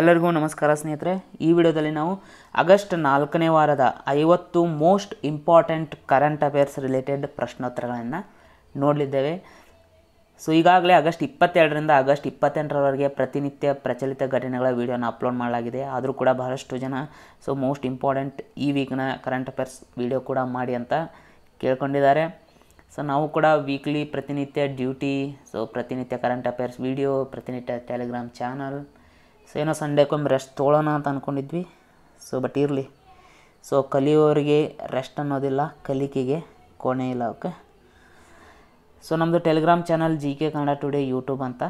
ಎಲ್ಲರಿಗೂ ನಮಸ್ಕಾರ ಸ್ನೇಹಿತರೆ ಈ ವಿಡಿಯೋದಲ್ಲಿ ನಾವು ಆಗಸ್ಟ್ ನಾಲ್ಕನೇ ವಾರದ ಐವತ್ತು most important current affairs related ಪ್ರಶ್ನೋತ್ತರಗಳನ್ನು ನೋಡಲಿದ್ದೇವೆ ಸೊ ಈಗಾಗಲೇ ಆಗಸ್ಟ್ ಇಪ್ಪತ್ತೆರಡರಿಂದ ಆಗಸ್ಟ್ ಇಪ್ಪತ್ತೆಂಟರವರೆಗೆ ಪ್ರತಿನಿತ್ಯ ಪ್ರಚಲಿತ ಘಟನೆಗಳ ವಿಡಿಯೋನ ಅಪ್ಲೋಡ್ ಮಾಡಲಾಗಿದೆ ಆದರೂ ಕೂಡ ಬಹಳಷ್ಟು ಜನ ಸೊ ಮೋಸ್ಟ್ ಇಂಪಾರ್ಟೆಂಟ್ ಈ ವೀಕ್ನ ಕರೆಂಟ್ ಅಫೇರ್ಸ್ ವಿಡಿಯೋ ಕೂಡ ಮಾಡಿ ಅಂತ ಕೇಳ್ಕೊಂಡಿದ್ದಾರೆ ಸೊ ನಾವು ಕೂಡ ವೀಕ್ಲಿ ಪ್ರತಿನಿತ್ಯ ಡ್ಯೂಟಿ ಸೊ ಪ್ರತಿನಿತ್ಯ ಕರೆಂಟ್ ಅಫೇರ್ಸ್ ವಿಡಿಯೋ ಪ್ರತಿನಿತ್ಯ ಟೆಲಿಗ್ರಾಮ್ ಚಾನಲ್ ಸೊ ಏನೋ ಸಂಡೇಕೊಮ್ಮೆ ರೆಸ್ಟ್ ತೊಗೊಳೋಣ ಅಂತ ಅಂದ್ಕೊಂಡಿದ್ವಿ ಸೊ ಬಟ್ ಇರಲಿ ಸೊ ಕಲಿಯೋರಿಗೆ ರೆಸ್ಟ್ ಅನ್ನೋದಿಲ್ಲ ಕಲಿಕೆಗೆ ಕೋಣೆ ಇಲ್ಲ ಓಕೆ ಸೊ ನಮ್ಮದು Telegram channel G K Kannada today YouTube ಅಂತ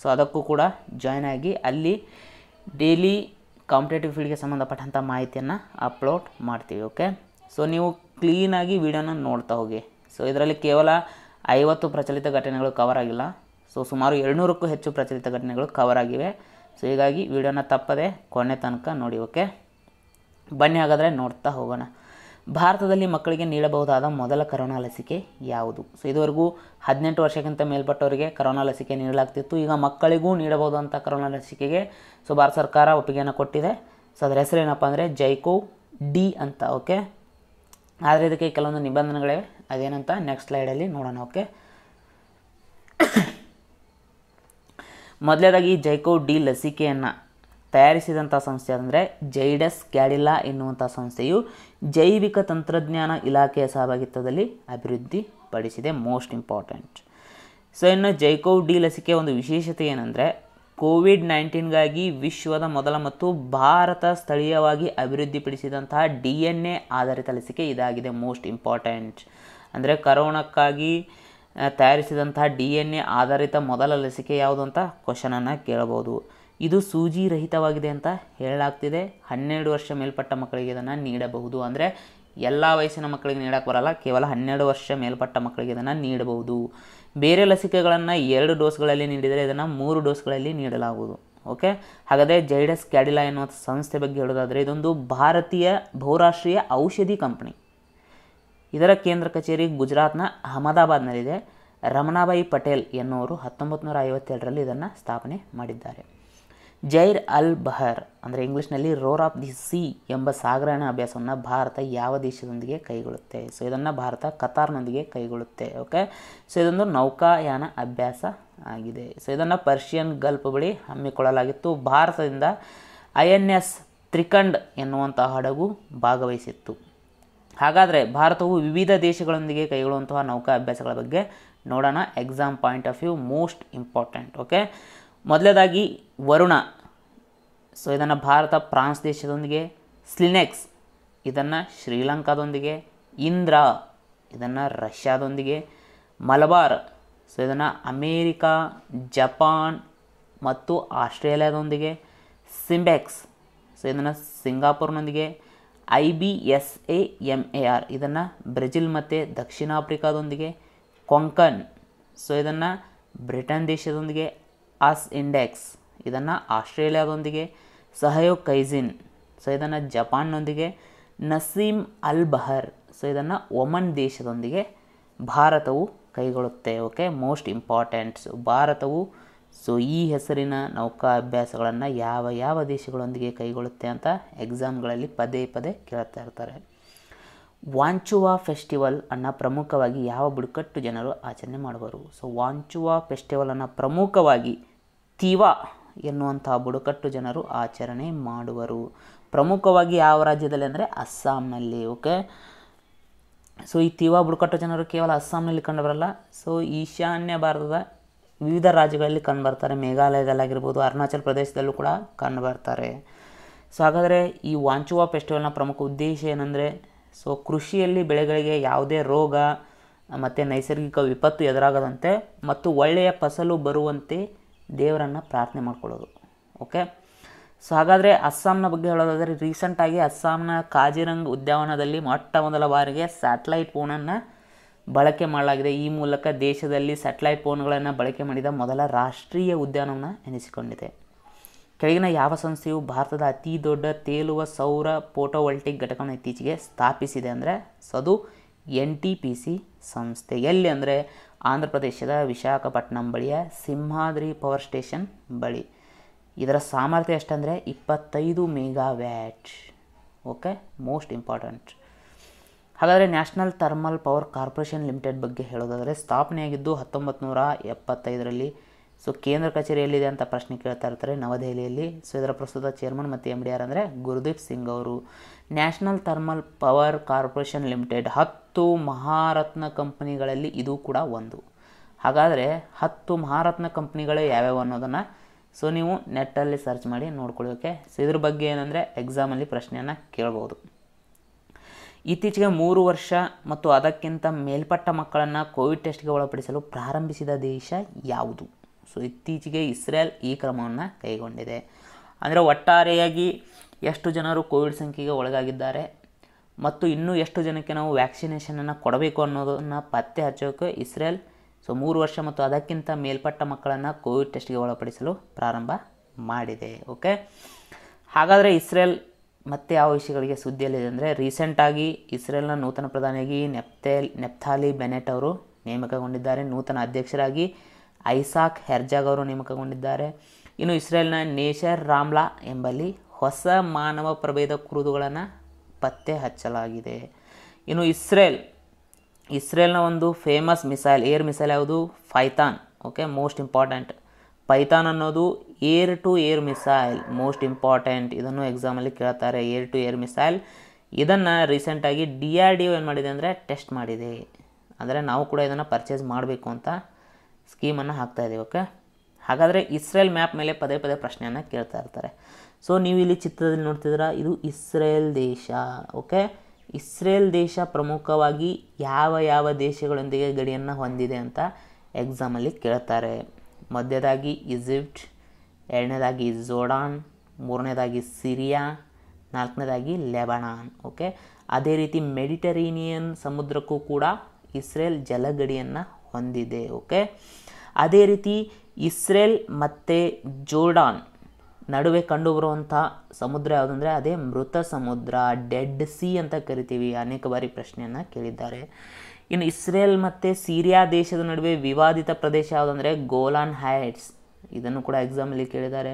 ಸೊ ಅದಕ್ಕೂ ಕೂಡ ಜಾಯ್ನ್ ಆಗಿ ಅಲ್ಲಿ ಡೈಲಿ ಕಾಂಪಿಟೇಟಿವ್ ಫೀಲ್ಡ್ಗೆ ಸಂಬಂಧಪಟ್ಟಂಥ ಮಾಹಿತಿಯನ್ನು ಅಪ್ಲೋಡ್ ಮಾಡ್ತೀವಿ ಓಕೆ ಸೊ ನೀವು ಕ್ಲೀನಾಗಿ ವಿಡಿಯೋನ ನೋಡ್ತಾ ಹೋಗಿ ಸೊ ಇದರಲ್ಲಿ ಕೇವಲ ಐವತ್ತು ಪ್ರಚಲಿತ ಘಟನೆಗಳು ಕವರ್ ಆಗಿಲ್ಲ ಸೊ ಸುಮಾರು ಎರಡುನೂರಕ್ಕೂ ಹೆಚ್ಚು ಪ್ರಚಲಿತ ಘಟನೆಗಳು ಕವರ್ ಆಗಿವೆ ಸೊ ಹೀಗಾಗಿ ವಿಡಿಯೋನ ತಪ್ಪದೆ ಕೊನೆ ತನಕ ನೋಡಿ ಓಕೆ ಬನ್ನಿ ಹಾಗಾದರೆ ನೋಡ್ತಾ ಹೋಗೋಣ ಭಾರತದಲ್ಲಿ ಮಕ್ಕಳಿಗೆ ನೀಡಬಹುದಾದ ಮೊದಲ ಕರೋನಾ ಲಸಿಕೆ ಯಾವುದು ಸೊ ಇದುವರೆಗೂ ಹದಿನೆಂಟು ವರ್ಷಕ್ಕಿಂತ ಮೇಲ್ಪಟ್ಟವರಿಗೆ ಕರೋನಾ ಲಸಿಕೆ ನೀಡಲಾಗ್ತಿತ್ತು ಈಗ ಮಕ್ಕಳಿಗೂ ನೀಡಬಹುದಂಥ ಕರೋನಾ ಲಸಿಕೆಗೆ ಸೊ ಭಾರತ ಸರ್ಕಾರ ಒಪ್ಪಿಗೆಯನ್ನು ಕೊಟ್ಟಿದೆ ಸೊ ಅದರ ಹೆಸರೇನಪ್ಪ ಅಂದರೆ ಜೈಕೋ ಡಿ ಅಂತ ಓಕೆ ಆದರೆ ಇದಕ್ಕೆ ಕೆಲವೊಂದು ನಿಬಂಧನೆಗಳಿವೆ ಅದೇನಂತ ನೆಕ್ಸ್ಟ್ ಸ್ಲೈಡಲ್ಲಿ ನೋಡೋಣ ಓಕೆ ಮೊದಲೇದಾಗಿ ಜೈಕೋ ಡಿ ಲಸಿಕೆಯನ್ನು ತಯಾರಿಸಿದಂಥ ಸಂಸ್ಥೆ ಅಂದರೆ ಜೈಡಸ್ ಕ್ಯಾಡಿಲ್ಲಾ ಎನ್ನುವಂಥ ಸಂಸ್ಥೆಯು ಜೈವಿಕ ತಂತ್ರಜ್ಞಾನ ಇಲಾಖೆಯ ಸಹಭಾಗಿತ್ವದಲ್ಲಿ ಅಭಿವೃದ್ಧಿಪಡಿಸಿದೆ ಮೋಸ್ಟ್ ಇಂಪಾರ್ಟೆಂಟ್ ಸೊ ಇನ್ನು ಜೈಕೋ ಡಿ ಲಸಿಕೆಯ ಒಂದು ವಿಶೇಷತೆ ಏನಂದರೆ ಕೋವಿಡ್ ನೈನ್ಟೀನ್ಗಾಗಿ ವಿಶ್ವದ ಮೊದಲ ಮತ್ತು ಭಾರತ ಸ್ಥಳೀಯವಾಗಿ ಅಭಿವೃದ್ಧಿಪಡಿಸಿದಂತಹ ಡಿ ಎನ್ ಎ ಆಧಾರಿತ ಲಸಿಕೆ ಇದಾಗಿದೆ ಮೋಸ್ಟ್ ಇಂಪಾರ್ಟೆಂಟ್ ಅಂದರೆ ಕರೋನಕ್ಕಾಗಿ ತಯಾರಿಸಿದಂಥ ಡಿ ಎನ್ ಎ ಆಧಾರಿತ ಮೊದಲ ಲಸಿಕೆ ಯಾವುದು ಅಂತ ಕ್ವಶನನ್ನು ಕೇಳಬಹುದು ಇದು ಸೂಜಿ ರಹಿತವಾಗಿದೆ ಅಂತ ಹೇಳಲಾಗ್ತಿದೆ ಹನ್ನೆರಡು ವರ್ಷ ಮೇಲ್ಪಟ್ಟ ಮಕ್ಕಳಿಗೆ ಇದನ್ನು ನೀಡಬಹುದು ಅಂದರೆ ಎಲ್ಲ ವಯಸ್ಸಿನ ಮಕ್ಕಳಿಗೆ ನೀಡಕ್ಕೆ ಬರಲ್ಲ ಕೇವಲ ಹನ್ನೆರಡು ವರ್ಷ ಮೇಲ್ಪಟ್ಟ ಮಕ್ಕಳಿಗೆ ಇದನ್ನು ನೀಡಬಹುದು ಬೇರೆ ಲಸಿಕೆಗಳನ್ನು ಎರಡು ಡೋಸ್ಗಳಲ್ಲಿ ನೀಡಿದರೆ ಇದನ್ನು ಮೂರು ಡೋಸ್ಗಳಲ್ಲಿ ನೀಡಲಾಗುವುದು ಓಕೆ ಹಾಗಾದರೆ ಜೈಡಸ್ ಕ್ಯಾಡಿಲಾ ಎನ್ನುವಂಥ ಸಂಸ್ಥೆ ಬಗ್ಗೆ ಹೇಳೋದಾದರೆ ಇದೊಂದು ಭಾರತೀಯ ಬಹುರಾಷ್ಟ್ರೀಯ ಔಷಧಿ ಕಂಪನಿ ಇದರ ಕೇಂದ್ರ ಕಚೇರಿ ಗುಜರಾತ್ನ ಅಹಮದಾಬಾದ್ನಲ್ಲಿದೆ ರಮಣಾಬಾಯಿ ಪಟೇಲ್ ಎನ್ನುವರು ಹತ್ತೊಂಬತ್ತು ನೂರ ಐವತ್ತೆರಡರಲ್ಲಿ ಇದನ್ನು ಸ್ಥಾಪನೆ ಮಾಡಿದ್ದಾರೆ ಜೈರ್ ಅಲ್ ಬಹರ್ ಅಂದರೆ ಇಂಗ್ಲೀಷ್ನಲ್ಲಿ ರೋರ್ ಆಫ್ ದಿ ಸಿ ಎಂಬ ಸಾಗರಣ ಅಭ್ಯಾಸವನ್ನು ಭಾರತ ಯಾವ ದೇಶದೊಂದಿಗೆ ಕೈಗೊಳ್ಳುತ್ತೆ ಸೊ ಇದನ್ನು ಭಾರತ ಕತಾರ್ನೊಂದಿಗೆ ಕೈಗೊಳ್ಳುತ್ತೆ ಓಕೆ ಸೊ ಇದೊಂದು ನೌಕಾಯಾನ ಅಭ್ಯಾಸ ಆಗಿದೆ ಸೊ ಇದನ್ನು ಪರ್ಷಿಯನ್ ಗಲ್ಫ್ ಬಳಿ ಹಮ್ಮಿಕೊಳ್ಳಲಾಗಿತ್ತು ಭಾರತದಿಂದ ಐ ಎನ್ ಎಸ್ ತ್ರಿಕಂಡ್ ಎನ್ನುವಂಥ ಹಡಗು ಭಾಗವಹಿಸಿತ್ತು ಹಾಗಾದರೆ ಭಾರತವು ವಿವಿಧ ದೇಶಗಳೊಂದಿಗೆ ಕೈಗೊಳ್ಳುವಂತಹ ನೌಕಾ ಅಭ್ಯಾಸಗಳ ಬಗ್ಗೆ ನೋಡೋಣ exam point of view most important okay ಮೊದಲೇದಾಗಿ ವರುಣ ಸೊ ಇದನ್ನು ಭಾರತ ಫ್ರಾನ್ಸ್ ದೇಶದೊಂದಿಗೆ ಸ್ಲಿನೆಕ್ಸ್ ಇದನ್ನು ಶ್ರೀಲಂಕಾದೊಂದಿಗೆ ಇಂದ್ರ ಇದನ್ನು ರಷ್ಯಾದೊಂದಿಗೆ ಮಲಬಾರ್ ಸೊ ಇದನ್ನು ಅಮೇರಿಕಾ ಜಪಾನ್ ಮತ್ತು ಆಸ್ಟ್ರೇಲಿಯಾದೊಂದಿಗೆ ಸಿಂಬೆಕ್ಸ್ ಸೊ ಇದನ್ನು ಸಿಂಗಾಪುರ್ನೊಂದಿಗೆ I B S A M A R ಇದನ್ನು ಬ್ರೆಜಿಲ್ ಮತ್ತು ದಕ್ಷಿಣ ಆಫ್ರಿಕಾದೊಂದಿಗೆ ಕೊಂಕನ್ ಸೊ ಇದನ್ನು ಬ್ರಿಟನ್ ದೇಶದೊಂದಿಗೆ ಆಸ್ ಇಂಡೆಕ್ಸ್ ಇದನ್ನು ಆಸ್ಟ್ರೇಲಿಯಾದೊಂದಿಗೆ ಸಹಯೋಗ್ ಕೈಝಿನ್ ಸೊ ಇದನ್ನು ಜಪಾನ್ನೊಂದಿಗೆ ನಸೀಮ್ ಅಲ್ ಬಹರ್ ಸೊ ಇದನ್ನು ಒಮನ್ ದೇಶದೊಂದಿಗೆ ಭಾರತವು ಕೈಗೊಳ್ಳುತ್ತೆ ಓಕೆ ಮೋಸ್ಟ್ ಇಂಪಾರ್ಟೆಂಟ್ಸ್ ಭಾರತವು ಸೊ ಈ ಹೆಸರಿನ ನೌಕಾ ಅಭ್ಯಾಸಗಳನ್ನು ಯಾವ ಯಾವ ದೇಶಗಳೊಂದಿಗೆ ಕೈಗೊಳ್ಳುತ್ತೆ ಅಂತ ಎಕ್ಸಾಮ್ಗಳಲ್ಲಿ ಪದೇ ಪದೇ ಕೇಳ್ತಾ ಇರ್ತಾರೆ ವಾಂಚುವಾ ಫೆಸ್ಟಿವಲ್ ಅನ್ನು ಪ್ರಮುಖವಾಗಿ ಯಾವ ಬುಡಕಟ್ಟು ಜನರು ಆಚರಣೆ ಮಾಡುವರು ಸೊ ವಾಂಚುವಾ ಫೆಸ್ಟಿವಲನ್ನು ಪ್ರಮುಖವಾಗಿ ತಿವಾ ಎನ್ನುವಂತಹ ಬುಡಕಟ್ಟು ಜನರು ಆಚರಣೆ ಮಾಡುವರು ಪ್ರಮುಖವಾಗಿ ಯಾವ ರಾಜ್ಯದಲ್ಲಿ ಅಂದರೆ ಅಸ್ಸಾಂನಲ್ಲಿ ಓಕೆ ಸೊ ಈ ತಿವಾ ಬುಡಕಟ್ಟು ಜನರು ಕೇವಲ ಅಸ್ಸಾಂನಲ್ಲಿ ಕಂಡುಬರಲ್ಲ ಸೊ ಈಶಾನ್ಯ ಭಾರತದ ವಿವಿಧ ರಾಜ್ಯಗಳಲ್ಲಿ ಕಂಡುಬರ್ತಾರೆ ಮೇಘಾಲಯದಲ್ಲಾಗಿರ್ಬೋದು ಅರುಣಾಚಲ ಪ್ರದೇಶದಲ್ಲೂ ಕೂಡ ಕಂಡುಬರ್ತಾರೆ ಸೊ ಹಾಗಾದರೆ ಈ ವಾಂಚುವಾ ಫೆಸ್ಟಿವಲ್ನ ಪ್ರಮುಖ ಉದ್ದೇಶ ಏನಂದರೆ ಸೊ ಕೃಷಿಯಲ್ಲಿ ಬೆಳೆಗಳಿಗೆ ಯಾವುದೇ ರೋಗ ಮತ್ತು ನೈಸರ್ಗಿಕ ವಿಪತ್ತು ಎದುರಾಗದಂತೆ ಮತ್ತು ಒಳ್ಳೆಯ ಫಸಲು ಬರುವಂತೆ ದೇವರನ್ನು ಪ್ರಾರ್ಥನೆ ಮಾಡ್ಕೊಳ್ಳೋದು ಓಕೆ ಸೊ ಹಾಗಾದರೆ ಅಸ್ಸಾಂನ ಬಗ್ಗೆ ಹೇಳೋದಾದರೆ ರೀಸೆಂಟಾಗಿ ಅಸ್ಸಾಂನ ಕಾಜಿರಂಗ್ ಉದ್ಯಾನದಲ್ಲಿ ಮೊಟ್ಟ ಮೊದಲ ಬಾರಿಗೆ ಸ್ಯಾಟಲೈಟ್ ಫೋನನ್ನು ಬಳಕೆ ಮಾಡಲಾಗಿದೆ ಈ ಮೂಲಕ ದೇಶದಲ್ಲಿ ಸ್ಯಾಟಲೈಟ್ ಫೋನ್ಗಳನ್ನು ಬಳಕೆ ಮಾಡಿದ ಮೊದಲ ರಾಷ್ಟ್ರೀಯ ಉದ್ಯಾನವನ ಎನಿಸಿಕೊಂಡಿದೆ ಕೆಳಗಿನ ಯಾವ ಸಂಸ್ಥೆಯು ಭಾರತದ ಅತಿ ದೊಡ್ಡ ತೇಲುವ ಸೌರ ಫೋಟೋವೋಲ್ಟಿಕ್ ಘಟಕವನ್ನು ಇತ್ತೀಚೆಗೆ ಸ್ಥಾಪಿಸಿದೆ ಅಂದರೆ ಅದು ಎನ್ ಟಿ ಪಿ ಸಿ ಸಂಸ್ಥೆ ಎಲ್ಲಿ ಅಂದರೆ ಆಂಧ್ರ ಪ್ರದೇಶದ ವಿಶಾಖಪಟ್ಟಣಂ ಬಳಿಯ ಸಿಂಹಾದ್ರಿ ಪವರ್ ಸ್ಟೇಷನ್ ಬಳಿ ಇದರ ಸಾಮರ್ಥ್ಯ ಎಷ್ಟಂದರೆ ಇಪ್ಪತ್ತೈದು ಮೆಗಾವ್ಯಾಟ್ ಓಕೆ ಮೋಸ್ಟ್ ಇಂಪಾರ್ಟೆಂಟ್ ಹಾಗಾದರೆ National Thermal Power Corporation Limited ಬಗ್ಗೆ ಹೇಳೋದಾದರೆ ಸ್ಥಾಪನೆಯಾಗಿದ್ದು ಹತ್ತೊಂಬತ್ತು ನೂರ ಎಪ್ಪತ್ತೈದರಲ್ಲಿ ಸೊ ಕೇಂದ್ರ ಕಚೇರಿಯಲ್ಲಿದೆ ಅಂತ ಪ್ರಶ್ನೆ ಕೇಳ್ತಾ ಇರ್ತಾರೆ ನವದೆಹಲಿಯಲ್ಲಿ ಸೊ ಇದರ ಪ್ರಸ್ತುತ ಚೇರ್ಮನ್ ಮತ್ತು ಎಮ್ ಡಿ ಆರ್ ಅಂದರೆ ಗುರುದೀಪ್ ಸಿಂಗ್ ಅವರು National Thermal Power Corporation Limited ಹತ್ತು ಮಹಾರತ್ನ ಕಂಪ್ನಿಗಳಲ್ಲಿ ಇದು ಕೂಡ ಒಂದು ಹಾಗಾದರೆ ಹತ್ತು ಮಹಾರತ್ನ ಕಂಪ್ನಿಗಳೇ ಯಾವ್ಯಾವು ಅನ್ನೋದನ್ನು ಸೊ ನೀವು ನೆಟ್ಟಲ್ಲಿ ಸರ್ಚ್ ಮಾಡಿ ನೋಡ್ಕೊಳ್ಳೋಕೆ ಸೊ ಇದ್ರ ಬಗ್ಗೆ ಏನಂದರೆ ಎಕ್ಸಾಮಲ್ಲಿ ಪ್ರಶ್ನೆಯನ್ನು ಕೇಳ್ಬೋದು ಇತ್ತೀಚೆಗೆ ಮೂರು ವರ್ಷ ಮತ್ತು ಅದಕ್ಕಿಂತ ಮೇಲ್ಪಟ್ಟ ಮಕ್ಕಳನ್ನು ಕೋವಿಡ್ ಟೆಸ್ಟ್ಗೆ ಒಳಪಡಿಸಲು ಪ್ರಾರಂಭಿಸಿದ ದೇಶ ಯಾವುದು ಸೊ ಇತ್ತೀಚೆಗೆ ಇಸ್ರೇಲ್ ಈ ಕ್ರಮವನ್ನು ಕೈಗೊಂಡಿದೆ ಅಂದರೆ ಒಟ್ಟಾರೆಯಾಗಿ ಎಷ್ಟು ಜನರು ಕೋವಿಡ್ ಸಂಖ್ಯೆಗೆ ಒಳಗಾಗಿದ್ದಾರೆ ಮತ್ತು ಇನ್ನೂ ಎಷ್ಟು ಜನಕ್ಕೆ ನಾವು ವ್ಯಾಕ್ಸಿನೇಷನನ್ನು ಕೊಡಬೇಕು ಅನ್ನೋದನ್ನು ಪತ್ತೆ ಹಚ್ಚೋಕೆ ಇಸ್ರೇಲ್ ಸೊ ಮೂರು ವರ್ಷ ಮತ್ತು ಅದಕ್ಕಿಂತ ಮೇಲ್ಪಟ್ಟ ಮಕ್ಕಳನ್ನು ಕೋವಿಡ್ ಟೆಸ್ಟ್ಗೆ ಒಳಪಡಿಸಲು ಪ್ರಾರಂಭ ಮಾಡಿದೆ ಓಕೆ ಹಾಗಾದರೆ ಇಸ್ರೇಲ್ ಮತ್ತು ಯಾವ ವಿಷಯಗಳಿಗೆ ಸುದ್ದಿಯಲ್ಲಿದೆ ಅಂದರೆ ರೀಸೆಂಟಾಗಿ ಇಸ್ರೇಲ್ನ ನೂತನ ಪ್ರಧಾನಿಯಾಗಿ ನೆಪ್ತೇಲ್ ನೆಪ್ಥಾಲಿ ಬೆನೆಟ್ ಅವರು ನೇಮಕಗೊಂಡಿದ್ದಾರೆ ನೂತನ ಅಧ್ಯಕ್ಷರಾಗಿ ಐಸಾಕ್ ಹೆರ್ಜಾಗ್ ಅವರು ನೇಮಕಗೊಂಡಿದ್ದಾರೆ ಇನ್ನು ಇಸ್ರೇಲ್ನ ನೇಷರ್ ರಾಮ್ಲಾ ಎಂಬಲ್ಲಿ ಹೊಸ ಮಾನವ ಪ್ರಭೇದ ಕುರುದುಗಳನ್ನು ಪತ್ತೆ ಹಚ್ಚಲಾಗಿದೆ ಇನ್ನು ಇಸ್ರೇಲ್ ಇಸ್ರೇಲ್ನ ಒಂದು ಫೇಮಸ್ ಮಿಸೈಲ್ ಏರ್ ಮಿಸೈಲ್ ಯಾವುದು Python okay most important Python ಅನ್ನೋದು air to air missile most important ಇದನ್ನು ಎಕ್ಸಾಮಲ್ಲಿ ಕೇಳ್ತಾರೆ ಏರ್ ಟು ಏರ್ ಮಿಸೈಲ್ ಇದನ್ನು ರೀಸೆಂಟಾಗಿ ಡಿ ಆರ್ ಡಿ ಒ ಏನು ಮಾಡಿದೆ ಅಂದರೆ ಟೆಸ್ಟ್ ಮಾಡಿದೆ ಅಂದರೆ ನಾವು ಕೂಡ ಇದನ್ನು ಪರ್ಚೇಸ್ ಮಾಡಬೇಕು ಅಂತ ಸ್ಕೀಮನ್ನು ಹಾಕ್ತಾ ಇದ್ದೀವಿ ಓಕೆ ಹಾಗಾದರೆ ಇಸ್ರೇಲ್ ಮ್ಯಾಪ್ ಮೇಲೆ ಪದೇ ಪದೇ ಪ್ರಶ್ನೆಯನ್ನು ಕೇಳ್ತಾ ಇರ್ತಾರೆ ಸೊ ನೀವು ಇಲ್ಲಿ ಚಿತ್ರದಲ್ಲಿ ನೋಡ್ತಿದ್ದೀರಾ ಇದು ಇಸ್ರೇಲ್ ದೇಶ ಓಕೆ ಇಸ್ರೇಲ್ ದೇಶ ಪ್ರಮುಖವಾಗಿ ಯಾವ ಯಾವ ದೇಶಗಳೊಂದಿಗೆ ಗಡಿಯನ್ನು ಹೊಂದಿದೆ ಅಂತ ಎಕ್ಸಾಮಲ್ಲಿ ಕೇಳ್ತಾರೆ ಮಧ್ಯದಾಗಿ ಈಜಿಪ್ಟ್ ಎರಡನೇದಾಗಿ ಜೋಡಾನ್ ಮೂರನೇದಾಗಿ ಸಿರಿಯಾ ನಾಲ್ಕನೇದಾಗಿ ಲೆಬನಾನ್ ಓಕೆ ಅದೇ ರೀತಿ ಮೆಡಿಟರೇನಿಯನ್ ಸಮುದ್ರಕ್ಕೂ ಕೂಡ ಇಸ್ರೇಲ್ ಜಲಗಡಿಯನ್ನು ಹೊಂದಿದೆ ಓಕೆ ಅದೇ ರೀತಿ ಇಸ್ರೇಲ್ ಮತ್ತು ಜೋರ್ಡಾನ್ ನಡುವೆ ಕಂಡುಬರುವಂಥ ಸಮುದ್ರ ಯಾವುದಂದರೆ ಅದೇ ಮೃತ ಸಮುದ್ರ ಡೆಡ್ ಸಿ ಅಂತ ಕರಿತೀವಿ ಅನೇಕ ಬಾರಿ ಪ್ರಶ್ನೆಯನ್ನು ಕೇಳಿದ್ದಾರೆ ಇನ್ನು ಇಸ್ರೇಲ್ ಮತ್ತು ಸಿರಿಯಾ ದೇಶದ ನಡುವೆ ವಿವಾದಿತ ಪ್ರದೇಶ ಯಾವುದಂದರೆ ಗೋಲಾನ್ ಹೈಟ್ಸ್ ಇದನ್ನು ಕೂಡ ಎಕ್ಸಾಮಲ್ಲಿ ಕೇಳಿದ್ದಾರೆ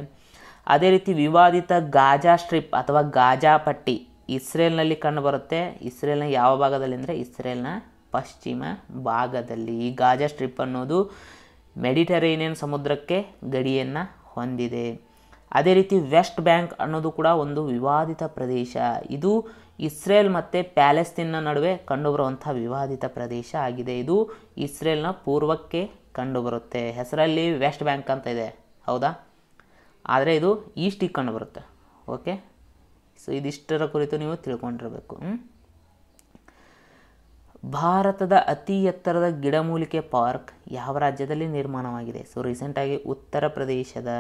ಅದೇ ರೀತಿ ವಿವಾದಿತ ಗಾಜಾ ಸ್ಟ್ರಿಪ್ ಅಥವಾ ಗಾಜಾ ಪಟ್ಟಿ ಇಸ್ರೇಲ್ನಲ್ಲಿ ಕಂಡುಬರುತ್ತೆ ಇಸ್ರೇಲ್ನ ಯಾವ ಭಾಗದಲ್ಲಿ ಅಂದರೆ ಇಸ್ರೇಲ್ನ ಪಶ್ಚಿಮ ಭಾಗದಲ್ಲಿ ಈ ಗಾಜಾ ಸ್ಟ್ರಿಪ್ ಅನ್ನೋದು ಮೆಡಿಟರೇನಿಯನ್ ಸಮುದ್ರಕ್ಕೆ ಗಡಿಯನ್ನು ಹೊಂದಿದೆ ಅದೇ ರೀತಿ ವೆಸ್ಟ್ ಬ್ಯಾಂಕ್ ಅನ್ನೋದು ಕೂಡ ಒಂದು ವಿವಾದಿತ ಪ್ರದೇಶ ಇದು ಇಸ್ರೇಲ್ ಮತ್ತು ಪ್ಯಾಲೆಸ್ತೀನ್ನ ನಡುವೆ ಕಂಡುಬರುವಂಥ ವಿವಾದಿತ ಪ್ರದೇಶ ಆಗಿದೆ ಇದು ಇಸ್ರೇಲ್ನ ಪೂರ್ವಕ್ಕೆ ಕಂಡುಬರುತ್ತೆ ಹೆಸರಲ್ಲಿ ವೆಸ್ಟ್ ಬ್ಯಾಂಕ್ ಅಂತ ಇದೆ ಹೌದಾ ಆದರೆ ಇದು ಈಸ್ಟಿಗೆ ಕಂಡುಬರುತ್ತೆ ಓಕೆ ಸೊ ಇದಿಷ್ಟರ ಕುರಿತು ನೀವು ತಿಳ್ಕೊಂಡಿರಬೇಕು ಭಾರತದ ಅತಿ ಎತ್ತರದ ಗಿಡಮೂಲಿಕೆ ಪಾರ್ಕ್ ಯಾವ ರಾಜ್ಯದಲ್ಲಿ ನಿರ್ಮಾಣವಾಗಿದೆ ಸೊ ರೀಸೆಂಟಾಗಿ ಉತ್ತರ ಪ್ರದೇಶದ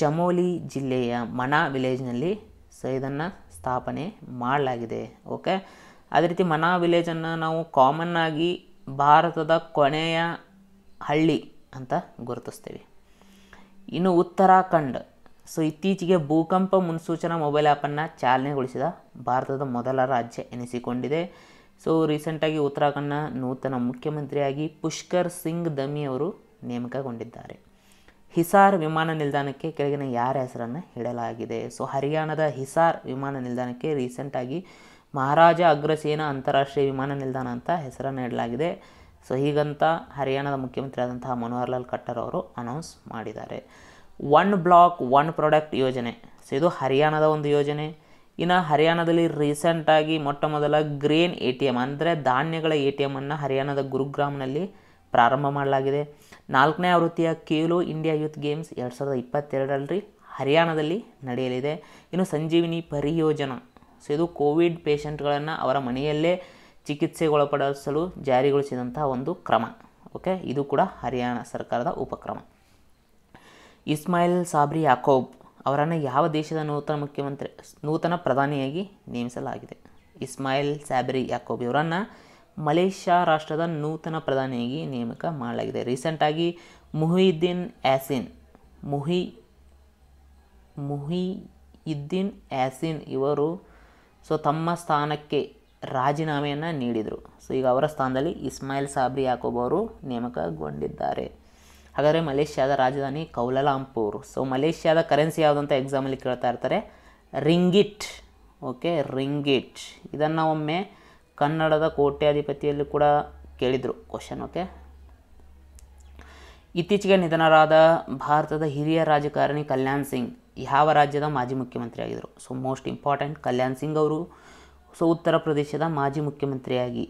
ಚಮೋಲಿ ಜಿಲ್ಲೆಯ ಮಣಾ ವಿಲೇಜ್ನಲ್ಲಿ ಸೊ ಇದನ್ನು ಸ್ಥಾಪನೆ ಮಾಡಲಾಗಿದೆ ಓಕೆ ಅದೇ ರೀತಿ ಮನಾ ವಿಲೇಜನ್ನು ನಾವು ಕಾಮನ್ ಆಗಿ ಭಾರತದ ಕೊನೆಯ ಹಳ್ಳಿ ಅಂತ ಗುರುತಿಸ್ತೀವಿ ಇನ್ನು ಉತ್ತರಾಖಂಡ್ ಸೊ ಇತ್ತೀಚೆಗೆ ಭೂಕಂಪ ಮುನ್ಸೂಚನಾ ಮೊಬೈಲ್ ಆ್ಯಪನ್ನು ಚಾಲನೆಗೊಳಿಸಿದ ಭಾರತದ ಮೊದಲ ರಾಜ್ಯ ಎನಿಸಿಕೊಂಡಿದೆ ಸೊ ರೀಸೆಂಟಾಗಿ ಉತ್ತರಾಖಂಡ್ನ ನೂತನ ಮುಖ್ಯಮಂತ್ರಿಯಾಗಿ ಪುಷ್ಕರ್ ಸಿಂಗ್ ದಮಿ ಅವರು ನೇಮಕಗೊಂಡಿದ್ದಾರೆ ಹಿಸಾರ್ ವಿಮಾನ ನಿಲ್ದಾಣಕ್ಕೆ ಕೆಳಗಿನ ಯಾರ ಹೆಸರನ್ನು ಇಡಲಾಗಿದೆ ಸೊ ಹರಿಯಾಣದ ಹಿಸಾರ್ ವಿಮಾನ ನಿಲ್ದಾಣಕ್ಕೆ ರೀಸೆಂಟಾಗಿ ಮಹಾರಾಜ ಅಗ್ರಸೇನ ಅಂತಾರಾಷ್ಟ್ರೀಯ ವಿಮಾನ ನಿಲ್ದಾಣ ಅಂತ ಹೆಸರನ್ನು ಇಡಲಾಗಿದೆ ಸೊ ಹೀಗಂತ ಹರಿಯಾಣದ ಮುಖ್ಯಮಂತ್ರಿ ಆದಂತಹ ಲಾಲ್ ಖಟ್ಟರ್ ಅವರು ಅನೌನ್ಸ್ ಮಾಡಿದ್ದಾರೆ ಒನ್ ಬ್ಲಾಕ್ ಒನ್ ಪ್ರಾಡಕ್ಟ್ ಯೋಜನೆ ಸೊ ಇದು ಹರಿಯಾಣದ ಒಂದು ಯೋಜನೆ ಇನ್ನು ಹರಿಯಾಣದಲ್ಲಿ ರೀಸೆಂಟಾಗಿ ಮೊಟ್ಟ ಮೊದಲ ಗ್ರೇನ್ ಎ ಟಿ ಎಮ್ ಅಂದರೆ ಧಾನ್ಯಗಳ ಎ ಟಿ ಎಮನ್ನು ಹರಿಯಾಣದ ಗುರುಗ್ರಾಮ್ನಲ್ಲಿ ಪ್ರಾರಂಭ ಮಾಡಲಾಗಿದೆ ನಾಲ್ಕನೇ ಆವೃತ್ತಿಯ ಖೇಲೋ ಇಂಡಿಯಾ ಯೂತ್ ಗೇಮ್ಸ್ ಎರಡು ಸಾವಿರದ ಇಪ್ಪತ್ತೆರಡರಲ್ಲಿ ಹರಿಯಾಣದಲ್ಲಿ ನಡೆಯಲಿದೆ ಇನ್ನು ಸಂಜೀವಿನಿ ಪರಿಯೋಜನಾ ಸೊ ಇದು ಕೋವಿಡ್ ಪೇಷಂಟ್ಗಳನ್ನು ಅವರ ಮನೆಯಲ್ಲೇ ಚಿಕಿತ್ಸೆಗೊಳಪಡಿಸಲು ಜಾರಿಗೊಳಿಸಿದಂತಹ ಒಂದು ಕ್ರಮ ಓಕೆ ಇದು ಕೂಡ ಹರಿಯಾಣ ಸರ್ಕಾರದ ಉಪಕ್ರಮ ಇಸ್ಮಾಯಿಲ್ ಸಾಬ್ರಿ ಯಾಕೋಬ್ ಅವರನ್ನು ಯಾವ ದೇಶದ ನೂತನ ಮುಖ್ಯಮಂತ್ರಿ ನೂತನ ಪ್ರಧಾನಿಯಾಗಿ ನೇಮಿಸಲಾಗಿದೆ ಇಸ್ಮಾಯಿಲ್ ಸಾಬ್ರಿ ಯಾಕೋಬ್ ಇವರನ್ನು ಮಲೇಷ್ಯಾ ರಾಷ್ಟ್ರದ ನೂತನ ಪ್ರಧಾನಿಯಾಗಿ ನೇಮಕ ಮಾಡಲಾಗಿದೆ ರೀಸೆಂಟಾಗಿ ಮುಹಿಯಿದ್ದೀನ್ ಆಸಿನ್ ಮುಹಿ ಮುಹಿಯುದ್ದೀನ್ ಆ್ಯಸಿನ್ ಇವರು ಸೊ ತಮ್ಮ ಸ್ಥಾನಕ್ಕೆ ರಾಜೀನಾಮೆಯನ್ನು ನೀಡಿದರು ಸೊ ಈಗ ಅವರ ಸ್ಥಾನದಲ್ಲಿ ಇಸ್ಮಾಯಿಲ್ ಸಾಬ್ರಿ ಯಾಕೋಬ್ ಅವರು ನೇಮಕಗೊಂಡಿದ್ದಾರೆ ಹಾಗಾದರೆ ಮಲೇಷ್ಯಾದ ರಾಜಧಾನಿ ಕೌಲಲಾಂಪುರ್ ಸೊ ಮಲೇಷ್ಯಾದ ಕರೆನ್ಸಿ ಯಾವುದಂತ ಎಕ್ಸಾಮಲ್ಲಿ ಕೇಳ್ತಾ ಇರ್ತಾರೆ ರಿಂಗಿಟ್ ಓಕೆ ರಿಂಗಿಟ್ ಇದನ್ನು ಒಮ್ಮೆ ಕನ್ನಡದ ಕೋಟ್ಯಾಧಿಪತಿಯಲ್ಲಿ ಕೂಡ ಕೇಳಿದರು ಕ್ವಶನ್ ಓಕೆ ಇತ್ತೀಚೆಗೆ ನಿಧನರಾದ ಭಾರತದ ಹಿರಿಯ ರಾಜಕಾರಣಿ ಕಲ್ಯಾಣ್ ಸಿಂಗ್ ಯಾವ ರಾಜ್ಯದ ಮಾಜಿ ಮುಖ್ಯಮಂತ್ರಿ ಆಗಿದ್ದರು so most important Kalyan Singh ಅವರು ಸೊ ಉತ್ತರ ಪ್ರದೇಶದ ಮಾಜಿ ಮುಖ್ಯಮಂತ್ರಿಯಾಗಿ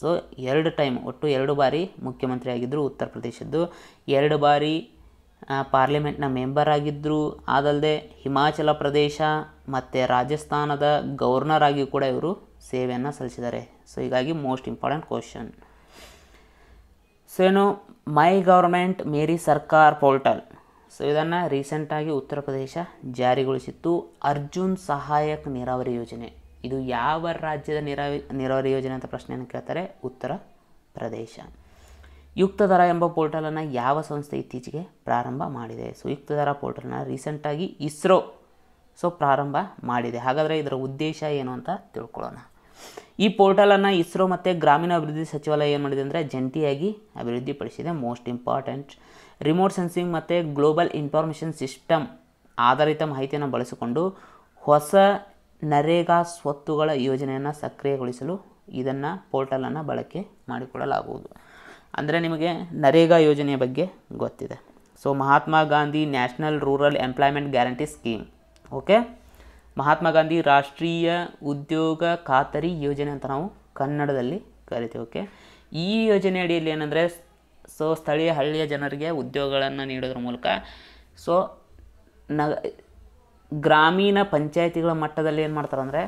ಸೊ ಎರಡು ಟೈಮ್ ಒಟ್ಟು ಎರಡು ಬಾರಿ ಮುಖ್ಯಮಂತ್ರಿ ಉತ್ತರ ಪ್ರದೇಶದ್ದು ಎರಡು ಬಾರಿ ಪಾರ್ಲಿಮೆಂಟ್ನ ಮೆಂಬರ್ ಆಗಿದ್ದರು ಅದಲ್ಲದೆ ಹಿಮಾಚಲ ಪ್ರದೇಶ ಮತ್ತು ರಾಜಸ್ಥಾನದ ಗವರ್ನರ್ ಆಗಿ ಕೂಡ ಇವರು ಸೇವೆಯನ್ನು ಸಲ್ಲಿಸಿದ್ದಾರೆ ಸೊ ಹೀಗಾಗಿ ಮೋಸ್ಟ್ ಇಂಪಾರ್ಟೆಂಟ್ ಕ್ವಶನ್ ಸೊ ಏನು ಮೈ ಗೌರ್ಮೆಂಟ್ ಮೇರಿ ಸರ್ಕಾರ್ ಪೋರ್ಟಲ್ ಸೊ ಇದನ್ನು ರೀಸೆಂಟಾಗಿ ಉತ್ತರ ಪ್ರದೇಶ ಜಾರಿಗೊಳಿಸಿತ್ತು ಅರ್ಜುನ್ ಸಹಾಯಕ್ ನೀರಾವರಿ ಯೋಜನೆ ಇದು ಯಾವ ರಾಜ್ಯದ ನೀರಾವರಿ ನೀರಾವರಿ ಯೋಜನೆ ಅಂತ ಪ್ರಶ್ನೆಯನ್ನು ಕೇಳ್ತಾರೆ ಉತ್ತರ ಪ್ರದೇಶ ಯುಕ್ತ ದರ ಎಂಬ ಪೋರ್ಟಲನ್ನು ಯಾವ ಸಂಸ್ಥೆ ಇತ್ತೀಚೆಗೆ ಪ್ರಾರಂಭ ಮಾಡಿದೆ ಸೊ ಯುಕ್ತ ದರ ಪೋರ್ಟಲ್ನ ರೀಸೆಂಟಾಗಿ ಇಸ್ರೋ ಸೊ ಪ್ರಾರಂಭ ಮಾಡಿದೆ ಹಾಗಾದರೆ ಇದರ ಉದ್ದೇಶ ಏನು ಅಂತ ತಿಳ್ಕೊಳ್ಳೋಣ ಈ ಪೋರ್ಟಲನ್ನು ಇಸ್ರೋ ಮತ್ತು ಗ್ರಾಮೀಣಾಭಿವೃದ್ಧಿ ಸಚಿವಾಲಯ ಏನು ಮಾಡಿದೆ ಅಂದರೆ ಜಂಟಿಯಾಗಿ ಅಭಿವೃದ್ಧಿಪಡಿಸಿದೆ ಮೋಸ್ಟ್ ಇಂಪಾರ್ಟೆಂಟ್ ರಿಮೋಟ್ ಸೆನ್ಸಿಂಗ್ ಮತ್ತು ಗ್ಲೋಬಲ್ ಇನ್ಫಾರ್ಮೇಷನ್ ಸಿಸ್ಟಮ್ ಆಧಾರಿತ ಮಾಹಿತಿಯನ್ನು ಬಳಸಿಕೊಂಡು ಹೊಸ ನರೇಗಾ ಸ್ವತ್ತುಗಳ ಯೋಜನೆಯನ್ನು ಸಕ್ರಿಯಗೊಳಿಸಲು ಇದನ್ನು ಪೋರ್ಟಲನ್ನು ಬಳಕೆ ಮಾಡಿಕೊಳ್ಳಲಾಗುವುದು ಅಂದರೆ ನಿಮಗೆ ನರೇಗಾ ಯೋಜನೆಯ ಬಗ್ಗೆ ಗೊತ್ತಿದೆ so Mahatma Gandhi national rural employment guarantee scheme okay Mahatma Gandhi ರಾಷ್ಟ್ರೀಯ ಉದ್ಯೋಗ ಖಾತರಿ ಯೋಜನೆ ಅಂತ ನಾವು ಕನ್ನಡದಲ್ಲಿ ಕರಿತೀವಿ ಓಕೆ ಈ ಯೋಜನೆ ಅಡಿಯಲ್ಲಿ ಏನಂದರೆ ಸೊ ಸ್ಥಳೀಯ ಹಳ್ಳಿಯ ಜನರಿಗೆ ಉದ್ಯೋಗಗಳನ್ನು ನೀಡೋದ್ರ ಮೂಲಕ ಸೊ ನಗ ಗ್ರಾಮೀಣ ಪಂಚಾಯತಿಗಳ ಮಟ್ಟದಲ್ಲಿ ಏನು ಮಾಡ್ತಾರೆ ಅಂದರೆ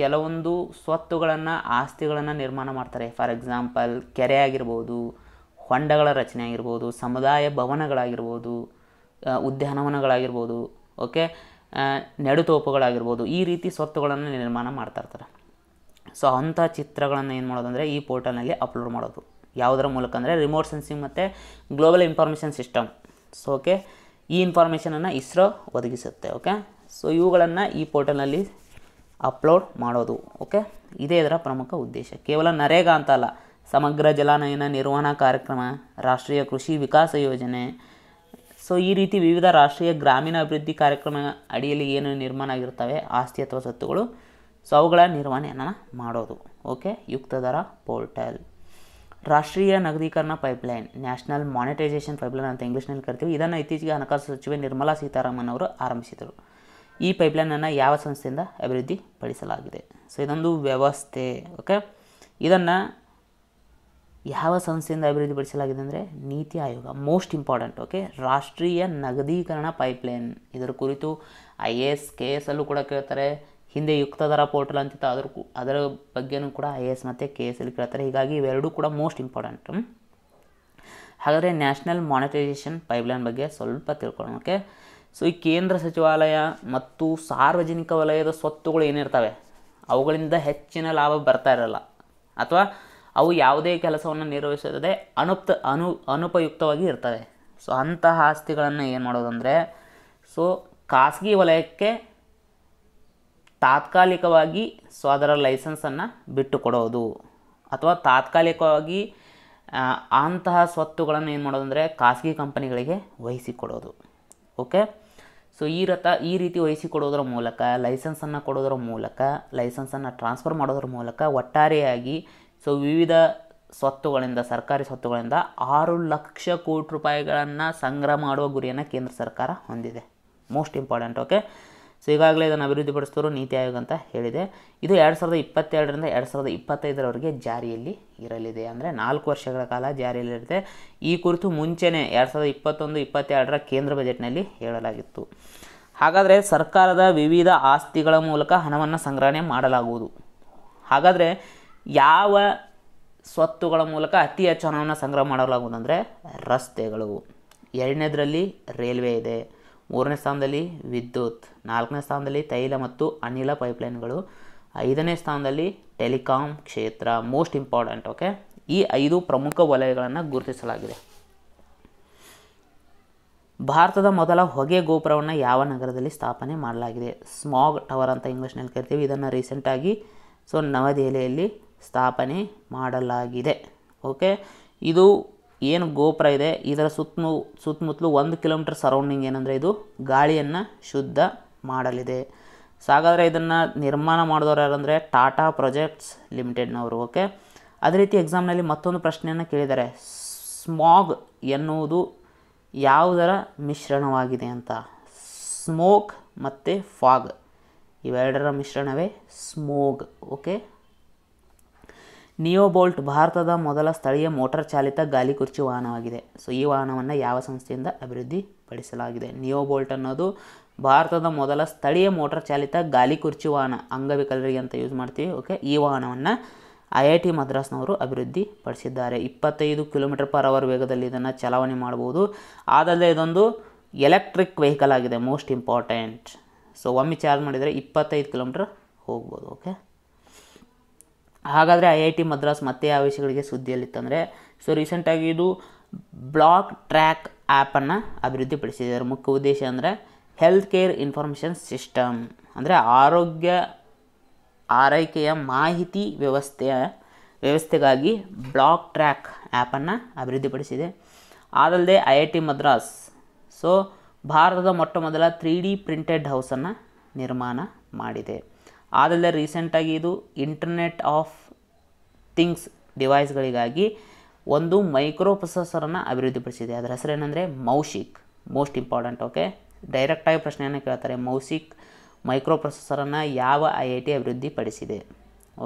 ಕೆಲವೊಂದು ಸ್ವತ್ತುಗಳನ್ನು ಆಸ್ತಿಗಳನ್ನು ನಿರ್ಮಾಣ ಮಾಡ್ತಾರೆ ಫಾರ್ ಎಕ್ಸಾಂಪಲ್ ಕೆರೆ ಆಗಿರ್ಬೋದು ಹೊಂಡಗಳ ರಚನೆ ಆಗಿರ್ಬೋದು ಸಮುದಾಯ ಭವನಗಳಾಗಿರ್ಬೋದು ಉದ್ಯಾನವನಗಳಾಗಿರ್ಬೋದು ಓಕೆ ನೆಡುತೋಪುಗಳಾಗಿರ್ಬೋದು ಈ ರೀತಿ ಸ್ವತ್ತುಗಳನ್ನು ನಿರ್ಮಾಣ ಮಾಡ್ತಾ ಇರ್ತಾರೆ ಸೊ ಅಂಥ ಚಿತ್ರಗಳನ್ನು ಏನು ಮಾಡೋದಂದರೆ ಈ ಪೋರ್ಟಲ್ನಲ್ಲಿ ಅಪ್ಲೋಡ್ ಮಾಡೋದು ಯಾವುದರ ಮೂಲಕ ಅಂದರೆ ರಿಮೋಟ್ ಸೆನ್ಸಿಂಗ್ ಮತ್ತು global information system so okay ಈ ಇನ್ಫಾರ್ಮೇಷನನ್ನು ಇಸ್ರೋ ಒದಗಿಸುತ್ತೆ ಓಕೆ ಸೊ ಇವುಗಳನ್ನು ಈ ಪೋರ್ಟಲ್ನಲ್ಲಿ ಅಪ್ಲೋಡ್ ಮಾಡೋದು ಓಕೆ ಇದೇ ಇದರ ಪ್ರಮುಖ ಉದ್ದೇಶ ಕೇವಲ ನರೇಗಾ ಅಂತ ಅಲ್ಲ ಸಮಗ್ರ ಜಲಾನಯನ ನಿರ್ವಹಣಾ ಕಾರ್ಯಕ್ರಮ ರಾಷ್ಟ್ರೀಯ ಕೃಷಿ ವಿಕಾಸ ಯೋಜನೆ ಸೊ ಈ ರೀತಿ ವಿವಿಧ ರಾಷ್ಟ್ರೀಯ ಗ್ರಾಮೀಣ ಅಭಿವೃದ್ಧಿ ಕಾರ್ಯಕ್ರಮ ಅಡಿಯಲ್ಲಿ ಏನು ನಿರ್ಮಾಣ ಆಗಿರ್ತವೆ ಆಸ್ತಿ ಅಥವಾ ಸ್ವತ್ತುಗಳು ಸೊ ಅವುಗಳ ನಿರ್ವಹಣೆಯನ್ನು ಮಾಡೋದು ಓಕೆ ಯುಕ್ತ ದರ ಪೋರ್ಟಲ್ ರಾಷ್ಟ್ರೀಯ ನಗರೀಕರಣ ಪೈಪ್ಲೈನ್ ನ್ಯಾಷನಲ್ ಮಾನಿಟೈಸೇಷನ್ ಪೈಪ್ಲೈನ್ ಅಂತ ಇಂಗ್ಲೀಷ್ನಲ್ಲಿ ಕರಿತೀವಿ ಇದನ್ನು ಇತ್ತೀಚೆಗೆ ಹಣಕಾಸು ಸಚಿವೆ ನಿರ್ಮಲಾ ಸೀತಾರಾಮನ್ ಅವರು ಆರಂಭಿಸಿದರು ಈ ಪೈಪ್ಲೈನನ್ನು ಯಾವ ಸಂಸ್ಥೆಯಿಂದ ಅಭಿವೃದ್ಧಿಪಡಿಸಲಾಗಿದೆ ಸೊ ಇದೊಂದು ವ್ಯವಸ್ಥೆ ಓಕೆ ಇದನ್ನು ಯಾವ ಸಂಸ್ಥೆಯಿಂದ ಅಭಿವೃದ್ಧಿಪಡಿಸಲಾಗಿದೆ ಅಂದರೆ ನೀತಿ ಆಯೋಗ ಮೋಸ್ಟ್ ಇಂಪಾರ್ಟೆಂಟ್ ಓಕೆ ರಾಷ್ಟ್ರೀಯ ನಗದೀಕರಣ ಪೈಪ್ಲೈನ್ ಇದರ ಕುರಿತು I A S K A S ಕೂಡ ಕೇಳ್ತಾರೆ ಹಿಂದೆ ಯುಕ್ತದರ ಪೋರ್ಟಲ್ ಅಂತಿತ್ತು ಅದ್ರ ಅದರ ಬಗ್ಗೆನೂ ಕೂಡ ಐ ಎ ಎಸ್ ಮತ್ತು ಕೆ ಎಸ್ ಅಲ್ಲಿ ಕೇಳ್ತಾರೆ ಹೀಗಾಗಿ ಇವೆರಡೂ ಕೂಡ ಮೋಸ್ಟ್ ಇಂಪಾರ್ಟೆಂಟ್ ಹಾಗಾದರೆ ನ್ಯಾಷನಲ್ ಮಾನಿಟೈಸೇಷನ್ ಪೈಪ್ಲೈನ್ ಬಗ್ಗೆ ಸ್ವಲ್ಪ ತಿಳ್ಕೊಳ್ಳೋಣ ಓಕೆ ಸೊ ಈ ಕೇಂದ್ರ ಸಚಿವಾಲಯ ಮತ್ತು ಸಾರ್ವಜನಿಕ ವಲಯದ ಸ್ವತ್ತುಗಳು ಏನಿರ್ತವೆ ಅವುಗಳಿಂದ ಹೆಚ್ಚಿನ ಲಾಭ ಬರ್ತಾ ಇರಲ್ಲ ಅಥವಾ ಅವು ಯಾವುದೇ ಕೆಲಸವನ್ನು ನಿರ್ವಹಿಸದೆ ಅನುಪ್ತ ಅನು ಅನುಪಯುಕ್ತವಾಗಿ ಇರ್ತವೆ ಸೊ ಅಂತಹ ಆಸ್ತಿಗಳನ್ನು ಏನು ಮಾಡೋದಂದರೆ ಸೊ ಖಾಸಗಿ ವಲಯಕ್ಕೆ ತಾತ್ಕಾಲಿಕವಾಗಿ ಸೊ ಅದರ ಲೈಸೆನ್ಸನ್ನು ಬಿಟ್ಟು ಕೊಡೋದು ಅಥವಾ ತಾತ್ಕಾಲಿಕವಾಗಿ ಅಂತಹ ಸ್ವತ್ತುಗಳನ್ನು ಏನು ಮಾಡೋದಂದರೆ ಖಾಸಗಿ ಕಂಪನಿಗಳಿಗೆ ವಹಿಸಿಕೊಡೋದು ಓಕೆ ಸೊ ಈ ರಥ ಈ ರೀತಿ ವಹಿಸಿಕೊಡೋದ್ರ ಮೂಲಕ ಲೈಸೆನ್ಸನ್ನು ಕೊಡೋದ್ರ ಮೂಲಕ ಲೈಸೆನ್ಸನ್ನು ಟ್ರಾನ್ಸ್ಫರ್ ಮಾಡೋದ್ರ ಮೂಲಕ ಒಟ್ಟಾರೆಯಾಗಿ ಸೊ ವಿವಿಧ ಸ್ವತ್ತುಗಳಿಂದ ಸರ್ಕಾರಿ ಸ್ವತ್ತುಗಳಿಂದ ಆರು ಲಕ್ಷ ಕೋಟಿ ರೂಪಾಯಿಗಳನ್ನು ಸಂಗ್ರಹ ಮಾಡುವ ಗುರಿಯನ್ನು ಕೇಂದ್ರ ಸರ್ಕಾರ ಹೊಂದಿದೆ ಮೋಸ್ಟ್ ಇಂಪಾರ್ಟೆಂಟ್ ಓಕೆ ಸೊ ಈಗಾಗಲೇ ಇದನ್ನು ಅಭಿವೃದ್ಧಿಪಡಿಸಿದ್ರು ನೀತಿ ಆಯೋಗ ಅಂತ ಹೇಳಿದೆ ಇದು ಎರಡು ಸಾವಿರದ ಇಪ್ಪತ್ತೆರಡರಿಂದ ಎರಡು ಸಾವಿರದ ಇಪ್ಪತ್ತೈದರವರೆಗೆ ಜಾರಿಯಲ್ಲಿ ಇರಲಿದೆ ಅಂದರೆ ನಾಲ್ಕು ವರ್ಷಗಳ ಕಾಲ ಜಾರಿಯಲ್ಲಿರುತ್ತೆ ಈ ಕುರಿತು ಮುಂಚೆನೇ ಎರಡು ಸಾವಿರದ ಇಪ್ಪತ್ತೊಂದು ಇಪ್ಪತ್ತೆರಡರ ಕೇಂದ್ರ ಬಜೆಟ್ನಲ್ಲಿ ಹೇಳಲಾಗಿತ್ತು ಹಾಗಾದರೆ ಸರ್ಕಾರದ ವಿವಿಧ ಆಸ್ತಿಗಳ ಮೂಲಕ ಹಣವನ್ನು ಸಂಗ್ರಹಣೆ ಮಾಡಲಾಗುವುದು ಹಾಗಾದರೆ ಯಾವ ಸ್ವತ್ತುಗಳ ಮೂಲಕ ಅತಿ ಹೆಚ್ಚು ಹಣವನ್ನು ಸಂಗ್ರಹ ಮಾಡಲಾಗುವುದಂದರೆ ರಸ್ತೆಗಳು ಎರಡನೇದರಲ್ಲಿ ರೈಲ್ವೆ ಇದೆ ಮೂರನೇ ಸ್ಥಾನದಲ್ಲಿ ವಿದ್ಯುತ್ ನಾಲ್ಕನೇ ಸ್ಥಾನದಲ್ಲಿ ತೈಲ ಮತ್ತು ಅನಿಲ ಪೈಪ್ಲೈನ್ಗಳು ಐದನೇ ಸ್ಥಾನದಲ್ಲಿ ಟೆಲಿಕಾಂ ಕ್ಷೇತ್ರ ಮೋಸ್ಟ್ ಇಂಪಾರ್ಟೆಂಟ್ ಓಕೆ ಈ ಐದು ಪ್ರಮುಖ ವಲಯಗಳನ್ನು ಗುರುತಿಸಲಾಗಿದೆ ಭಾರತದ ಮೊದಲ ಹೊಗೆ ಗೋಪುರವನ್ನು ಯಾವ ನಗರದಲ್ಲಿ ಸ್ಥಾಪನೆ ಮಾಡಲಾಗಿದೆ ಸ್ಮಾಗ್ ಟವರ್ ಅಂತ ಇಂಗ್ಲೀಷ್ನಲ್ಲಿ ಕರಿತೀವಿ ಇದನ್ನು ರೀಸೆಂಟಾಗಿ ಸೊ ನವದೆಹಲಿಯಲ್ಲಿ ಸ್ಥಾಪನೆ ಮಾಡಲಾಗಿದೆ ಓಕೆ ಇದು ಏನು ಗೋಪುರ ಇದೆ ಇದರ ಸುತ್ತಮು ಸುತ್ತಮುತ್ತಲು ಒಂದು ಕಿಲೋಮೀಟರ್ ಸರೌಂಡಿಂಗ್ ಏನಂದರೆ ಇದು ಗಾಳಿಯನ್ನು ಶುದ್ಧ ಮಾಡಲಿದೆ ಸೊ ಹಾಗಾದರೆ ಇದನ್ನು ನಿರ್ಮಾಣ ಮಾಡಿದವರು ಯಾರಂದರೆ ಟಾಟಾ ಪ್ರಾಜೆಕ್ಟ್ಸ್ ಲಿಮಿಟೆಡ್ನವರು ಓಕೆ ಅದೇ ರೀತಿ ಎಕ್ಸಾಮ್ನಲ್ಲಿ ಮತ್ತೊಂದು ಪ್ರಶ್ನೆಯನ್ನು ಕೇಳಿದ್ದಾರೆ ಸ್ಮಾಗ್ ಎನ್ನುವುದು ಯಾವುದರ ಮಿಶ್ರಣವಾಗಿದೆ ಅಂತ ಸ್ಮೋಕ್ ಮತ್ತು ಫಾಗ್ ಇವೆರಡರ ಮಿಶ್ರಣವೇ ಸ್ಮೋಗ್ ಓಕೆ ನಿಯೋಬೋಲ್ಟ್ ಭಾರತದ ಮೊದಲ ಸ್ಥಳೀಯ ಮೋಟಾರ್ ಚಾಲಿತ ಗಾಲಿ ಕುರ್ಚಿ ವಾಹನವಾಗಿದೆ ಸೊ ಈ ವಾಹನವನ್ನು ಯಾವ ಸಂಸ್ಥೆಯಿಂದ ಅಭಿವೃದ್ಧಿಪಡಿಸಲಾಗಿದೆ ನಿಯೋಬೋಲ್ಟ್ ಅನ್ನೋದು ಭಾರತದ ಮೊದಲ ಸ್ಥಳೀಯ ಮೋಟಾರ್ ಚಾಲಿತ ಗಾಲಿ ಕುರ್ಚಿ ವಾಹನ ಅಂಗವಿಕಲರಿಗೆ ಅಂತ ಯೂಸ್ ಮಾಡ್ತೀವಿ ಓಕೆ ಈ ವಾಹನವನ್ನು ಐ ಐ ಟಿ ಮದ್ರಾಸ್ನವರು ಅಭಿವೃದ್ಧಿಪಡಿಸಿದ್ದಾರೆ ಇಪ್ಪತ್ತೈದು ಕಿಲೋಮೀಟರ್ ಪರ್ ಅವರ್ ವೇಗದಲ್ಲಿ ಇದನ್ನು ಚಲಾವಣೆ ಮಾಡ್ಬೋದು ಆದಲ್ಲೇ ಇದೊಂದು ಎಲೆಕ್ಟ್ರಿಕ್ ವೆಹಿಕಲ್ ಆಗಿದೆ ಮೋಸ್ಟ್ ಇಂಪಾರ್ಟೆಂಟ್ ಸೊ ಒಮ್ಮೆ ಚಾರ್ಜ್ ಮಾಡಿದರೆ ಇಪ್ಪತ್ತೈದು ಕಿಲೋಮೀಟರ್ ಹೋಗ್ಬೋದು ಓಕೆ ಹಾಗಾದರೆ ಐ ಐ ಟಿ ಮದ್ರಾಸ್ ಮತ್ತೆ ಯಾವ ವಿಷಯಗಳಿಗೆ ಸುದ್ದಿಯಲ್ಲಿತ್ತಂದರೆ ಸೊ ರೀಸೆಂಟಾಗಿ ಇದು ಬ್ಲಾಕ್ ಟ್ರ್ಯಾಕ್ ಆ್ಯಪನ್ನು ಅಭಿವೃದ್ಧಿಪಡಿಸಿದೆ ಅದರ ಮುಖ್ಯ ಉದ್ದೇಶ ಅಂದರೆ ಹೆಲ್ತ್ ಕೇರ್ ಇನ್ಫಾರ್ಮೇಷನ್ ಸಿಸ್ಟಮ್ ಅಂದರೆ ಆರೋಗ್ಯ ಆರೈಕೆಯ ಮಾಹಿತಿ ವ್ಯವಸ್ಥೆಯ ವ್ಯವಸ್ಥೆಗಾಗಿ ಬ್ಲಾಕ್ ಟ್ರ್ಯಾಕ್ ಆ್ಯಪನ್ನು ಅಭಿವೃದ್ಧಿಪಡಿಸಿದೆ ಅದಲ್ಲದೆ I I T Madras so ಭಾರತದ ಮೊಟ್ಟ ಮೊದಲ ತ್ರೀ ಡಿ ಪ್ರಿಂಟೆಡ್ ಹೌಸನ್ನು ನಿರ್ಮಾಣ ಮಾಡಿದೆ ಆದಲ್ಲೇ ರೀಸೆಂಟಾಗಿ ಇದು ಇಂಟರ್ನೆಟ್ ಆಫ್ ಥಿಂಗ್ಸ್ ಡಿವೈಸ್ಗಳಿಗಾಗಿ ಒಂದು ಮೈಕ್ರೋ ಪ್ರೊಸೆಸರನ್ನು ಅಭಿವೃದ್ಧಿಪಡಿಸಿದೆ ಅದರ ಹೆಸರೇನೆಂದರೆ ಮೌಶಿಕ್ ಮೋಸ್ಟ್ ಇಂಪಾರ್ಟೆಂಟ್ ಓಕೆ ಡೈರೆಕ್ಟಾಗಿ ಪ್ರಶ್ನೆಯನ್ನು ಕೇಳ್ತಾರೆ ಮೌಸಿಕ್ ಮೈಕ್ರೋ ಪ್ರೊಸೆಸರನ್ನು ಯಾವ ಐ ಐ ಟಿ ಅಭಿವೃದ್ಧಿಪಡಿಸಿದೆ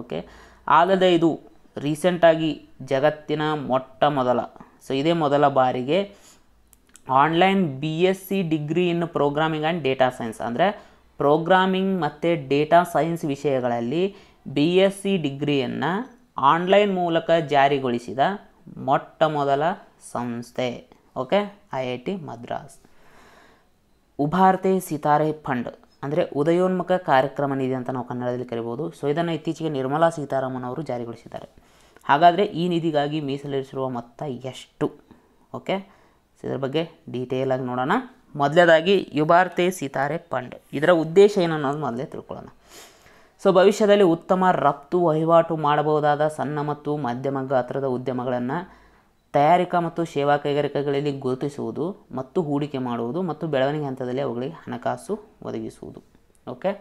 ಓಕೆ ಅಲ್ಲದೆ ಇದು ರೀಸೆಂಟಾಗಿ ಜಗತ್ತಿನ ಮೊಟ್ಟ ಮೊದಲ ಸೊ ಇದೇ ಮೊದಲ ಬಾರಿಗೆ online B S C degree in programming and data science ಅಂದರೆ ಪ್ರೋಗ್ರಾಮಿಂಗ್ ಮತ್ತು ಡೇಟಾ ಸೈನ್ಸ್ ವಿಷಯಗಳಲ್ಲಿ ಬಿ ಎಸ್ ಸಿ ಡಿಗ್ರಿಯನ್ನು ಆನ್ಲೈನ್ ಮೂಲಕ ಜಾರಿಗೊಳಿಸಿದ ಮೊಟ್ಟ ಮೊದಲ ಸಂಸ್ಥೆ okay I I T Madras Ubharte Sitare fund ಅಂದರೆ ಉದಯೋನ್ಮುಖ ಕಾರ್ಯಕ್ರಮ ನಿಧಿ ಅಂತ ನಾವು ಕನ್ನಡದಲ್ಲಿ ಕರಿಬೋದು ಸೊ ಇದನ್ನು ಇತ್ತೀಚೆಗೆ ನಿರ್ಮಲಾ ಸೀತಾರಾಮನ್ ಅವರು ಜಾರಿಗೊಳಿಸಿದ್ದಾರೆ ಹಾಗಾದರೆ ಈ ನಿಧಿಗಾಗಿ ಮೀಸಲಿರಿಸಿರುವ ಮೊತ್ತ ಎಷ್ಟು ಓಕೆ ಸೊ ಇದರ ಬಗ್ಗೆ ಡೀಟೇಲಾಗಿ ನೋಡೋಣ ಮೊದಲೇದಾಗಿ ಯುಭಾರ್ತೆ ಸಿತಾರೆ ಫಂಡ್ ಇದರ ಉದ್ದೇಶ ಏನು ಅನ್ನೋದು ಮೊದಲೇ ತಿಳ್ಕೊಳ್ಳೋಣ ಸೊ ಭವಿಷ್ಯದಲ್ಲಿ ಉತ್ತಮ ರಫ್ತು ವಹಿವಾಟು ಮಾಡಬಹುದಾದ ಸಣ್ಣ ಮತ್ತು ಮಧ್ಯಮ ಗಾತ್ರದ ಉದ್ಯಮಗಳನ್ನು ತಯಾರಿಕಾ ಮತ್ತು ಸೇವಾ ಕೈಗಾರಿಕೆಗಳಲ್ಲಿ ಗುರುತಿಸುವುದು ಮತ್ತು ಹೂಡಿಕೆ ಮಾಡುವುದು ಮತ್ತು ಬೆಳವಣಿಗೆ ಹಂತದಲ್ಲಿ ಅವುಗಳಿಗೆ ಹಣಕಾಸು ಒದಗಿಸುವುದು ಓಕೆ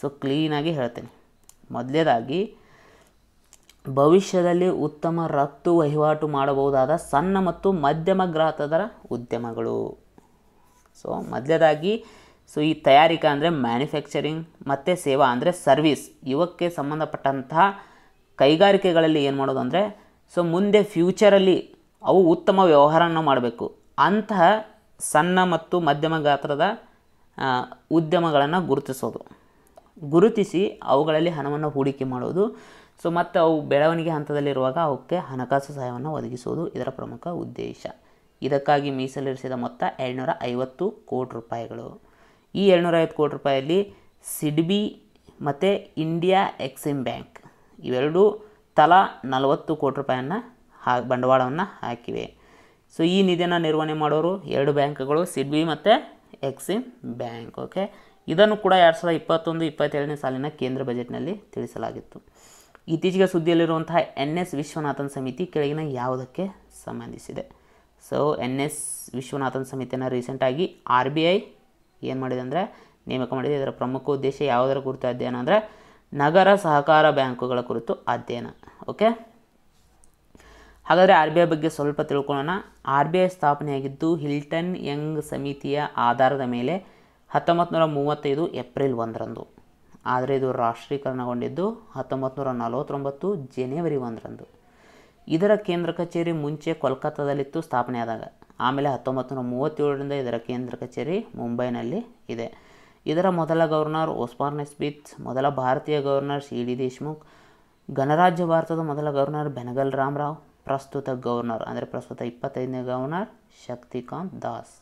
ಸೊ ಕ್ಲೀನಾಗಿ ಹೇಳ್ತೇನೆ ಮೊದಲೇದಾಗಿ ಭವಿಷ್ಯದಲ್ಲಿ ಉತ್ತಮ ರಫ್ತು ವಹಿವಾಟು ಮಾಡಬಹುದಾದ ಸಣ್ಣ ಮತ್ತು ಮಧ್ಯಮ ಗ್ರಾತದರ ಉದ್ಯಮಗಳು ಸೊ ಮೊದಲೇದಾಗಿ ಸೊ ಈ ತಯಾರಿಕಾ ಅಂದರೆ ಮ್ಯಾನುಫ್ಯಾಕ್ಚರಿಂಗ್ ಮತ್ತು ಸೇವಾ ಅಂದರೆ ಸರ್ವಿಸ್ ಇವಕ್ಕೆ ಸಂಬಂಧಪಟ್ಟಂತಹ ಕೈಗಾರಿಕೆಗಳಲ್ಲಿ ಏನು ಮಾಡೋದು ಅಂದರೆ ಸೊ ಮುಂದೆ ಫ್ಯೂಚರಲ್ಲಿ ಅವು ಉತ್ತಮ ವ್ಯವಹಾರನ ಮಾಡಬೇಕು ಅಂತಹ ಸಣ್ಣ ಮತ್ತು ಮಧ್ಯಮ ಗಾತ್ರದ ಉದ್ಯಮಗಳನ್ನು ಗುರುತಿಸೋದು ಗುರುತಿಸಿ ಅವುಗಳಲ್ಲಿ ಹಣವನ್ನು ಹೂಡಿಕೆ ಮಾಡೋದು ಸೊ ಮತ್ತು ಅವು ಬೆಳವಣಿಗೆ ಹಂತದಲ್ಲಿರುವಾಗ ಅವಕ್ಕೆ ಹಣಕಾಸು ಸಹಾಯವನ್ನು ಒದಗಿಸೋದು ಇದರ ಪ್ರಮುಖ ಉದ್ದೇಶ ಇದಕ್ಕಾಗಿ ಮೀಸಲಿರಿಸಿದ ಮೊತ್ತ ಏಳ್ನೂರ ಐವತ್ತು ಕೋಟಿ ರೂಪಾಯಿಗಳು ಈ ಏಳ್ನೂರ ಐವತ್ತು ಕೋಟಿ ರೂಪಾಯಲ್ಲಿ ಸಿಡ್ಬಿ ಮತ್ತು ಇಂಡಿಯಾ ಎಕ್ಸಿಮ್ ಬ್ಯಾಂಕ್ ಇವೆರಡೂ ತಲಾ ನಲವತ್ತು ಕೋಟಿ ರೂಪಾಯಿಯನ್ನು ಹಾ ಬಂಡವಾಳವನ್ನು ಹಾಕಿವೆ ಸೊ ಈ ನಿಧಿಯನ್ನು ನಿರ್ವಹಣೆ ಮಾಡೋರು ಎರಡು ಬ್ಯಾಂಕ್ಗಳು ಸಿಡ್ಬಿ ಮತ್ತು ಎಕ್ಸಿಮ್ ಬ್ಯಾಂಕ್ ಓಕೆ ಇದನ್ನು ಕೂಡ ಎರಡು ಸಾವಿರದ ಇಪ್ಪತ್ತೊಂದು ಇಪ್ಪತ್ತೇಳನೇ ಸಾಲಿನ ಕೇಂದ್ರ ಬಜೆಟ್ನಲ್ಲಿ ತಿಳಿಸಲಾಗಿತ್ತು ಇತ್ತೀಚೆಗೆ ಸುದ್ದಿಯಲ್ಲಿರುವಂತಹ ಎನ್ ಎಸ್ ವಿಶ್ವನಾಥನ್ ಸಮಿತಿ ಕೆಳಗಿನ ಯಾವುದಕ್ಕೆ ಸಂಬಂಧಿಸಿದೆ ಸೊ ಎನ್ ಎಸ್ ವಿಶ್ವನಾಥನ್ ಸಮಿತಿಯನ್ನು ರೀಸೆಂಟಾಗಿ ಆರ್ ಬಿ ಐ ಏನು ಮಾಡಿದೆ ಅಂದರೆ ನೇಮಕ ಮಾಡಿದೆ ಇದರ ಪ್ರಮುಖ ಉದ್ದೇಶ ಯಾವುದರ ಕುರಿತು ಅಧ್ಯಯನ ಅಂದರೆ ನಗರ ಸಹಕಾರ ಬ್ಯಾಂಕುಗಳ ಕುರಿತು ಅಧ್ಯಯನ ಓಕೆ ಹಾಗಾದರೆ ಆರ್ ಬಿ ಐ ಬಗ್ಗೆ ಸ್ವಲ್ಪ ತಿಳ್ಕೊಳ್ಳೋಣ ಆರ್ ಬಿ ಐ ಸ್ಥಾಪನೆಯಾಗಿದ್ದು ಹಿಲ್ಟನ್ ಯಂಗ್ ಸಮಿತಿಯ ಆಧಾರದ ಮೇಲೆ ಹತ್ತೊಂಬತ್ತು ನೂರ ಮೂವತ್ತೈದು ಏಪ್ರಿಲ್ ಒಂದರಂದು ಆದರೆ ಇದು ರಾಷ್ಟ್ರೀಕರಣಗೊಂಡಿದ್ದು ಹತ್ತೊಂಬತ್ತು ನೂರ ನಲವತ್ತೊಂಬತ್ತು ಜನವರಿ ಒಂದರಂದು ಇದರ ಕೇಂದ್ರ ಕಚೇರಿ ಮುಂಚೆ ಕೋಲ್ಕತ್ತಾದಲ್ಲಿತ್ತು ಸ್ಥಾಪನೆಯಾದಾಗ ಆಮೇಲೆ ಹತ್ತೊಂಬತ್ತು ನೂರ ಮೂವತ್ತೇಳರಿಂದ ಇದರ ಕೇಂದ್ರ ಕಚೇರಿ ಮುಂಬೈನಲ್ಲಿ ಇದೆ ಇದರ ಮೊದಲ ಗವರ್ನರ್ ಓಸ್ಮಾರ್ ಸ್ಮಿತ್ ಮೊದಲ ಭಾರತೀಯ ಗವರ್ನರ್ ಸಿ ಡಿ ದೇಶ್ಮುಖ್ ಗಣರಾಜ್ಯ ಭಾರತದ ಮೊದಲ ಗವರ್ನರ್ ಬೆನಗಲ್ ರಾಮರಾವ್ ಪ್ರಸ್ತುತ ಗವರ್ನರ್ ಅಂದರೆ ಪ್ರಸ್ತುತ ಇಪ್ಪತ್ತೈದನೇ ಗವರ್ನರ್ ಶಕ್ತಿಕಾಂತ್ ದಾಸ್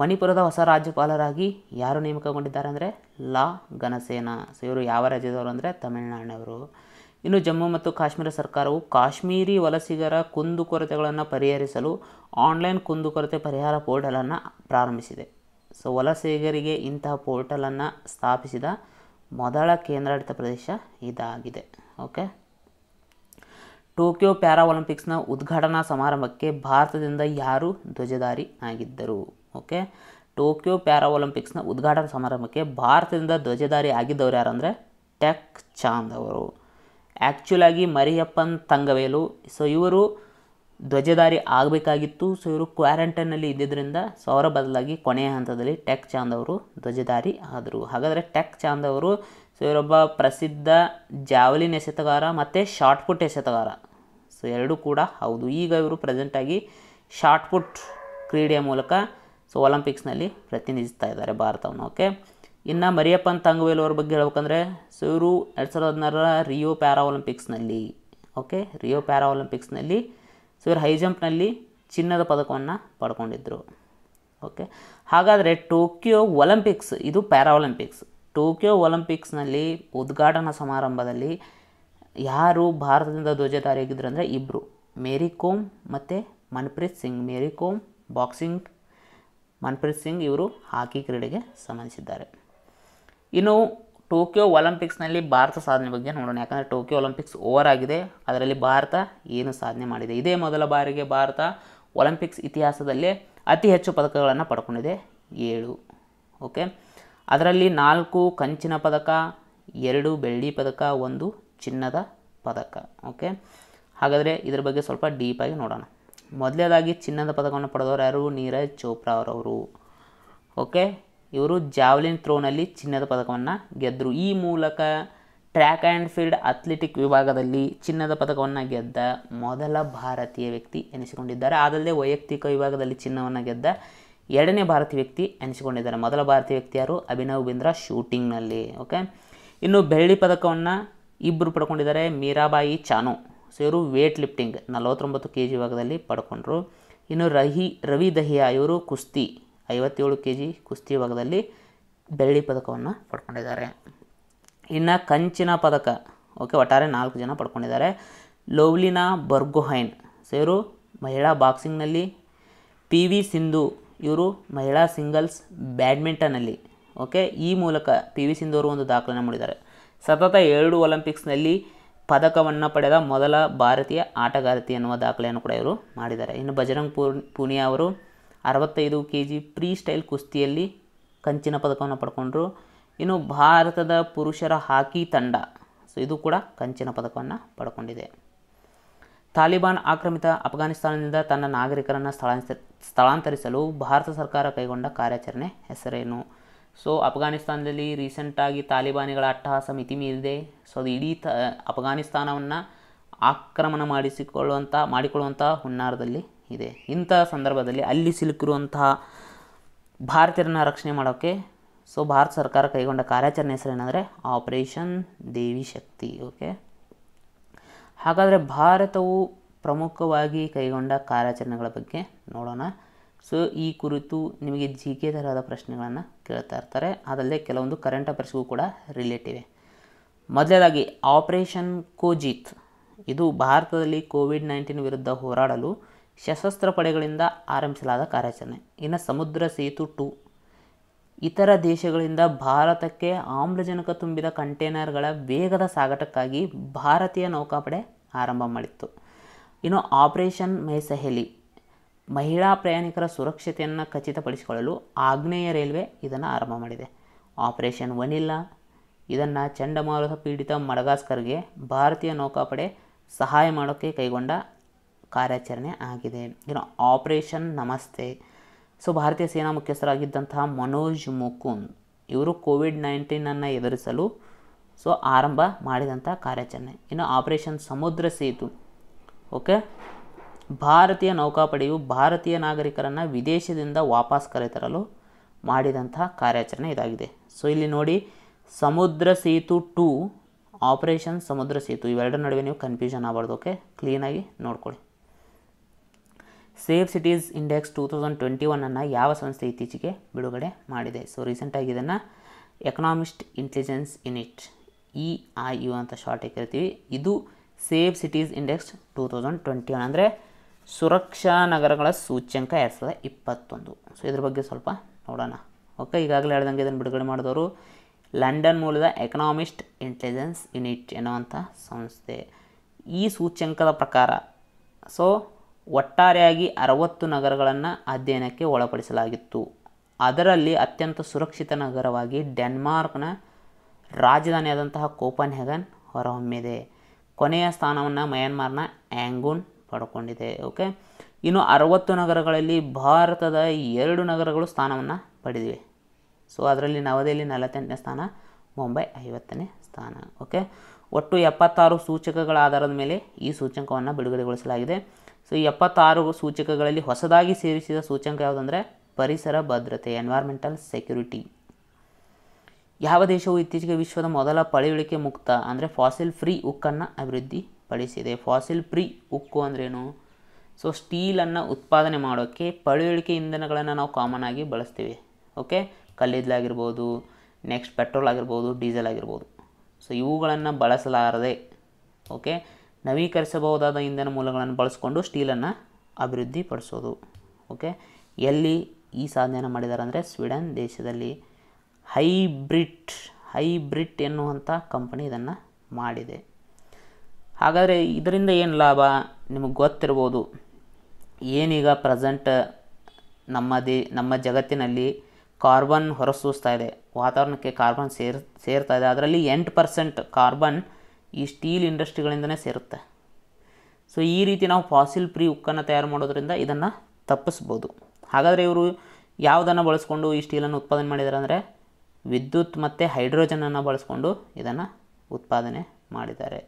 ಮಣಿಪುರದ ಹೊಸ ರಾಜ್ಯಪಾಲರಾಗಿ ಯಾರು ನೇಮಕಗೊಂಡಿದ್ದಾರೆ ಅಂದರೆ ಲಾ ಗಣಸೇನ ಸೊ ಇವರು ಯಾವ ರಾಜ್ಯದವರು ಅಂದರೆ ತಮಿಳುನಾಡಿನವರು ಇನ್ನು ಜಮ್ಮು ಮತ್ತು ಕಾಶ್ಮೀರ ಸರ್ಕಾರವು ಕಾಶ್ಮೀರಿ ವಲಸಿಗರ ಕುಂದುಕೊರತೆಗಳನ್ನು ಪರಿಹರಿಸಲು ಆನ್ಲೈನ್ ಕುಂದುಕೊರತೆ ಪರಿಹಾರ ಪೋರ್ಟಲನ್ನು ಪ್ರಾರಂಭಿಸಿದೆ ಸೊ ವಲಸಿಗರಿಗೆ ಇಂತಹ ಪೋರ್ಟಲನ್ನು ಸ್ಥಾಪಿಸಿದ ಮೊದಲ ಕೇಂದ್ರಾಡಳಿತ ಪ್ರದೇಶ ಇದಾಗಿದೆ ಓಕೆ ಟೋಕಿಯೋ ಪ್ಯಾರಾ ಒಲಿಂಪಿಕ್ಸ್ನ ಉದ್ಘಾಟನಾ ಸಮಾರಂಭಕ್ಕೆ ಭಾರತದಿಂದ ಯಾರು ಧ್ವಜಧಾರಿ ಆಗಿದ್ದರು ಓಕೆ ಟೋಕಿಯೋ ಪ್ಯಾರಾ ಒಲಿಂಪಿಕ್ಸ್ನ ಉದ್ಘಾಟನಾ ಸಮಾರಂಭಕ್ಕೆ ಭಾರತದಿಂದ ಧ್ವಜಧಾರಿ ಆಗಿದ್ದವರು ಯಾರಂದರೆ ಟೆಕ್ ಚಾಂದ್ ಅವರು ಆ್ಯಕ್ಚುಲಾಗಿ ಮರಿಯಪ್ಪನ್ ತಂಗವೇಲು ಸೊ ಇವರು ಧ್ವಜಧಾರಿ ಆಗಬೇಕಾಗಿತ್ತು ಸೊ ಇವರು ಕ್ವಾರಂಟೈನಲ್ಲಿ ಇದ್ದಿದ್ದರಿಂದ ಸೊ ಬದಲಾಗಿ ಕೊನೆಯ ಹಂತದಲ್ಲಿ ಟೆಕ್ ಚಾಂದ್ ಅವರು ಧ್ವಜಧಾರಿ ಆದರು ಹಾಗಾದರೆ ಟೆಕ್ ಚಾಂದ್ ಅವರು ಸೊ ಇವರೊಬ್ಬ ಪ್ರಸಿದ್ಧ ಜಾವಲಿನ್ ಎಸೆತಗಾರ ಮತ್ತು ಶಾರ್ಟ್ ಎಸೆತಗಾರ ಸೊ ಎರಡೂ ಕೂಡ ಹೌದು ಈಗ ಇವರು ಪ್ರೆಸೆಂಟಾಗಿ ಶಾರ್ಟ್ ಕ್ರೀಡೆಯ ಮೂಲಕ ಸೊ ಒಲಂಪಿಕ್ಸ್ನಲ್ಲಿ ಪ್ರತಿನಿಧಿಸ್ತಾ ಇದ್ದಾರೆ ಭಾರತವನ್ನು ಓಕೆ ಇನ್ನು ಮರಿಯಪ್ಪನ್ ತಂಗವೇಲ್ ಅವ್ರ ಬಗ್ಗೆ ಹೇಳ್ಬೇಕಂದ್ರೆ ಸೂರು ಎರಡು ಸಾವಿರದ ಹದಿನಾರರ ರಿಯೋ ಪ್ಯಾರಾ ಒಲಿಂಪಿಕ್ಸ್ನಲ್ಲಿ ಓಕೆ ರಿಯೋ ಪ್ಯಾರಾ ಒಲಿಂಪಿಕ್ಸ್ನಲ್ಲಿ ಹೈ ಜಂಪ್ನಲ್ಲಿ ಚಿನ್ನದ ಪದಕವನ್ನು ಪಡ್ಕೊಂಡಿದ್ದರು ಓಕೆ ಹಾಗಾದರೆ ಟೋಕಿಯೋ ಒಲಿಂಪಿಕ್ಸ್ ಇದು ಪ್ಯಾರಾ ಒಲಿಂಪಿಕ್ಸ್ ಟೋಕಿಯೋ ಒಲಿಂಪಿಕ್ಸ್ನಲ್ಲಿ ಉದ್ಘಾಟನಾ ಸಮಾರಂಭದಲ್ಲಿ ಯಾರು ಭಾರತದಿಂದ ಧ್ವಜಧಾರಿಯಾಗಿದ್ದರು ಅಂದರೆ ಇಬ್ಬರು ಮೇರಿ ಕೋಮ್ ಮತ್ತು ಮನ್ಪ್ರೀತ್ ಸಿಂಗ್ ಮೇರಿ ಕೋಮ್ ಬಾಕ್ಸಿಂಗ್ ಮನ್ಪ್ರೀತ್ ಸಿಂಗ್ ಇವರು ಹಾಕಿ ಕ್ರೀಡೆಗೆ ಸಂಬಂಧಿಸಿದ್ದಾರೆ ಇನ್ನು ಟೋಕಿಯೋ ಒಲಿಂಪಿಕ್ಸ್ನಲ್ಲಿ ಭಾರತ ಸಾಧನೆ ಬಗ್ಗೆ ನೋಡೋಣ ಯಾಕಂದರೆ ಟೋಕಿಯೋ ಒಲಿಂಪಿಕ್ಸ್ ಓವರ್ ಆಗಿದೆ ಅದರಲ್ಲಿ ಭಾರತ ಏನು ಸಾಧನೆ ಮಾಡಿದೆ ಇದೇ ಮೊದಲ ಬಾರಿಗೆ ಭಾರತ ಒಲಿಂಪಿಕ್ಸ್ ಇತಿಹಾಸದಲ್ಲೇ ಅತಿ ಹೆಚ್ಚು ಪದಕಗಳನ್ನು ಪಡ್ಕೊಂಡಿದೆ ಏಳು ಓಕೆ ಅದರಲ್ಲಿ ನಾಲ್ಕು ಕಂಚಿನ ಪದಕ ಎರಡು ಬೆಳ್ಳಿ ಪದಕ ಒಂದು ಚಿನ್ನದ ಪದಕ ಓಕೆ ಹಾಗಾದರೆ ಇದರ ಬಗ್ಗೆ ಸ್ವಲ್ಪ ಡೀಪಾಗಿ ನೋಡೋಣ ಮೊದಲೇದಾಗಿ ಚಿನ್ನದ ಪದಕವನ್ನು ಪಡೆದವರು ಯಾರು ನೀರಜ್ ಚೋಪ್ರಾ ಅವರವರು ಓಕೆ ಇವರು ಜಾವ್ಲಿನ್ ಥ್ರೋನಲ್ಲಿ ಚಿನ್ನದ ಪದಕವನ್ನು ಗೆದ್ದರು ಈ ಮೂಲಕ ಟ್ರ್ಯಾಕ್ ಆ್ಯಂಡ್ ಫೀಲ್ಡ್ ಅಥ್ಲೆಟಿಕ್ ವಿಭಾಗದಲ್ಲಿ ಚಿನ್ನದ ಪದಕವನ್ನು ಗೆದ್ದ ಮೊದಲ ಭಾರತೀಯ ವ್ಯಕ್ತಿ ಎನಿಸಿಕೊಂಡಿದ್ದಾರೆ ಅದಲ್ಲದೆ ವೈಯಕ್ತಿಕ ವಿಭಾಗದಲ್ಲಿ ಚಿನ್ನವನ್ನು ಗೆದ್ದ ಎರಡನೇ ಭಾರತೀಯ ವ್ಯಕ್ತಿ ಎನಿಸಿಕೊಂಡಿದ್ದಾರೆ ಮೊದಲ ಭಾರತೀಯ ವ್ಯಕ್ತಿ ಯಾರು ಅಭಿನವ್ ಬಿಂದ್ರಾ ಶೂಟಿಂಗ್ನಲ್ಲಿ ಓಕೆ ಇನ್ನು ಬೆಳ್ಳಿ ಪದಕವನ್ನು ಇಬ್ಬರು ಪಡ್ಕೊಂಡಿದ್ದಾರೆ ಮೀರಾಬಾಯಿ ಚಾನು ಸೊ ಇವರು ವೇಟ್ ಲಿಫ್ಟಿಂಗ್ ನಲವತ್ತೊಂಬತ್ತು ಕೆ ಜಿ ವಿಭಾಗದಲ್ಲಿ ಪಡ್ಕೊಂಡ್ರು ಇನ್ನು ರಹಿ ರವಿ ದಹಿಯಾ ಇವರು ಕುಸ್ತಿ ಐವತ್ತೇಳು ಕೆ ಜಿ ಕುಸ್ತಿ ಭಾಗದಲ್ಲಿ ಬೆಳ್ಳಿ ಪದಕವನ್ನು ಪಡ್ಕೊಂಡಿದ್ದಾರೆ ಇನ್ನು ಕಂಚಿನ ಪದಕ ಓಕೆ ಒಟ್ಟಾರೆ ನಾಲ್ಕು ಜನ ಪಡ್ಕೊಂಡಿದ್ದಾರೆ ಲೋವ್ಲಿನಾ ಬರ್ಗೋಹೈನ್ ಸೇರು ಮಹಿಳಾ ಬಾಕ್ಸಿಂಗ್ನಲ್ಲಿ ಪಿ ವಿ ಸಿಂಧು ಇವರು ಮಹಿಳಾ ಸಿಂಗಲ್ಸ್ ಬ್ಯಾಡ್ಮಿಂಟನ್ನಲ್ಲಿ ಓಕೆ ಈ ಮೂಲಕ ಪಿ ವಿ ಸಿಂಧು ಅವರು ಒಂದು ದಾಖಲೆಯನ್ನು ಮಾಡಿದ್ದಾರೆ ಸತತ ಎರಡು ಒಲಿಂಪಿಕ್ಸ್ನಲ್ಲಿ ಪದಕವನ್ನು ಪಡೆದ ಮೊದಲ ಭಾರತೀಯ ಆಟಗಾರತಿ ಎನ್ನುವ ದಾಖಲೆಯನ್ನು ಕೂಡ ಇವರು ಮಾಡಿದ್ದಾರೆ ಇನ್ನು ಬಜರಂಗ್ ಪೂರ್ ಪೂನಿಯಾ ಅವರು ಅರವತ್ತೈದು ಕೆ ಜಿ ಫ್ರೀ ಸ್ಟೈಲ್ ಕುಸ್ತಿಯಲ್ಲಿ ಕಂಚಿನ ಪದಕವನ್ನು ಪಡ್ಕೊಂಡ್ರು ಇನ್ನು ಭಾರತದ ಪುರುಷರ ಹಾಕಿ ತಂಡ ಸೊ ಇದು ಕೂಡ ಕಂಚಿನ ಪದಕವನ್ನು ಪಡ್ಕೊಂಡಿದೆ ತಾಲಿಬಾನ್ ಆಕ್ರಮಿತ ಅಫ್ಘಾನಿಸ್ತಾನದಿಂದ ತನ್ನ ನಾಗರಿಕರನ್ನು ಸ್ಥಳಾಂತ ಸ್ಥಳಾಂತರಿಸಲು ಭಾರತ ಸರ್ಕಾರ ಕೈಗೊಂಡ ಕಾರ್ಯಾಚರಣೆ ಹೆಸರೇನು ಸೊ ಅಫ್ಘಾನಿಸ್ತಾನದಲ್ಲಿ ರೀಸೆಂಟಾಗಿ ತಾಲಿಬಾನಿಗಳ ಅಟ್ಟಹಾಸ ಮಿತಿ ಮೀರಿದೆ ಸೊ ಅದು ಇಡೀ ತ ಅಫ್ಘಾನಿಸ್ತಾನವನ್ನು ಆಕ್ರಮಣ ಮಾಡಿಸಿಕೊಳ್ಳುವಂಥ ಮಾಡಿಕೊಳ್ಳುವಂಥ ಹುನ್ನಾರದಲ್ಲಿ ಇದೆ ಇಂಥ ಸಂದರ್ಭದಲ್ಲಿ ಅಲ್ಲಿ ಸಿಲುಕಿರುವಂತಹ ಭಾರತೀಯರನ್ನು ರಕ್ಷಣೆ ಮಾಡೋಕ್ಕೆ ಸೊ ಭಾರತ ಸರ್ಕಾರ ಕೈಗೊಂಡ ಕಾರ್ಯಾಚರಣೆ ಹೆಸರು ಏನಂದರೆ ಆಪರೇಷನ್ ದೇವಿ ಶಕ್ತಿ ಓಕೆ ಹಾಗಾದರೆ ಭಾರತವು ಪ್ರಮುಖವಾಗಿ ಕೈಗೊಂಡ ಕಾರ್ಯಾಚರಣೆಗಳ ಬಗ್ಗೆ ನೋಡೋಣ ಸೊ ಈ ಕುರಿತು ನಿಮಗೆ ಜಿ ಕೆ ತರಹದ ಪ್ರಶ್ನೆಗಳನ್ನು ಕೇಳ್ತಾ ಇರ್ತಾರೆ ಅದಲ್ಲದೆ ಕೆಲವೊಂದು ಕರೆಂಟ್ ಅಫೇರ್ಸ್ಗೂ ಕೂಡ ರಿಲೇಟ್ ಇವೆ ಮೊದಲೇದಾಗಿ ಆಪರೇಷನ್ ಕೋಜಿತ್ ಇದು ಭಾರತದಲ್ಲಿ ಕೋವಿಡ್ ನೈನ್ಟೀನ್ ವಿರುದ್ಧ ಹೋರಾಡಲು ಸಶಸ್ತ್ರ ಪಡೆಗಳಿಂದ ಆರಂಭಿಸಲಾದ ಕಾರ್ಯಾಚರಣೆ ಇನ್ನು ಸಮುದ್ರ ಸೇತು ಟು ಇತರ ದೇಶಗಳಿಂದ ಭಾರತಕ್ಕೆ ಆಮ್ಲಜನಕ ತುಂಬಿದ ಕಂಟೇನರ್ಗಳ ವೇಗದ ಸಾಗಾಟಕ್ಕಾಗಿ ಭಾರತೀಯ ನೌಕಾಪಡೆ ಆರಂಭ ಮಾಡಿತ್ತು ಇನ್ನು ಆಪರೇಷನ್ ಮೈಸಹೆಲಿ ಮಹಿಳಾ ಪ್ರಯಾಣಿಕರ ಸುರಕ್ಷತೆಯನ್ನು ಖಚಿತಪಡಿಸಿಕೊಳ್ಳಲು ಆಗ್ನೇಯ ರೈಲ್ವೆ ಇದನ್ನು ಆರಂಭ ಮಾಡಿದೆ ಆಪರೇಷನ್ ವನಿಲ್ಲಾ ಇದನ್ನು ಚಂಡಮಾರುತ ಪೀಡಿತ ಮಡಗಾಸ್ಕರ್ಗೆ ಭಾರತೀಯ ನೌಕಾಪಡೆ ಸಹಾಯ ಮಾಡೋಕ್ಕೆ ಕೈಗೊಂಡ ಕಾರ್ಯಾಚರಣೆ ಆಗಿದೆ ಇನ್ನು ಆಪರೇಷನ್ ನಮಸ್ತೆ ಸೊ ಭಾರತೀಯ ಸೇನಾ ಮುಖ್ಯಸ್ಥರಾಗಿದ್ದಂತಹ ಮನೋಜ್ ಮುಕುಂದ್ ಇವರು ಕೋವಿಡ್ ನೈನ್ಟೀನನ್ನು ಎದುರಿಸಲು ಸೊ ಆರಂಭ ಮಾಡಿದಂಥ ಕಾರ್ಯಾಚರಣೆ ಇನ್ನು ಆಪರೇಷನ್ ಸಮುದ್ರ ಸೇತು ಓಕೆ ಭಾರತೀಯ ನೌಕಾಪಡೆಯು ಭಾರತೀಯ ನಾಗರಿಕರನ್ನು ವಿದೇಶದಿಂದ ವಾಪಸ್ ಕರೆತರಲು ಮಾಡಿದಂಥ ಕಾರ್ಯಾಚರಣೆ ಇದಾಗಿದೆ ಸೊ ಇಲ್ಲಿ ನೋಡಿ ಸಮುದ್ರ ಸೇತು ಟು ಆಪರೇಷನ್ ಸಮುದ್ರ ಸೇತು ಇವೆರಡರ ನಡುವೆ ನೀವು ಕನ್ಫ್ಯೂಷನ್ ಆಗಬಾರ್ದು ಓಕೆ ಕ್ಲೀನಾಗಿ ನೋಡ್ಕೊಳ್ಳಿ safe cities index two thousand twenty ಒನ್ನನ್ನು ಯಾವ ಸಂಸ್ಥೆ ಇತ್ತೀಚೆಗೆ ಬಿಡುಗಡೆ ಮಾಡಿದೆ ಸೊ ರೀಸೆಂಟಾಗಿ ಇದನ್ನು economist intelligence unit E I U ಅಂತ ಶಾರ್ಟ್ ಕರಿತೀವಿ ಇದು safe cities index two thousand twenty one ಅಂದರೆ ಸುರಕ್ಷಾ ನಗರಗಳ ಸೂಚ್ಯಂಕ ಎರಡು ಸಾವಿರದ ಇಪ್ಪತ್ತೊಂದು ಸೊ ಇದ್ರ ಬಗ್ಗೆ ಸ್ವಲ್ಪ ನೋಡೋಣ ಓಕೆ ಈಗಾಗಲೇ ಹೇಳ್ದಂಗೆ ಇದನ್ನು ಬಿಡುಗಡೆ ಮಾಡಿದವರು ಲಂಡನ್ ಮೂಲದ ಎಕನಾಮಿಸ್ಟ್ ಇಂಟೆಲಿಜೆನ್ಸ್ ಯುನಿಟ್ ಎನ್ನುವಂಥ ಸಂಸ್ಥೆ ಈ ಸೂಚ್ಯಂಕದ ಪ್ರಕಾರ ಸೊ ಒಟ್ಟಾರೆಯಾಗಿ ಅರವತ್ತು ನಗರಗಳನ್ನು ಅಧ್ಯಯನಕ್ಕೆ ಒಳಪಡಿಸಲಾಗಿತ್ತು ಅದರಲ್ಲಿ ಅತ್ಯಂತ ಸುರಕ್ಷಿತ ನಗರವಾಗಿ ಡೆನ್ಮಾರ್ಕ್ನ ರಾಜಧಾನಿಯಾದಂತಹ ಕೋಪನ್ ಹೆಗನ್ ಹೊರಹೊಮ್ಮಿದೆ ಕೊನೆಯ ಸ್ಥಾನವನ್ನು ಮಯನ್ಮಾರ್ನ ಆ್ಯಂಗೂನ್ ಪಡ್ಕೊಂಡಿದೆ ಓಕೆ ಇನ್ನು ಅರವತ್ತು ನಗರಗಳಲ್ಲಿ ಭಾರತದ ಎರಡು ನಗರಗಳು ಸ್ಥಾನವನ್ನು ಪಡೆದಿವೆ ಸೊ ಅದರಲ್ಲಿ ನವದೆಹಲಿ ನಲವತ್ತೆಂಟನೇ ಸ್ಥಾನ ಮುಂಬೈ ಐವತ್ತನೇ ಸ್ಥಾನ ಓಕೆ ಒಟ್ಟು ಎಪ್ಪತ್ತಾರು ಸೂಚಕಗಳ ಆಧಾರದ ಮೇಲೆ ಈ ಸೂಚಕವನ್ನು ಬಿಡುಗಡೆಗೊಳಿಸಲಾಗಿದೆ ಸೊ ಎಪ್ಪತ್ತಾರು ಸೂಚಕಗಳಲ್ಲಿ ಹೊಸದಾಗಿ ಸೇರಿಸಿದ ಸೂಚ್ಯಂಕ ಯಾವುದಂದರೆ ಪರಿಸರ ಭದ್ರತೆ ಎನ್ವೈರ್ಮೆಂಟಲ್ ಸೆಕ್ಯುರಿಟಿ ಯಾವ ದೇಶವು ಇತ್ತೀಚೆಗೆ ವಿಶ್ವದ ಮೊದಲ ಪಳೆಯುಳಿಕೆ ಮುಕ್ತ ಅಂದರೆ ಫಾಸಿಲ್ ಫ್ರೀ ಉಕ್ಕನ್ನು ಅಭಿವೃದ್ಧಿ ಪಡಿಸಿದೆ ಫಾಸಿಲ್ ಫ್ರೀ ಉಕ್ಕು ಅಂದ್ರೇನು ಸೊ ಸ್ಟೀಲನ್ನು ಉತ್ಪಾದನೆ ಮಾಡೋಕ್ಕೆ ಪಳೆಯುಳಿಕೆ ಇಂಧನಗಳನ್ನು ನಾವು ಕಾಮನ್ ಆಗಿ ಬಳಸ್ತೀವಿ ಓಕೆ ಕಲ್ಲಿದ್ದಲಾಗಿರ್ಬೋದು ನೆಕ್ಸ್ಟ್ ಪೆಟ್ರೋಲ್ ಆಗಿರ್ಬೋದು ಡೀಸೆಲ್ ಆಗಿರ್ಬೋದು ಸೊ ಇವುಗಳನ್ನು ಬಳಸಲಾರದೆ ಓಕೆ ನವೀಕರಿಸಬಹುದಾದ ಇಂಧನ ಮೂಲಗಳನ್ನು ಬಳಸಿಕೊಂಡು ಸ್ಟೀಲನ್ನು ಅಭಿವೃದ್ಧಿಪಡಿಸೋದು ಓಕೆ ಎಲ್ಲಿ ಈ ಸಾಧನೆಯನ್ನು ಮಾಡಿದ್ದಾರೆ ಅಂದರೆ ಸ್ವೀಡನ್ ದೇಶದಲ್ಲಿ ಹೈಬ್ರಿಡ್ ಹೈಬ್ರಿಡ್ ಎನ್ನುವಂಥ ಕಂಪನಿ ಇದನ್ನು ಮಾಡಿದೆ ಹಾಗಾದರೆ ಇದರಿಂದ ಏನು ಲಾಭ ನಿಮಗೆ ಗೊತ್ತಿರ್ಬೋದು ಏನೀಗ ಪ್ರೆಸೆಂಟ್ ನಮ್ಮ ದೇ ನಮ್ಮ ಜಗತ್ತಿನಲ್ಲಿ ಕಾರ್ಬನ್ ಹೊರಸೂಸ್ತಾ ಇದೆ ವಾತಾವರಣಕ್ಕೆ ಕಾರ್ಬನ್ ಸೇರ್ ಸೇರ್ತಾ ಇದೆ ಅದರಲ್ಲಿ ಎಂಟು ಪರ್ಸೆಂಟ್ ಕಾರ್ಬನ್ ಈ ಸ್ಟೀಲ್ ಇಂಡಸ್ಟ್ರಿಗಳಿಂದನೇ ಸೇರುತ್ತೆ ಸೊ ಈ ರೀತಿ ನಾವು ಫಾಸಿಲ್ ಫ್ರೀ ಉಕ್ಕನ್ನು ತಯಾರು ಮಾಡೋದ್ರಿಂದ ಇದನ್ನು ತಪ್ಪಿಸ್ಬೋದು ಹಾಗಾದರೆ ಇವರು ಯಾವುದನ್ನು ಬಳಸ್ಕೊಂಡು ಈ ಸ್ಟೀಲನ್ನು ಉತ್ಪಾದನೆ ಮಾಡಿದ್ದಾರೆ ಅಂದರೆ ವಿದ್ಯುತ್ ಮತ್ತು ಹೈಡ್ರೋಜನನ್ನು ಬಳಸ್ಕೊಂಡು ಇದನ್ನು ಉತ್ಪಾದನೆ ಮಾಡಿದ್ದಾರೆ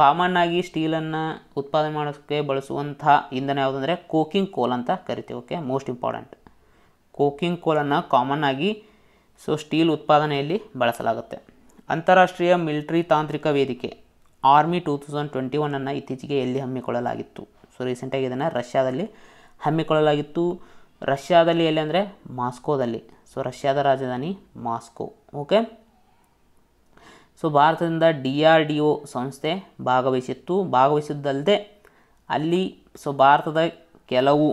ಕಾಮನ್ ಆಗಿ ಸ್ಟೀಲನ್ನು ಉತ್ಪಾದನೆ ಮಾಡೋಕ್ಕೆ ಬಳಸುವಂಥ ಇಂಧನ ಯಾವುದಂದರೆ ಕೋಕಿಂಗ್ ಕೋಲ್ ಅಂತ ಕರಿತೀವಿ ಓಕೆ ಮೋಸ್ಟ್ ಇಂಪಾರ್ಟೆಂಟ್ ಕೋಕಿಂಗ್ ಕೋಲನ್ನು ಕಾಮನ್ ಆಗಿ ಸೊ ಸ್ಟೀಲ್ ಉತ್ಪಾದನೆಯಲ್ಲಿ ಬಳಸಲಾಗುತ್ತೆ ಅಂತಾರಾಷ್ಟ್ರೀಯ ಮಿಲ್ಟ್ರಿ ತಾಂತ್ರಿಕ ವೇದಿಕೆ ಆರ್ಮಿ ಟೂ ತೌಸಂಡ್ ಟ್ವೆಂಟಿ ಒನ್ನನ್ನು ಇತ್ತೀಚೆಗೆ ಎಲ್ಲಿ ಹಮ್ಮಿಕೊಳ್ಳಲಾಗಿತ್ತು ಸೊ ರೀಸೆಂಟಾಗಿ ಇದನ್ನು ರಷ್ಯಾದಲ್ಲಿ ಹಮ್ಮಿಕೊಳ್ಳಲಾಗಿತ್ತು ರಷ್ಯಾದಲ್ಲಿ ಎಲ್ಲಿ ಅಂದರೆ ಮಾಸ್ಕೋದಲ್ಲಿ ಸೊ ರಷ್ಯಾದ ರಾಜಧಾನಿ ಮಾಸ್ಕೋ ಓಕೆ ಸೊ ಭಾರತದಿಂದ ಡಿ ಆರ್ ಡಿ ಒ ಸಂಸ್ಥೆ ಭಾಗವಹಿಸಿತ್ತು ಭಾಗವಹಿಸಿದ್ದಲ್ಲದೆ ಅಲ್ಲಿ ಸೊ ಭಾರತದ ಕೆಲವು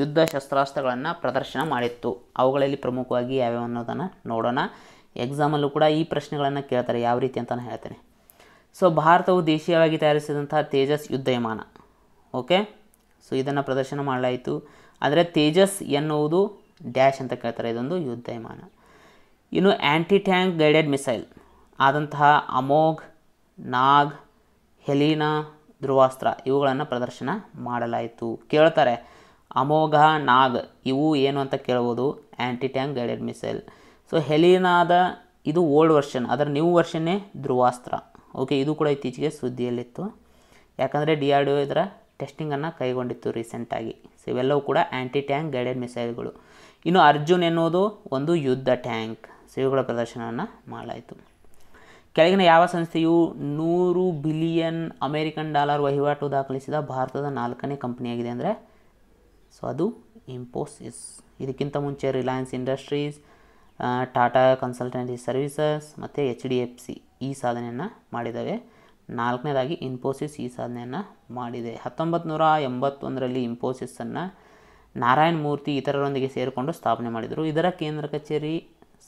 ಯುದ್ಧ ಶಸ್ತ್ರಾಸ್ತ್ರಗಳನ್ನು ಪ್ರದರ್ಶನ ಮಾಡಿತ್ತು ಅವುಗಳಲ್ಲಿ ಪ್ರಮುಖವಾಗಿ ಯಾವ್ಯಾವ ಅನ್ನೋದನ್ನು ನೋಡೋಣ ಎಕ್ಸಾಮಲ್ಲೂ ಕೂಡ ಈ ಪ್ರಶ್ನೆಗಳನ್ನು ಕೇಳ್ತಾರೆ ಯಾವ ರೀತಿ ಅಂತ ನಾನು ಹೇಳ್ತೇನೆ ಸೊ ಭಾರತವು ದೇಶೀಯವಾಗಿ ತಯಾರಿಸಿದಂತಹ ತೇಜಸ್ ಯುದ್ಧ ವಿಮಾನ ಓಕೆ ಸೊ ಇದನ್ನು ಪ್ರದರ್ಶನ ಮಾಡಲಾಯಿತು ಆದರೆ ತೇಜಸ್ ಎನ್ನುವುದು ಡ್ಯಾಶ್ ಅಂತ ಕೇಳ್ತಾರೆ ಇದೊಂದು ಯುದ್ಧ ವಿಮಾನ ಇನ್ನು ಆ್ಯಂಟಿ ಟ್ಯಾಂಕ್ ಗೈಡೆಡ್ ಮಿಸೈಲ್ ಆದಂತಹ ಅಮೋಘ್ ನಾಗ್ ಹೆಲೀನಾ ಧ್ರುವಾಸ್ತ್ರ ಇವುಗಳನ್ನು ಪ್ರದರ್ಶನ ಮಾಡಲಾಯಿತು ಕೇಳ್ತಾರೆ ಅಮೋಘ ನಾಗ್ ಇವು ಏನು ಅಂತ ಕೇಳ್ಬೋದು anti tank guided missile so ಹೆಲೀನಾದ ಇದು ಓಲ್ಡ್ ವರ್ಷನ್ ಅದರ ನ್ಯೂ ವರ್ಷನ್ನೇ ಧ್ರುವಾಸ್ತ್ರ ಓಕೆ ಇದು ಕೂಡ ಇತ್ತೀಚೆಗೆ ಸುದ್ದಿಯಲ್ಲಿತ್ತು ಯಾಕಂದರೆ ಡಿ ಆರ್ ಡಿ ಒ ಇದರ ಟೆಸ್ಟಿಂಗನ್ನು ಕೈಗೊಂಡಿತ್ತು ರೀಸೆಂಟಾಗಿ ಸೊ ಇವೆಲ್ಲವೂ ಕೂಡ ಆ್ಯಂಟಿ ಟ್ಯಾಂಕ್ ಗೈಡೆಡ್ ಮಿಸೈಲ್ಗಳು ಇನ್ನು ಅರ್ಜುನ್ ಎನ್ನುವುದು ಒಂದು ಯುದ್ಧ ಟ್ಯಾಂಕ್ ಸೊ ಇವುಗಳ ಪ್ರದರ್ಶನವನ್ನು ಮಾಡಲಾಯಿತು ಕೆಳಗಿನ ಯಾವ ಸಂಸ್ಥೆಯು ನೂರು ಬಿಲಿಯನ್ ಅಮೇರಿಕನ್ ಡಾಲರ್ ವಹಿವಾಟು ದಾಖಲಿಸಿದ ಭಾರತದ ನಾಲ್ಕನೇ ಕಂಪ್ನಿಯಾಗಿದೆ ಅಂದರೆ ಸೊ ಅದು ಇಂಪೋಸಿಸ್ ಇದಕ್ಕಿಂತ ಮುಂಚೆ ರಿಲಯನ್ಸ್ ಇಂಡಸ್ಟ್ರೀಸ್ ಟಾಟಾ ಕನ್ಸಲ್ಟೆನ್ಸಿ ಸರ್ವಿಸಸ್ ಮತ್ತು ಎಚ್ ಡಿ ಎಫ್ ಸಿ ಈ ಸಾಧನೆಯನ್ನು ಮಾಡಿದ್ದಾವೆ ನಾಲ್ಕನೇದಾಗಿ ಇನ್ಫೋಸಿಸ್ ಈ ಸಾಧನೆಯನ್ನು ಮಾಡಿದೆ ಹತ್ತೊಂಬತ್ತು ನೂರ ಎಂಬತ್ತೊಂದರಲ್ಲಿ ಇನ್ಫೋಸಿಸನ್ನು ನಾರಾಯಣ ಮೂರ್ತಿ ಇತರರೊಂದಿಗೆ ಸೇರಿಕೊಂಡು ಸ್ಥಾಪನೆ ಮಾಡಿದರು ಇದರ ಕೇಂದ್ರ ಕಚೇರಿ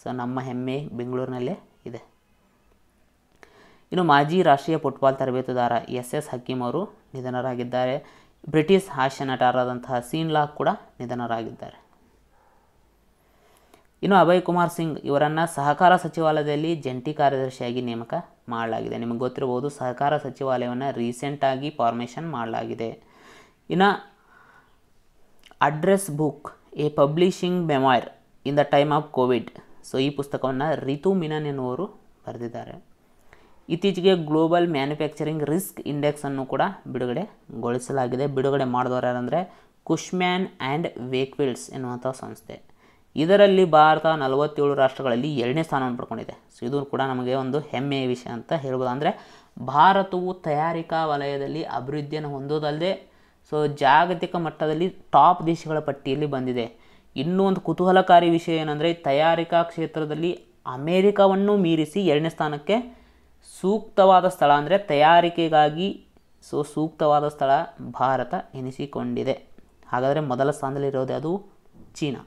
ಸ ನಮ್ಮ ಹೆಮ್ಮೆ ಬೆಂಗಳೂರಿನಲ್ಲೇ ಇದೆ ಇನ್ನು ಮಾಜಿ ರಾಷ್ಟ್ರೀಯ ಫುಟ್ಬಾಲ್ ತರಬೇತುದಾರ ಎಸ್ ಎಸ್ ಹಕ್ಕಿಂ ಅವರು ನಿಧನರಾಗಿದ್ದಾರೆ ಬ್ರಿಟಿಷ್ ಹಾಸ್ಯ ನಟರಾದಂತಹ ಸೀನ್ ಲಾಕ್ ಕೂಡ ನಿಧನರಾಗಿದ್ದಾರೆ ಇನ್ನು ಅಭಯ್ ಕುಮಾರ್ ಸಿಂಗ್ ಇವರನ್ನು ಸಹಕಾರ ಸಚಿವಾಲಯದಲ್ಲಿ ಜಂಟಿ ಕಾರ್ಯದರ್ಶಿಯಾಗಿ ನೇಮಕ ಮಾಡಲಾಗಿದೆ ನಿಮಗೆ ಗೊತ್ತಿರಬಹುದು ಸಹಕಾರ ಸಚಿವಾಲಯವನ್ನು ರೀಸೆಂಟಾಗಿ ಫಾರ್ಮೇಷನ್ ಮಾಡಲಾಗಿದೆ ಇನ್ನು address book a publishing memoir in the time of Covid so ಈ ಪುಸ್ತಕವನ್ನು ರಿತು ಮಿನನ್ ಎನ್ನುವರು ಬರೆದಿದ್ದಾರೆ ಇತ್ತೀಚೆಗೆ ಗ್ಲೋಬಲ್ ಮ್ಯಾನುಫ್ಯಾಕ್ಚರಿಂಗ್ ರಿಸ್ಕ್ ಇಂಡೆಕ್ಸನ್ನು ಕೂಡ ಬಿಡುಗಡೆಗೊಳಿಸಲಾಗಿದೆ ಬಿಡುಗಡೆ ಮಾಡಿದವರು ಯಾರಂದರೆ ಕುಶ್ಮ್ಯಾನ್ ಆ್ಯಂಡ್ ವೇಕ್ವಿಲ್ಡ್ಸ್ ಎನ್ನುವಂಥ ಸಂಸ್ಥೆ ಇದರಲ್ಲಿ ಭಾರತ ನಲವತ್ತೇಳು ರಾಷ್ಟ್ರಗಳಲ್ಲಿ ಎರಡನೇ ಸ್ಥಾನವನ್ನು ಪಡ್ಕೊಂಡಿದೆ ಸೊ ಇದು ಕೂಡ ನಮಗೆ ಒಂದು ಹೆಮ್ಮೆಯ ವಿಷಯ ಅಂತ ಹೇಳ್ಬೋದು ಅಂದರೆ ಭಾರತವು ತಯಾರಿಕಾ ವಲಯದಲ್ಲಿ ಅಭಿವೃದ್ಧಿಯನ್ನು ಹೊಂದೋದಲ್ಲದೆ ಸೊ ಜಾಗತಿಕ ಮಟ್ಟದಲ್ಲಿ ಟಾಪ್ ದೇಶಗಳ ಪಟ್ಟಿಯಲ್ಲಿ ಬಂದಿದೆ ಇನ್ನೂ ಒಂದು ಕುತೂಹಲಕಾರಿ ವಿಷಯ ಏನಂದರೆ ತಯಾರಿಕಾ ಕ್ಷೇತ್ರದಲ್ಲಿ ಅಮೇರಿಕಾವನ್ನು ಮೀರಿಸಿ ಎರಡನೇ ಸ್ಥಾನಕ್ಕೆ ಸೂಕ್ತವಾದ ಸ್ಥಳ ಅಂದರೆ ತಯಾರಿಕೆಗಾಗಿ ಸೊ ಸೂಕ್ತವಾದ ಸ್ಥಳ ಭಾರತ ಎನಿಸಿಕೊಂಡಿದೆ ಹಾಗಾದರೆ ಮೊದಲ ಸ್ಥಾನದಲ್ಲಿರೋದೇ ಅದು ಚೀನಾ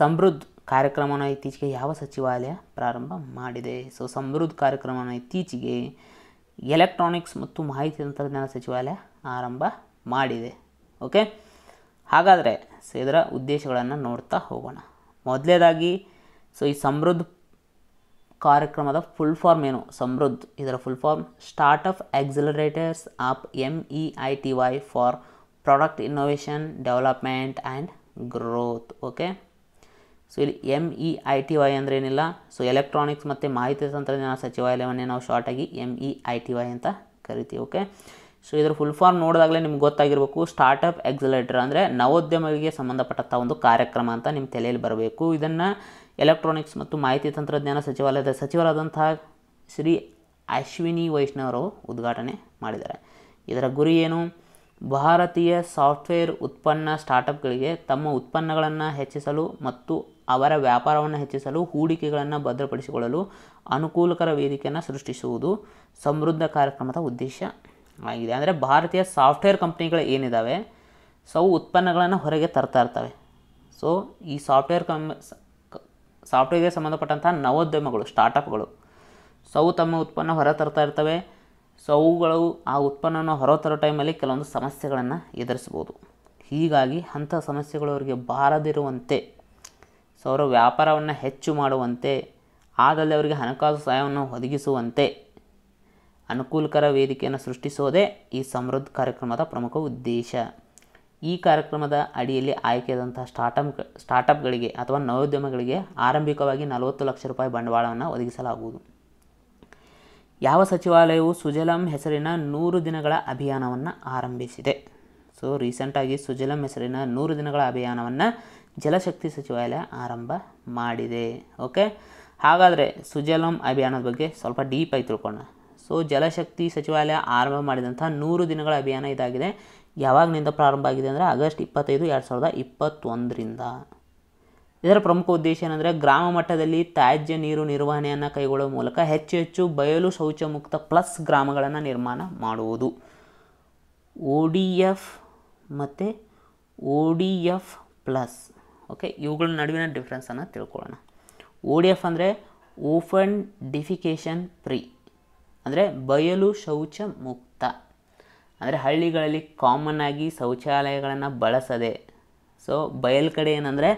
ಸಮೃದ್ಧ ಕಾರ್ಯಕ್ರಮವನ್ನು ಇತ್ತೀಚೆಗೆ ಯಾವ ಸಚಿವಾಲಯ ಪ್ರಾರಂಭ ಮಾಡಿದೆ ಸೊ ಸಮೃದ್ಧ ಕಾರ್ಯಕ್ರಮವನ್ನು ಇತ್ತೀಚೆಗೆ ಎಲೆಕ್ಟ್ರಾನಿಕ್ಸ್ ಮತ್ತು ಮಾಹಿತಿ ತಂತ್ರಜ್ಞಾನ ಸಚಿವಾಲಯ ಆರಂಭ ಮಾಡಿದೆ ಓಕೆ ಹಾಗಾದರೆ ಸೊ ಇದರ ಉದ್ದೇಶಗಳನ್ನು ನೋಡ್ತಾ ಹೋಗೋಣ ಮೊದಲೇದಾಗಿ ಸೊ ಈ ಸಮೃದ್ಧ ಕಾರ್ಯಕ್ರಮದ ಫುಲ್ ಫಾರ್ಮ್ ಏನು ಸಮೃದ್ಧ ಇದರ full form start up accelerators of M E I T Y for product innovation development and growth okay so ಇಲ್ಲಿ M E e I T Y ಅಂದರೆ ಏನಿಲ್ಲ ಸೊ ಎಲೆಕ್ಟ್ರಾನಿಕ್ಸ್ ಮತ್ತು ಮಾಹಿತಿ ತಂತ್ರಜ್ಞಾನ ಸಚಿವಾಲಯವನ್ನೇ ನಾವು ಶಾರ್ಟಾಗಿ M E I T Y ಅಂತ ಕರಿತೀವಿ ಓಕೆ ಸೊ ಇದರ ಫುಲ್ ಫಾರ್ಮ್ ನೋಡಿದಾಗಲೇ ನಿಮ್ಗೆ ಗೊತ್ತಾಗಿರಬೇಕು ಸ್ಟಾರ್ಟಪ್ ಎಕ್ಸಲೇಟರ್ ಅಂದರೆ ನವೋದ್ಯಮಗಳಿಗೆ ಸಂಬಂಧಪಟ್ಟಂಥ ಒಂದು ಕಾರ್ಯಕ್ರಮ ಅಂತ ನಿಮ್ಮ ತಲೆಯಲ್ಲಿ ಬರಬೇಕು ಇದನ್ನು ಎಲೆಕ್ಟ್ರಾನಿಕ್ಸ್ ಮತ್ತು ಮಾಹಿತಿ ತಂತ್ರಜ್ಞಾನ ಸಚಿವಾಲಯದ ಸಚಿವರಾದಂತಹ ಶ್ರೀ ಅಶ್ವಿನಿ ವೈಷ್ಣವರು ಉದ್ಘಾಟನೆ ಮಾಡಿದ್ದಾರೆ ಇದರ ಗುರಿ ಏನು ಭಾರತೀಯ ಸಾಫ್ಟ್ವೇರ್ ಉತ್ಪನ್ನ ಸ್ಟಾರ್ಟಪ್ಗಳಿಗೆ ತಮ್ಮ ಉತ್ಪನ್ನಗಳನ್ನು ಹೆಚ್ಚಿಸಲು ಮತ್ತು ಅವರ ವ್ಯಾಪಾರವನ್ನು ಹೆಚ್ಚಿಸಲು ಹೂಡಿಕೆಗಳನ್ನು ಭದ್ರಪಡಿಸಿಕೊಳ್ಳಲು ಅನುಕೂಲಕರ ವೇದಿಕೆಯನ್ನು ಸೃಷ್ಟಿಸುವುದು ಸಮೃದ್ಧ ಕಾರ್ಯಕ್ರಮದ ಉದ್ದೇಶ ಆಗಿದೆ ಅಂದರೆ ಭಾರತೀಯ ಸಾಫ್ಟ್ವೇರ್ ಕಂಪ್ನಿಗಳು ಏನಿದ್ದಾವೆ ಸೌ ಉತ್ಪನ್ನಗಳನ್ನು ಹೊರಗೆ ತರ್ತಾ ಇರ್ತವೆ ಸೊ ಈ ಸಾಫ್ಟ್ವೇರ್ ಕಂ ಸಾಫ್ಟ್ವೇರ್ಗೆ ಸಂಬಂಧಪಟ್ಟಂತಹ ನವೋದ್ಯಮಗಳು ಸ್ಟಾರ್ಟಪ್ಗಳು ಸೌ ತಮ್ಮ ಉತ್ಪನ್ನ ಹೊರ ತರ್ತಾ ಇರ್ತವೆ ಸೊ ಅವುಗಳು ಆ ಉತ್ಪನ್ನವನ್ನು ಹೊರತರೋ ಟೈಮಲ್ಲಿ ಕೆಲವೊಂದು ಸಮಸ್ಯೆಗಳನ್ನು ಎದುರಿಸ್ಬೋದು ಹೀಗಾಗಿ ಅಂಥ ಸಮಸ್ಯೆಗಳು ಅವರಿಗೆ ಬಾರದಿರುವಂತೆ ಸೊ ಅವರ ವ್ಯಾಪಾರವನ್ನು ಹೆಚ್ಚು ಮಾಡುವಂತೆ ಆದಲ್ಲಿ ಅವರಿಗೆ ಹಣಕಾಸು ಸಹಾಯವನ್ನು ಒದಗಿಸುವಂತೆ ಅನುಕೂಲಕರ ವೇದಿಕೆಯನ್ನು ಸೃಷ್ಟಿಸೋದೇ ಈ ಸಮೃದ್ಧ ಕಾರ್ಯಕ್ರಮದ ಪ್ರಮುಖ ಉದ್ದೇಶ ಈ ಕಾರ್ಯಕ್ರಮದ ಅಡಿಯಲ್ಲಿ ಆಯ್ಕೆಯಾದಂಥ ಸ್ಟಾರ್ಟಪ್ ಸ್ಟಾರ್ಟಪ್ಗಳಿಗೆ ಅಥವಾ ನವೋದ್ಯಮಗಳಿಗೆ ಆರಂಭಿಕವಾಗಿ ನಲವತ್ತು ಲಕ್ಷ ರೂಪಾಯಿ ಬಂಡವಾಳವನ್ನು ಒದಗಿಸಲಾಗುವುದು ಯಾವ ಸಚಿವಾಲಯವು ಸುಜಲಂ ಹೆಸರಿನ ನೂರು ದಿನಗಳ ಅಭಿಯಾನವನ್ನು ಆರಂಭಿಸಿದೆ ಸೊ ರೀಸೆಂಟಾಗಿ ಸುಜಲಂ ಹೆಸರಿನ ನೂರು ದಿನಗಳ ಅಭಿಯಾನವನ್ನು ಜಲಶಕ್ತಿ ಸಚಿವಾಲಯ ಆರಂಭ ಮಾಡಿದೆ ಓಕೆ ಹಾಗಾದರೆ ಸುಜಲಂ ಅಭಿಯಾನದ ಬಗ್ಗೆ ಸ್ವಲ್ಪ ಡೀಪಾಗಿ ತಿಳ್ಕೊಳ್ಳೋಣ ಸೊ ಜಲಶಕ್ತಿ ಸಚಿವಾಲಯ ಆರಂಭ ಮಾಡಿದಂಥ ನೂರು ದಿನಗಳ ಅಭಿಯಾನ ಇದಾಗಿದೆ ಯಾವಾಗಿನಿಂದ ಪ್ರಾರಂಭ ಆಗಿದೆ ಅಂದರೆ ಆಗಸ್ಟ್ ಇಪ್ಪತ್ತೈದು ಎರಡು ಸಾವಿರದ ಇಪ್ಪತ್ತೊಂದರಿಂದ ಇದರ ಪ್ರಮುಖ ಉದ್ದೇಶ ಏನಂದರೆ ಗ್ರಾಮ ಮಟ್ಟದಲ್ಲಿ ತ್ಯಾಜ್ಯ ನೀರು ನಿರ್ವಹಣೆಯನ್ನು ಕೈಗೊಳ್ಳುವ ಮೂಲಕ ಹೆಚ್ಚು ಹೆಚ್ಚು ಬಯಲು ಶೌಚ ಮುಕ್ತ ಪ್ಲಸ್ ಗ್ರಾಮಗಳನ್ನು ನಿರ್ಮಾಣ ಮಾಡುವುದು ಒ ಡಿ ಎಫ್ ಮತ್ತು O D F plus okay ಇವುಗಳ ನಡುವಿನ ಡಿಫ್ರೆನ್ಸನ್ನು ತಿಳ್ಕೊಳ್ಳೋಣ ಓ ಡಿ ಎಫ್ ಅಂದರೆ ಓಪನ್ ಡಿಫಿಕೇಶನ್ ಫ್ರೀ ಅಂದರೆ ಬಯಲು ಶೌಚ ಮುಕ್ತ ಅಂದರೆ ಹಳ್ಳಿಗಳಲ್ಲಿ ಕಾಮನ್ ಆಗಿ ಶೌಚಾಲಯಗಳನ್ನು ಬಳಸದೆ ಸೊ ಬಯಲು ಕಡೆ ಏನಂದರೆ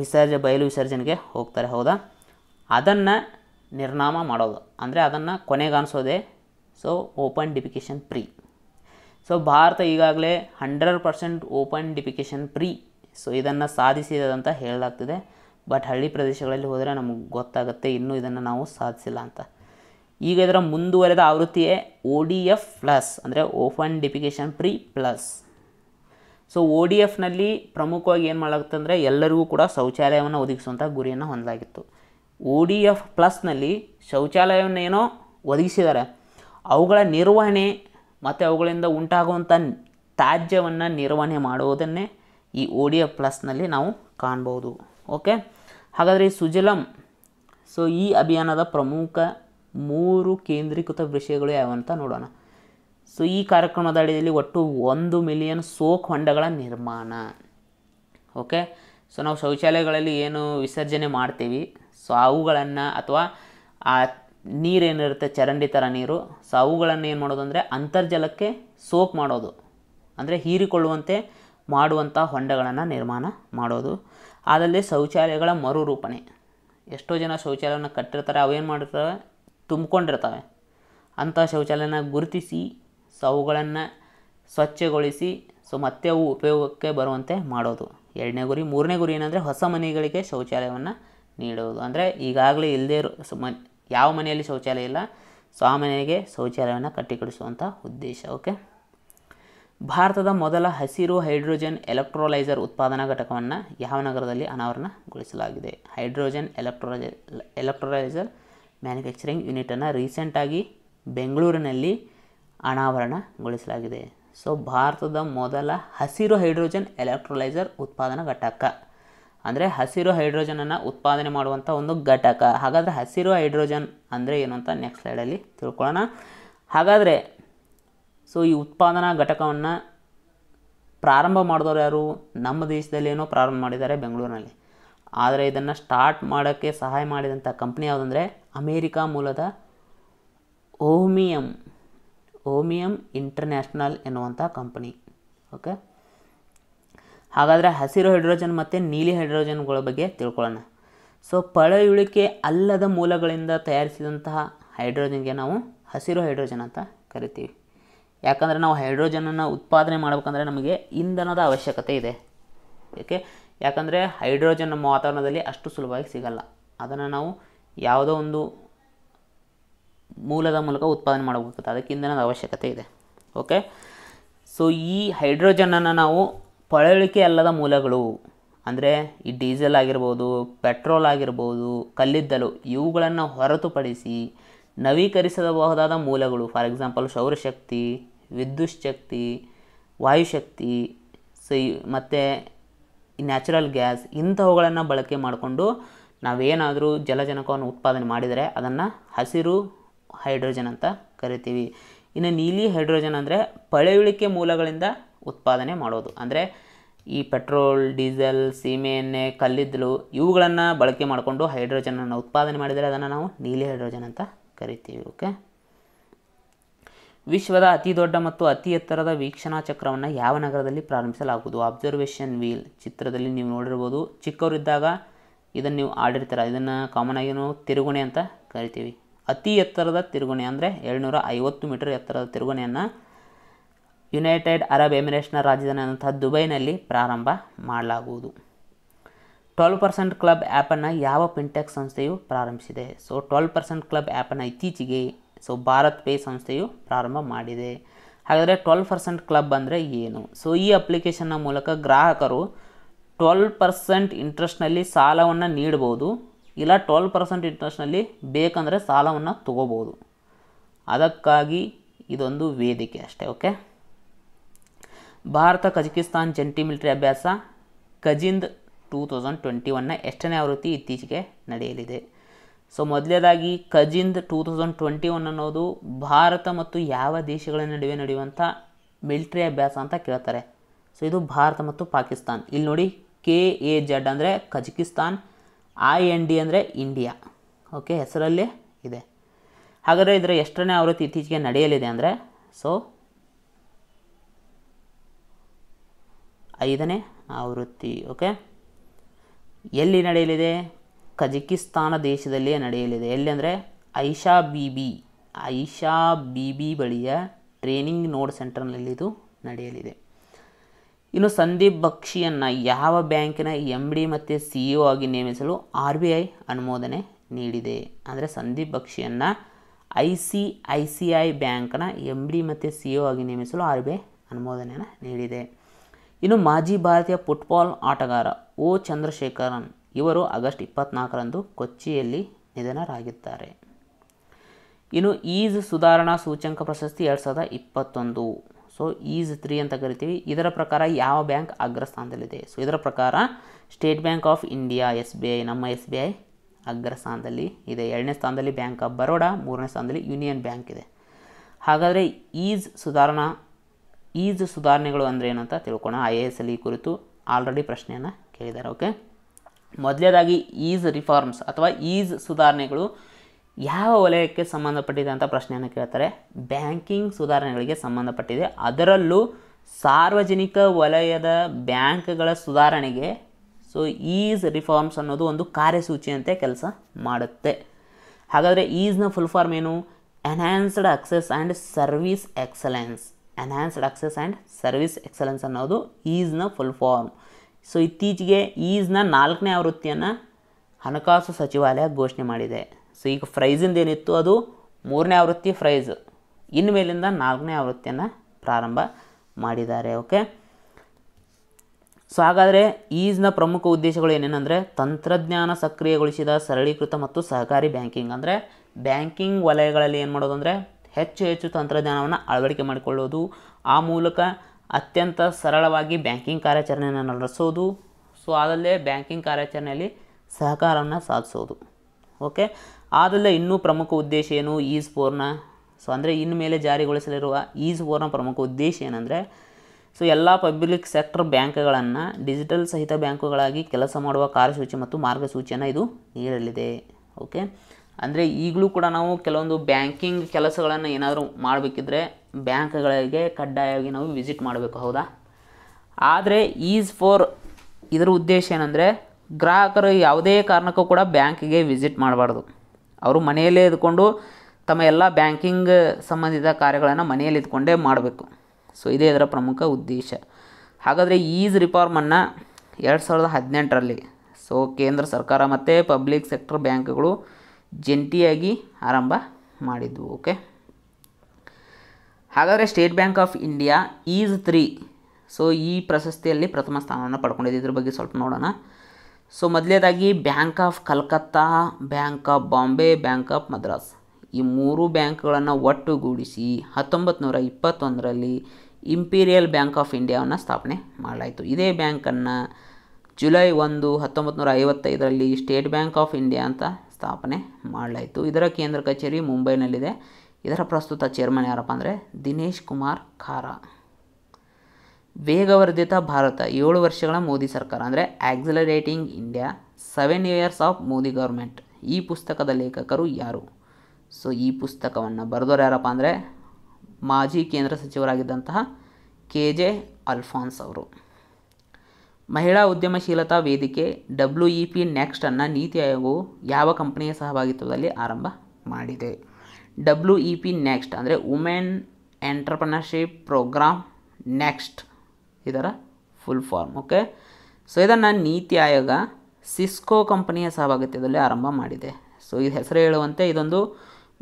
ವಿಸರ್ಜ ಬಯಲು ವಿಸರ್ಜನೆಗೆ ಹೋಗ್ತಾರೆ ಹೌದಾ ಅದನ್ನು ನಿರ್ನಾಮ ಮಾಡೋದು ಅಂದರೆ ಅದನ್ನು ಕೊನೆಗಾಣಿಸೋದೆ so open defecation free so Bharat ಈಗಾಗಲೇ hundred percent open defecation free so ಇದನ್ನು ಸಾಧಿಸಿದೆ ಅಂತ ಹೇಳಲಾಗ್ತಿದೆ ಬಟ್ ಹಳ್ಳಿ ಪ್ರದೇಶಗಳಲ್ಲಿ ಹೋದರೆ ನಮಗೆ ಗೊತ್ತಾಗುತ್ತೆ ಇನ್ನೂ ಇದನ್ನು ನಾವು ಸಾಧಿಸಿಲ್ಲ ಅಂತ ಈಗ ಇದರ ಮುಂದುವರೆದ ಆವೃತ್ತಿಯೇ ಓ ಡಿ ಎಫ್ ಪ್ಲಸ್ ಅಂದರೆ open defecation free plus so O D ಎಫ್ನಲ್ಲಿ ಪ್ರಮುಖವಾಗಿ ಏನು ಮಾಡಲಾಗುತ್ತಂದರೆ ಎಲ್ಲರಿಗೂ ಕೂಡ ಶೌಚಾಲಯವನ್ನು ಒದಗಿಸುವಂಥ ಗುರಿಯನ್ನು ಹೊಂದಲಾಗಿತ್ತು ಒ ಡಿ ಎಫ್ ಪ್ಲಸ್ನಲ್ಲಿ ಏನೋ ಒದಗಿಸಿದ್ದಾರೆ ಅವುಗಳ ನಿರ್ವಹಣೆ ಮತ್ತು ಅವುಗಳಿಂದ ಉಂಟಾಗುವಂಥ ತ್ಯಾಜ್ಯವನ್ನು ನಿರ್ವಹಣೆ ಮಾಡುವುದನ್ನೇ ಈ ಒ ಡಿ ಎಫ್ ಪ್ಲಸ್ನಲ್ಲಿ ನಾವು ಕಾಣ್ಬೋದು ಓಕೆ ಹಾಗಾದರೆ ಈ ಸುಜಲಂ ಸೊ ಈ ಅಭಿಯಾನದ ಪ್ರಮುಖ ಮೂರು ಕೇಂದ್ರೀಕೃತ ವಿಷಯಗಳು ಯಾವಂತ ನೋಡೋಣ ಸೊ ಈ ಕಾರ್ಯಕ್ರಮದ ಅಡಿಯಲ್ಲಿ ಒಟ್ಟು ಒಂದು ಮಿಲಿಯನ್ ಸೋಕ್ ಹೊಂಡಗಳ ನಿರ್ಮಾಣ ಓಕೆ ಸೊ ನಾವು ಶೌಚಾಲಯಗಳಲ್ಲಿ ಏನು ವಿಸರ್ಜನೆ ಮಾಡ್ತೀವಿ ಸೊ ಅವುಗಳನ್ನು ಅಥವಾ ಆ ನೀರೇನಿರುತ್ತೆ ಚರಂಡಿ ಥರ ನೀರು ಸೊ ಅವುಗಳನ್ನು ಏನು ಮಾಡೋದು ಅಂದರೆ ಅಂತರ್ಜಲಕ್ಕೆ ಸೋಕ್ ಮಾಡೋದು ಅಂದರೆ ಹೀರಿಕೊಳ್ಳುವಂತೆ ಮಾಡುವಂಥ ಹೊಂಡಗಳನ್ನು ನಿರ್ಮಾಣ ಮಾಡೋದು ಅದರಲ್ಲಿ ಶೌಚಾಲಯಗಳ ಮರುರೂಪಣೆ ಎಷ್ಟೋ ಜನ ಶೌಚಾಲಯನ ಕಟ್ಟಿರ್ತಾರೆ ಅವೇನು ಮಾಡಿರ್ತವೆ ತುಂಬಿಕೊಂಡಿರ್ತವೆ ಅಂಥ ಶೌಚಾಲಯನ ಗುರುತಿಸಿ ಸೊ ಅವುಗಳನ್ನು ಸ್ವಚ್ಛಗೊಳಿಸಿ ಸೊ ಮತ್ತೆ ಅವು ಉಪಯೋಗಕ್ಕೆ ಬರುವಂತೆ ಮಾಡೋದು ಎರಡನೇ ಗುರಿ ಮೂರನೇ ಗುರಿ ಏನಂದರೆ ಹೊಸ ಮನೆಗಳಿಗೆ ಶೌಚಾಲಯವನ್ನು ನೀಡುವುದು ಅಂದರೆ ಈಗಾಗಲೇ ಇಲ್ಲದೆ ಇರೋ ಯಾವ ಮನೆಯಲ್ಲಿ ಶೌಚಾಲಯ ಇಲ್ಲ ಸೊ ಆ ಮನೆಗೆ ಶೌಚಾಲಯವನ್ನು ಕಟ್ಟಿಕೊಡಿಸುವಂಥ ಉದ್ದೇಶ ಓಕೆ ಭಾರತದ ಮೊದಲ ಹಸಿರು ಹೈಡ್ರೋಜನ್ ಎಲೆಕ್ಟ್ರೋಲೈಸರ್ ಉತ್ಪಾದನಾ ಘಟಕವನ್ನು ಯಾವ ನಗರದಲ್ಲಿ ಅನಾವರಣಗೊಳಿಸಲಾಗಿದೆ ಹೈಡ್ರೋಜನ್ ಎಲೆಕ್ಟ್ರೋಲೈ ಎಲೆಕ್ಟ್ರೋಲೈಸರ್ ಮ್ಯಾನುಫ್ಯಾಕ್ಚರಿಂಗ್ ಯೂನಿಟನ್ನು ರೀಸೆಂಟಾಗಿ ಬೆಂಗಳೂರಿನಲ್ಲಿ ಅನಾವರಣಗೊಳಿಸಲಾಗಿದೆ ಸೊ ಭಾರತದ ಮೊದಲ ಹಸಿರು ಹೈಡ್ರೋಜನ್ ಎಲೆಕ್ಟ್ರೋಲೈಸರ್ ಉತ್ಪಾದನಾ ಘಟಕ ಅಂದರೆ ಹಸಿರು ಹೈಡ್ರೋಜನನ್ನು ಉತ್ಪಾದನೆ ಮಾಡುವಂಥ ಒಂದು ಘಟಕ ಹಾಗಾದರೆ ಹಸಿರು ಹೈಡ್ರೋಜನ್ ಅಂದರೆ ಏನು ಅಂತ ನೆಕ್ಸ್ಟ್ ಸ್ಲೈಡಲ್ಲಿ ತಿಳ್ಕೊಳ್ಳೋಣ ಹಾಗಾದರೆ ಸೊ ಈ ಉತ್ಪಾದನಾ ಘಟಕವನ್ನು ಪ್ರಾರಂಭ ಮಾಡಿದವರು ಯಾರು ನಮ್ಮ ದೇಶದಲ್ಲಿ ಏನೋ ಪ್ರಾರಂಭ ಮಾಡಿದ್ದಾರೆ ಬೆಂಗಳೂರಿನಲ್ಲಿ ಆದರೆ ಇದನ್ನು ಸ್ಟಾರ್ಟ್ ಮಾಡೋಕ್ಕೆ ಸಹಾಯ ಮಾಡಿದಂಥ ಕಂಪ್ನಿ ಯಾವುದಂದರೆ ಅಮೇರಿಕಾ ಮೂಲದ ಓಮಿಯಂ ಓಮಿಯಂ ಇಂಟರ್ನ್ಯಾಷನಲ್ ಎನ್ನುವಂಥ ಕಂಪನಿ ಓಕೆ ಹಾಗಾದರೆ ಹಸಿರು ಹೈಡ್ರೋಜನ್ ಮತ್ತು ನೀಲಿ ಹೈಡ್ರೋಜನ್ಗಳ ಬಗ್ಗೆ ತಿಳ್ಕೊಳ್ಳೋಣ ಸೊ ಪಳೆಯುಳಿಕೆ ಅಲ್ಲದ ಮೂಲಗಳಿಂದ ತಯಾರಿಸಿದಂತಹ ಹೈಡ್ರೋಜನ್ಗೆ ನಾವು ಹಸಿರು ಹೈಡ್ರೋಜನ್ ಅಂತ ಕರಿತೀವಿ ಯಾಕಂದರೆ ನಾವು ಹೈಡ್ರೋಜನನ್ನು ಉತ್ಪಾದನೆ ಮಾಡಬೇಕಂದ್ರೆ ನಮಗೆ ಇಂಧನದ ಅವಶ್ಯಕತೆ ಇದೆ ಓಕೆ ಯಾಕಂದರೆ ಹೈಡ್ರೋಜನ್ ನಮ್ಮ ವಾತಾವರಣದಲ್ಲಿ ಅಷ್ಟು ಸುಲಭವಾಗಿ ಸಿಗಲ್ಲ ಅದನ್ನು ನಾವು ಯಾವುದೋ ಒಂದು ಮೂಲದ ಮೂಲಕ ಉತ್ಪಾದನೆ ಮಾಡಬೇಕು ಅದಕ್ಕೆ ಅವಶ್ಯಕತೆ ಇದೆ ಓಕೆ ಸೊ ಈ ಹೈಡ್ರೋಜನನ್ನು ನಾವು ಪಳೆಯುಳಿಕೆ ಅಲ್ಲದ ಮೂಲಗಳು ಅಂದರೆ ಈ ಡೀಸೆಲ್ ಆಗಿರ್ಬೋದು ಪೆಟ್ರೋಲ್ ಆಗಿರ್ಬೋದು ಕಲ್ಲಿದ್ದಲು ಇವುಗಳನ್ನು ಹೊರತುಪಡಿಸಿ ನವೀಕರಿಸಬಹುದಾದ ಮೂಲಗಳು ಫಾರ್ ಎಕ್ಸಾಂಪಲ್ ಸೌರಶಕ್ತಿ ವಿದ್ಯುತ್ ಶಕ್ತಿ ವಾಯುಶಕ್ತಿ ಸೊ ಮತ್ತು ನ್ಯಾಚುರಲ್ ಗ್ಯಾಸ್ ಇಂಥವುಗಳನ್ನು ಬಳಕೆ ಮಾಡಿಕೊಂಡು ನಾವೇನಾದರೂ ಜಲಜನಕವನ್ನು ಉತ್ಪಾದನೆ ಮಾಡಿದರೆ ಅದನ್ನು ಹಸಿರು ಹೈಡ್ರೋಜನ್ ಅಂತ ಕರಿತೀವಿ ಇನ್ನು ನೀಲಿ ಹೈಡ್ರೋಜನ್ ಅಂದರೆ ಪಳೆಯುಳಿಕೆ ಮೂಲಗಳಿಂದ ಉತ್ಪಾದನೆ ಮಾಡೋದು ಅಂದರೆ ಈ ಪೆಟ್ರೋಲ್ ಡೀಸೆಲ್ ಸೀಮೆ ಎಣ್ಣೆ ಕಲ್ಲಿದ್ದಲು ಇವುಗಳನ್ನು ಬಳಕೆ ಮಾಡಿಕೊಂಡು ಹೈಡ್ರೋಜನನ್ನು ಉತ್ಪಾದನೆ ಮಾಡಿದರೆ ಅದನ್ನು ನಾವು ನೀಲಿ ಹೈಡ್ರೋಜನ್ ಅಂತ ಕರಿತೀವಿ ಓಕೆ ವಿಶ್ವದ ಅತಿ ದೊಡ್ಡ ಮತ್ತು ಅತಿ ಎತ್ತರದ ವೀಕ್ಷಣಾ ಚಕ್ರವನ್ನು ಯಾವ ನಗರದಲ್ಲಿ ಪ್ರಾರಂಭಿಸಲಾಗುವುದು ಅಬ್ಸರ್ವೇಷನ್ ವೀಲ್ ಚಿತ್ರದಲ್ಲಿ ನೀವು ನೋಡಿರ್ಬೋದು ಚಿಕ್ಕವರಿದ್ದಾಗ ಇದನ್ನು ನೀವು ಆಡಿರ್ತೀರ ಇದನ್ನು ಕಾಮನ್ ಆಗಿ ನಾವು ತಿರುಗುಣೆ ಅಂತ ಕರಿತೀವಿ ಅತಿ ಎತ್ತರದ ತಿರುಗಣೆ ಅಂದರೆ ಏಳ್ನೂರ ಐವತ್ತು ಮೀಟರ್ ಎತ್ತರದ ತಿರುಗುಣಿಯನ್ನು ಯುನೈಟೆಡ್ ಅರಬ್ ಎಮಿರೇಟ್ಸ್ನ ರಾಜಧಾನಿಯಾದಂಥ ದುಬೈನಲ್ಲಿ ಪ್ರಾರಂಭ ಮಾಡಲಾಗುವುದು ಟ್ವೆಲ್ ಪರ್ಸೆಂಟ್ ಕ್ಲಬ್ ಆ್ಯಪನ್ನು ಯಾವ ಪಿಂಟೆಕ್ ಸಂಸ್ಥೆಯು ಪ್ರಾರಂಭಿಸಿದೆ ಸೊ ಟ್ವೆಲ್ ಪರ್ಸೆಂಟ್ ಕ್ಲಬ್ ಆ್ಯಪನ್ನು ಇತ್ತೀಚೆಗೆ ಸೊ ಭಾರತ್ ಪೇ ಸಂಸ್ಥೆಯು ಪ್ರಾರಂಭ ಮಾಡಿದೆ ಹಾಗಾದರೆ ಟ್ವೆಲ್ ಪರ್ಸೆಂಟ್ ಕ್ಲಬ್ ಅಂದರೆ ಏನು ಸೊ ಈ ಅಪ್ಲಿಕೇಶನ್ನ ಮೂಲಕ ಗ್ರಾಹಕರು ಟ್ವೆಲ್ ಪರ್ಸೆಂಟ್ ಇಂಟ್ರೆಸ್ಟ್ನಲ್ಲಿ ಸಾಲವನ್ನು ನೀಡಬಹುದು ಇಲ್ಲ ಟ್ವೆಲ್ ಪರ್ಸೆಂಟ್ ಇಂಟ್ರೆಸ್ಟ್ನಲ್ಲಿ ಬೇಕಂದರೆ ಸಾಲವನ್ನು ತಗೋಬೋದು ಅದಕ್ಕಾಗಿ ಇದೊಂದು ವೇದಿಕೆ ಅಷ್ಟೇ ಓಕೆ ಭಾರತ ಕಜಕಿಸ್ತಾನ್ ಜಂಟಿ ಮಿಲಿಟರಿ ಅಭ್ಯಾಸ ಕಜಿಂದ್ ಟೂ ತೌಸಂಡ್ ಟ್ವೆಂಟಿ ಒನ್ನ ಎಷ್ಟನೇ ಆವೃತ್ತಿ ಇತ್ತೀಚೆಗೆ ನಡೆಯಲಿದೆ ಸೊ ಮೊದಲೇದಾಗಿ Kazind two thousand twenty one ಅನ್ನೋದು ಭಾರತ ಮತ್ತು ಯಾವ ದೇಶಗಳ ನಡುವೆ ನಡೆಯುವಂಥ ಮಿಲಿಟ್ರಿ ಅಭ್ಯಾಸ ಅಂತ ಕೇಳ್ತಾರೆ ಸೊ ಇದು ಭಾರತ ಮತ್ತು ಪಾಕಿಸ್ತಾನ್ ಇಲ್ಲಿ ನೋಡಿ ಕೆ ಎ ಜಡ್ ಅಂದರೆ ಕಜಕಿಸ್ತಾನ್ ಐ ಎನ್ ಡಿ ಅಂದರೆ ಇಂಡಿಯಾ ಓಕೆ ಹೆಸರಲ್ಲಿ ಇದೆ ಹಾಗಾದರೆ ಇದರ ಎಷ್ಟನೇ ಆವೃತ್ತಿ ಇತ್ತೀಚೆಗೆ ನಡೆಯಲಿದೆ ಅಂದರೆ ಸೊ ಐದನೇ ಆವೃತ್ತಿ ಓಕೆ ಎಲ್ಲಿ ನಡೆಯಲಿದೆ ಕಜಕಿಸ್ತಾನ ದೇಶದಲ್ಲಿಯೇ ನಡೆಯಲಿದೆ ಎಲ್ಲಿ ಅಂದರೆ ಐಷಾ ಬಿ ಐಷಾ ಬಿ ಬಳಿಯ ಟ್ರೈನಿಂಗ್ ನೋಡ್ ಸೆಂಟರ್ನಲ್ಲಿ ಇದು ನಡೆಯಲಿದೆ ಇನ್ನು ಸಂದೀಪ್ ಬಕ್ಷಿಯನ್ನು ಯಾವ ಬ್ಯಾಂಕಿನ ಎಮ್ ಡಿ ಮತ್ತು ಸಿ ಇ ಆಗಿ ನೇಮಿಸಲು ಆರ್ ಬಿ ಐ ಅನುಮೋದನೆ ನೀಡಿದೆ ಅಂದರೆ ಸಂದೀಪ್ ಬಕ್ಷಿಯನ್ನು I C I C I ಬ್ಯಾಂಕ್ನ ಎಮ್ ಡಿ ಮತ್ತು ಸಿ ಇ ಆಗಿ ನೇಮಿಸಲು ಆರ್ ಬಿ ಐ ಅನುಮೋದನೆಯನ್ನು ನೀಡಿದೆ ಇನ್ನು ಮಾಜಿ ಭಾರತೀಯ ಫುಟ್ಬಾಲ್ ಆಟಗಾರ ಓ ಚಂದ್ರಶೇಖರನ್ ಇವರು ಆಗಸ್ಟ್ ಇಪ್ಪತ್ನಾಲ್ಕರಂದು ಕೊಚ್ಚಿಯಲ್ಲಿ ನಿಧನರಾಗಿದ್ದಾರೆ ಇನ್ನು ಈಜ್ ಸುಧಾರಣಾ ಸೂಚ್ಯಂಕ ಪ್ರಶಸ್ತಿ ಎರಡು ಸಾವಿರದ ಇಪ್ಪತ್ತೊಂದು ಸೊ ಈಸ್ ತ್ರೀ ಅಂತ ಕರಿತೀವಿ ಇದರ ಪ್ರಕಾರ ಯಾವ ಬ್ಯಾಂಕ್ ಅಗ್ರಸ್ಥಾನದಲ್ಲಿದೆ ಸೊ ಇದರ ಪ್ರಕಾರ State Bank of India S B I ನಮ್ಮ ಎಸ್ ಬಿ ಐ ಅಗ್ರಸ್ಥಾನದಲ್ಲಿ ಇದೆ ಎರಡನೇ ಸ್ಥಾನದಲ್ಲಿ ಬ್ಯಾಂಕ್ ಆಫ್ ಬರೋಡಾ ಮೂರನೇ ಸ್ಥಾನದಲ್ಲಿ ಯೂನಿಯನ್ ಬ್ಯಾಂಕ್ ಇದೆ ಹಾಗಾದರೆ ಈಸ್ ಸುಧಾರಣಾ ಈಸ್ ಸುಧಾರಣೆಗಳು ಅಂದರೆ ಏನಂತ ತಿಳ್ಕೋಣ ಐ ಎ ಎಸ್ ಅಲ್ಲಿ ಈ ಕುರಿತು ಆಲ್ರೆಡಿ ಪ್ರಶ್ನೆಯನ್ನು ಕೇಳಿದ್ದಾರೆ ಓಕೆ ಮೊದಲೇದಾಗಿ ಈಸ್ ರಿಫಾರ್ಮ್ಸ್ ಅಥವಾ ಈಸ್ ಸುಧಾರಣೆಗಳು ಯಾವ ವಲಯಕ್ಕೆ ಸಂಬಂಧಪಟ್ಟಿದೆ ಅಂತ ಪ್ರಶ್ನೆಯನ್ನು ಕೇಳ್ತಾರೆ ಬ್ಯಾಂಕಿಂಗ್ ಸುಧಾರಣೆಗಳಿಗೆ ಸಂಬಂಧಪಟ್ಟಿದೆ ಅದರಲ್ಲೂ ಸಾರ್ವಜನಿಕ ವಲಯದ ಬ್ಯಾಂಕ್ಗಳ ಸುಧಾರಣೆಗೆ ಸೊ ಈಸ್ ರಿಫಾರ್ಮ್ಸ್ ಅನ್ನೋದು ಒಂದು ಕಾರ್ಯಸೂಚಿಯಂತೆ ಕೆಲಸ ಮಾಡುತ್ತೆ ಹಾಗಾದರೆ ಈಸ್ನ ಫುಲ್ ಫಾರ್ಮ್ ಏನು enhanced access and service excellence enhanced access and service excellence ಅನ್ನೋದು ಈಸ್ನ ಫುಲ್ ಫಾರ್ಮ್ ಸೊ ಇತ್ತೀಚೆಗೆ ಈಸ್ನ ನಾಲ್ಕನೇ ಆವೃತ್ತಿಯನ್ನು ಹಣಕಾಸು ಸಚಿವಾಲಯ ಘೋಷಣೆ ಮಾಡಿದೆ ಸೊ ಈಗ ಫ್ರೈಸಿಂದ ಏನಿತ್ತು ಅದು ಮೂರನೇ ಆವೃತ್ತಿ ಫ್ರೈಸ್ ಇನ್ನು ಮೇಲಿಂದ ನಾಲ್ಕನೇ ಆವೃತ್ತಿಯನ್ನು ಪ್ರಾರಂಭ ಮಾಡಿದ್ದಾರೆ ಓಕೆ ಸೊ ಹಾಗಾದರೆ ಈಸ್ನ ಪ್ರಮುಖ ಉದ್ದೇಶಗಳು ಏನೇನೆಂದರೆ ತಂತ್ರಜ್ಞಾನ ಸಕ್ರಿಯಗೊಳಿಸಿದ ಸರಳೀಕೃತ ಮತ್ತು ಸಹಕಾರಿ ಬ್ಯಾಂಕಿಂಗ್ ಅಂದರೆ ಬ್ಯಾಂಕಿಂಗ್ ವಲಯಗಳಲ್ಲಿ ಏನು ಮಾಡೋದು ಹೆಚ್ಚು ಹೆಚ್ಚು ತಂತ್ರಜ್ಞಾನವನ್ನು ಅಳವಡಿಕೆ ಮಾಡಿಕೊಳ್ಳೋದು ಆ ಮೂಲಕ ಅತ್ಯಂತ ಸರಳವಾಗಿ ಬ್ಯಾಂಕಿಂಗ್ ಕಾರ್ಯಾಚರಣೆಯನ್ನು ನಡೆಸೋದು ಸೊ ಅದಲ್ಲೇ ಬ್ಯಾಂಕಿಂಗ್ ಕಾರ್ಯಾಚರಣೆಯಲ್ಲಿ ಸಹಕಾರವನ್ನು ಸಾಧಿಸೋದು ಓಕೆ ಆದಲ್ಲೇ ಇನ್ನೂ ಪ್ರಮುಖ ಉದ್ದೇಶ ಏನು ಈಸ್ ಫೋರ್ನ ಸೊ ಅಂದರೆ ಇನ್ನು ಮೇಲೆ ಜಾರಿಗೊಳಿಸಲಿರುವ ಈಸ್ ಫೋರ್ನ ಪ್ರಮುಖ ಉದ್ದೇಶ ಏನಂದರೆ ಸೊ ಎಲ್ಲ ಪಬ್ಲಿಕ್ ಸೆಕ್ಟರ್ ಬ್ಯಾಂಕ್ಗಳನ್ನು ಡಿಜಿಟಲ್ ಸಹಿತ ಬ್ಯಾಂಕುಗಳಾಗಿ ಕೆಲಸ ಮಾಡುವ ಕಾರ್ಯಸೂಚಿ ಮತ್ತು ಮಾರ್ಗಸೂಚಿಯನ್ನು ಇದು ನೀಡಲಿದೆ ಓಕೆ ಅಂದರೆ ಈಗಲೂ ಕೂಡ ನಾವು ಕೆಲವೊಂದು ಬ್ಯಾಂಕಿಂಗ್ ಕೆಲಸಗಳನ್ನು ಏನಾದರೂ ಮಾಡಬೇಕಿದ್ರೆ ಬ್ಯಾಂಕ್ಗಳಿಗೆ ಕಡ್ಡಾಯವಾಗಿ ನಾವು ವಿಸಿಟ್ ಮಾಡಬೇಕು ಹೌದಾ ಆದರೆ ಈಸ್ ಫೋರ್ ಇದರ ಉದ್ದೇಶ ಏನಂದರೆ ಗ್ರಾಹಕರು ಯಾವುದೇ ಕಾರಣಕ್ಕೂ ಕೂಡ ಬ್ಯಾಂಕಿಗೆ ವಿಸಿಟ್ ಮಾಡಬಾರ್ದು ಅವರು ಮನೆಯಲ್ಲೇ ಇದ್ಕೊಂಡು ತಮ್ಮ ಎಲ್ಲ ಬ್ಯಾಂಕಿಂಗ್ ಸಂಬಂಧಿತ ಕಾರ್ಯಗಳನ್ನು ಮನೆಯಲ್ಲಿ ಇದ್ಕೊಂಡೇ ಮಾಡಬೇಕು ಸೊ ಇದೇ ಇದರ ಪ್ರಮುಖ ಉದ್ದೇಶ ಹಾಗಾದರೆ ಈಸ್ ರಿಫಾರ್ಮನ್ನು ಎರಡು ಸಾವಿರದ ಹದಿನೆಂಟರಲ್ಲಿ ಸೊ ಕೇಂದ್ರ ಸರ್ಕಾರ ಮತ್ತು ಪಬ್ಲಿಕ್ ಸೆಕ್ಟರ್ ಬ್ಯಾಂಕ್ಗಳು ಜಂಟಿಯಾಗಿ ಆರಂಭ ಮಾಡಿದ್ವು ಓಕೆ ಹಾಗಾದರೆ State Bank of India is three so ಈ ಪ್ರಶಸ್ತಿಯಲ್ಲಿ ಪ್ರಥಮ ಸ್ಥಾನವನ್ನು ಪಡ್ಕೊಂಡಿದ್ದು ಇದ್ರ ಬಗ್ಗೆ ಸ್ವಲ್ಪ ನೋಡೋಣ ಸೊ ಮೊದಲೇದಾಗಿ bank of Calcutta bank of Bombay bank of Madras ಈ ಮೂರು ಬ್ಯಾಂಕ್ಗಳನ್ನು ಒಟ್ಟುಗೂಡಿಸಿ ಹತ್ತೊಂಬತ್ತು ನೂರ ಇಪ್ಪತ್ತೊಂದರಲ್ಲಿ ಇಂಪೀರಿಯಲ್ ಬ್ಯಾಂಕ್ ಆಫ್ ಇಂಡಿಯಾವನ್ನು ಸ್ಥಾಪನೆ ಮಾಡಲಾಯಿತು ಇದೇ ಬ್ಯಾಂಕನ್ನು ಜುಲೈ ಒಂದು ಹತ್ತೊಂಬತ್ತು ನೂರ ಐವತ್ತೈದರಲ್ಲಿ ಸ್ಟೇಟ್ ಬ್ಯಾಂಕ್ ಆಫ್ ಇಂಡಿಯಾ ಅಂತ ಸ್ಥಾಪನೆ ಮಾಡಲಾಯಿತು ಇದರ ಕೇಂದ್ರ ಕಚೇರಿ ಮುಂಬೈನಲ್ಲಿದೆ ಇದರ ಪ್ರಸ್ತುತ ಚೇರ್ಮನ್ ಯಾರಪ್ಪ ಅಂದರೆ ದಿನೇಶ್ ಕುಮಾರ್ ಖಾರಾ ವೇಗವರ್ಧಿತ ಭಾರತ ಏಳು ವರ್ಷಗಳ ಮೋದಿ ಸರ್ಕಾರ ಅಂದರೆ accelerating India seven years of Modi government ಈ ಪುಸ್ತಕದ ಲೇಖಕರು ಯಾರು ಸೊ ಈ ಪುಸ್ತಕವನ್ನು ಬರೆದವರು ಯಾರಪ್ಪ ಅಂದರೆ ಮಾಜಿ ಕೇಂದ್ರ ಸಚಿವರಾಗಿದ್ದಂತಹ ಕೆ ಜೆ ಅಲ್ಫಾನ್ಸ್ ಅವರು ಮಹಿಳಾ ಉದ್ಯಮಶೀಲತಾ ವೇದಿಕೆ ಡಬ್ಲ್ಯೂ ಇ ಪಿ ನೆಕ್ಸ್ಟನ್ನು ನೀತಿ ಆಯೋಗವು ಯಾವ ಕಂಪನಿಯ ಸಹಭಾಗಿತ್ವದಲ್ಲಿ ಆರಂಭ ಮಾಡಿದೆ ಡಬ್ಲ್ಯೂ ಇ ಪಿ ನೆಕ್ಸ್ಟ್ ಅಂದರೆ ವುಮೆನ್ ಎಂಟರ್ಪ್ರನರ್ಶಿಪ್ ಪ್ರೋಗ್ರಾಮ್ ನೆಕ್ಸ್ಟ್ ಇದರ ಫುಲ್ ಫಾರ್ಮ್ ಓಕೆ ಸೊ ಇದನ್ನು ನೀತಿ ಆಯೋಗ ಸಿಸ್ಕೋ ಕಂಪನಿಯ ಸಹಭಾಗಿತ್ವದಲ್ಲಿ ಆರಂಭ ಮಾಡಿದೆ ಸೊ ಇದು ಹೆಸರು ಹೇಳುವಂತೆ ಇದೊಂದು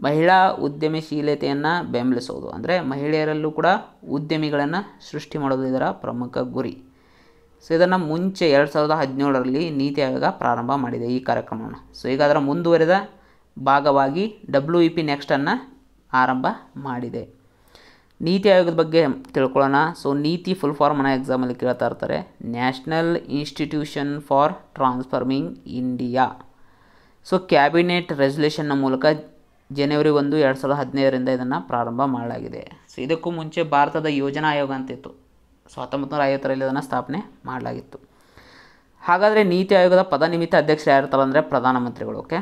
ಮಹಿಳಾ ಉದ್ಯಮಶೀಲತೆಯನ್ನು ಬೆಂಬಲಿಸೋದು ಅಂದರೆ ಮಹಿಳೆಯರಲ್ಲೂ ಕೂಡ ಉದ್ಯಮಿಗಳನ್ನು ಸೃಷ್ಟಿ ಮಾಡೋದು ಇದರ ಪ್ರಮುಖ ಗುರಿ ಸೊ ಇದನ್ನು ಮುಂಚೆ ಎರಡು ಸಾವಿರದ ಹದಿನೇಳರಲ್ಲಿ ನೀತಿ ಆಯೋಗ ಪ್ರಾರಂಭ ಮಾಡಿದೆ ಈ ಕಾರ್ಯಕ್ರಮವನ್ನು ಸೊ ಈಗ ಅದರ ಮುಂದುವರೆದ ಭಾಗವಾಗಿ ಡಬ್ಲ್ಯೂ ಇ ಪಿ ನೆಕ್ಸ್ಟನ್ನು ಆರಂಭ ಮಾಡಿದೆ ನೀತಿ ಆಯೋಗದ ಬಗ್ಗೆ ತಿಳ್ಕೊಳ್ಳೋಣ ಸೊ ನೀತಿ ಫುಲ್ ಫಾರ್ಮ್ ಅನ್ನೋ ಎಕ್ಸಾಮಲ್ಲಿ ಕೇಳ್ತಾ ಇರ್ತಾರೆ National Institution for Transforming India so cabinet ರೆಸೊಲ್ಯೂಷನ್ನ ಮೂಲಕ ಜನವರಿ ಒಂದು ಎರಡು ಸಾವಿರದ ಹದಿನೈದರಿಂದ ಇದನ್ನು ಪ್ರಾರಂಭ ಮಾಡಲಾಗಿದೆ ಸೊ ಇದಕ್ಕೂ ಮುಂಚೆ ಭಾರತದ ಯೋಜನಾ ಆಯೋಗ ಅಂತಿತ್ತು ಸೊ ಹತ್ತೊಂಬತ್ತು ನೂರ ಐವತ್ತರಲ್ಲಿ ಇದನ್ನು ಸ್ಥಾಪನೆ ಮಾಡಲಾಗಿತ್ತು ಹಾಗಾದರೆ ನೀತಿ ಆಯೋಗದ ಪದನಿಮಿತ್ತ ಅಧ್ಯಕ್ಷರು ಯಾರಿರ್ತಾರೆ ಅಂದರೆ ಪ್ರಧಾನಮಂತ್ರಿಗಳು ಓಕೆ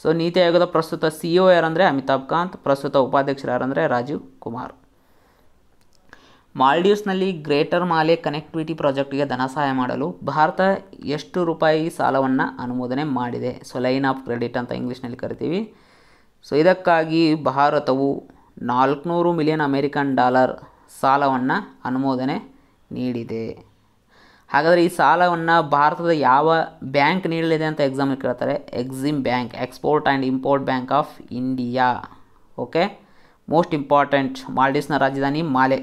ಸೊ ನೀತಿ ಆಯೋಗದ ಪ್ರಸ್ತುತ ಸಿ ಒ e ಯಾರಂದರೆ ಅಮಿತಾಬ್ ಕಾಂತ್ ಪ್ರಸ್ತುತ ಉಪಾಧ್ಯಕ್ಷರು ಯಾರಂದರೆ ರಾಜೀವ್ ಕುಮಾರ್ ಮಾಲ್ಡೀವ್ಸ್ನಲ್ಲಿ ಗ್ರೇಟರ್ ಮಾಲೆ ಕನೆಕ್ಟಿವಿಟಿ ಪ್ರಾಜೆಕ್ಟ್ಗೆ ಧನ ಸಹಾಯ ಮಾಡಲು ಭಾರತ ಎಷ್ಟು ರೂಪಾಯಿ ಸಾಲವನ್ನು ಅನುಮೋದನೆ ಮಾಡಿದೆ ಸೊ ಲೈನ್ ಆಫ್ ಕ್ರೆಡಿಟ್ ಅಂತ ಇಂಗ್ಲೀಷ್ನಲ್ಲಿ ಕರಿತೀವಿ ಸೊ ಇದಕ್ಕಾಗಿ ಭಾರತವು ನಾಲ್ಕುನೂರು ಮಿಲಿಯನ್ ಅಮೇರಿಕನ್ ಡಾಲರ್ ಸಾಲವನ್ನು ಅನುಮೋದನೆ ನೀಡಿದೆ ಹಾಗಾದರೆ ಈ ಸಾಲವನ್ನು ಭಾರತದ ಯಾವ ಬ್ಯಾಂಕ್ ನೀಡಲಿದೆ ಅಂತ ಎಕ್ಸಾಮ್ ಕೇಳ್ತಾರೆ EXIM bank export and import bank of India okay most important ಮಾಲ್ಡೀವ್ಸ್ನ ರಾಜಧಾನಿ ಮಾಲೆ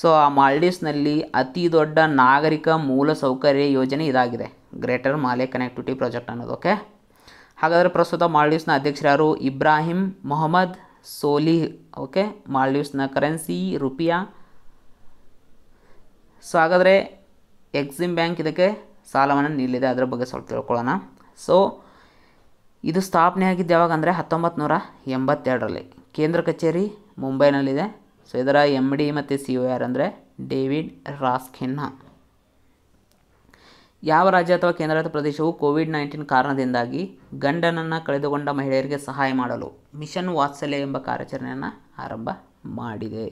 ಸೊ ಆ ಮಾಲ್ಡೀವ್ಸ್ನಲ್ಲಿ ಅತಿ ದೊಡ್ಡ ನಾಗರಿಕ ಮೂಲಸೌಕರ್ಯ ಯೋಜನೆ ಇದಾಗಿದೆ ಗ್ರೇಟರ್ ಮಾಲೆ ಕನೆಕ್ಟಿವಿಟಿ ಪ್ರಾಜೆಕ್ಟ್ ಅನ್ನೋದು ಓಕೆ ಹಾಗಾದರೆ ಪ್ರಸ್ತುತ ಮಾಲ್ಡೀವ್ಸ್ನ ಅಧ್ಯಕ್ಷರಾರು ಇಬ್ರಾಹಿಂ ಮೊಹಮ್ಮದ್ ಸೋಲಿಹ್ ಓಕೆ ಮಾಲ್ಡೀವ್ಸ್ನ ಕರೆನ್ಸಿ ರುಪಿಯಾ ಸೊ ಹಾಗಾದರೆ ಎಕ್ಸಿಮ್ ಬ್ಯಾಂಕ್ ಇದಕ್ಕೆ ಸಾಲವನ್ನು ನೀಡಿದೆ ಅದರ ಬಗ್ಗೆ ಸ್ವಲ್ಪ ತಿಳ್ಕೊಳ್ಳೋಣ ಸೊ ಇದು ಸ್ಥಾಪನೆ ಆಗಿದ್ದು ಯಾವಾಗ ಅಂದರೆ ಹತ್ತೊಂಬತ್ತು ನೂರ ಎಂಬತ್ತೆರಡರಲ್ಲಿ ಕೇಂದ್ರ ಕಚೇರಿ ಮುಂಬೈನಲ್ಲಿದೆ ಸೊ ಇದರ ಎಮ್ ಡಿ ಮತ್ತು ಸಿ ಒ ಆರ್ ಅಂದರೆ ಡೇವಿಡ್ ರಾಸ್ಕಿನ್ನ ಯಾವ ರಾಜ್ಯ ಅಥವಾ ಕೇಂದ್ರಾಡಳಿತ ಪ್ರದೇಶವು ಕೋವಿಡ್ ನೈನ್ಟೀನ್ ಕಾರಣದಿಂದಾಗಿ ಗಂಡನನ್ನು ಕಳೆದುಕೊಂಡ ಮಹಿಳೆಯರಿಗೆ ಸಹಾಯ ಮಾಡಲು ಮಿಷನ್ ವಾತ್ಸಲ್ಯ ಎಂಬ ಕಾರ್ಯಾಚರಣೆಯನ್ನು ಆರಂಭ ಮಾಡಿದೆ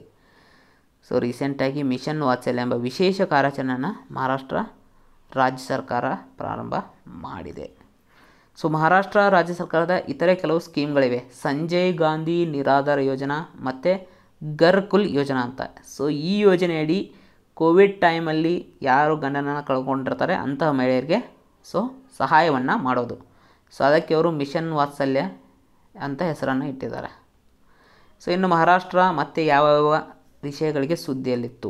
ಸೊ ರೀಸೆಂಟಾಗಿ ಮಿಷನ್ ವಾತ್ಸಲ್ಯ ಎಂಬ ವಿಶೇಷ ಕಾರ್ಯಾಚರಣೆಯನ್ನು ಮಹಾರಾಷ್ಟ್ರ ರಾಜ್ಯ ಸರ್ಕಾರ ಪ್ರಾರಂಭ ಮಾಡಿದೆ ಸೊ ಮಹಾರಾಷ್ಟ್ರ ರಾಜ್ಯ ಸರ್ಕಾರದ ಇತರೆ ಕೆಲವು ಸ್ಕೀಮ್ಗಳಿವೆ ಸಂಜಯ್ ಗಾಂಧಿ ನಿರಾಧಾರ ಯೋಜನಾ ಮತ್ತು ಗರ್ಕುಲ್ ಯೋಜನಾ ಅಂತ ಸೊ ಈ ಯೋಜನೆಯಡಿ ಕೋವಿಡ್ ಟೈಮಲ್ಲಿ ಯಾರು ಗಂಡನನ್ನು ಕಳ್ಕೊಂಡಿರ್ತಾರೆ ಅಂತಹ ಮಹಿಳೆಯರಿಗೆ ಸೊ ಸಹಾಯವನ್ನು ಮಾಡೋದು ಸೊ ಅದಕ್ಕೆ ಅವರು ಮಿಷನ್ ವಾತ್ಸಲ್ಯ ಅಂತ ಹೆಸರನ್ನು ಇಟ್ಟಿದ್ದಾರೆ ಸೊ ಇನ್ನು ಮಹಾರಾಷ್ಟ್ರ ಮತ್ತು ಯಾವ ವಿಷಯಗಳಿಗೆ ಸುದ್ದಿಯಲ್ಲಿತ್ತು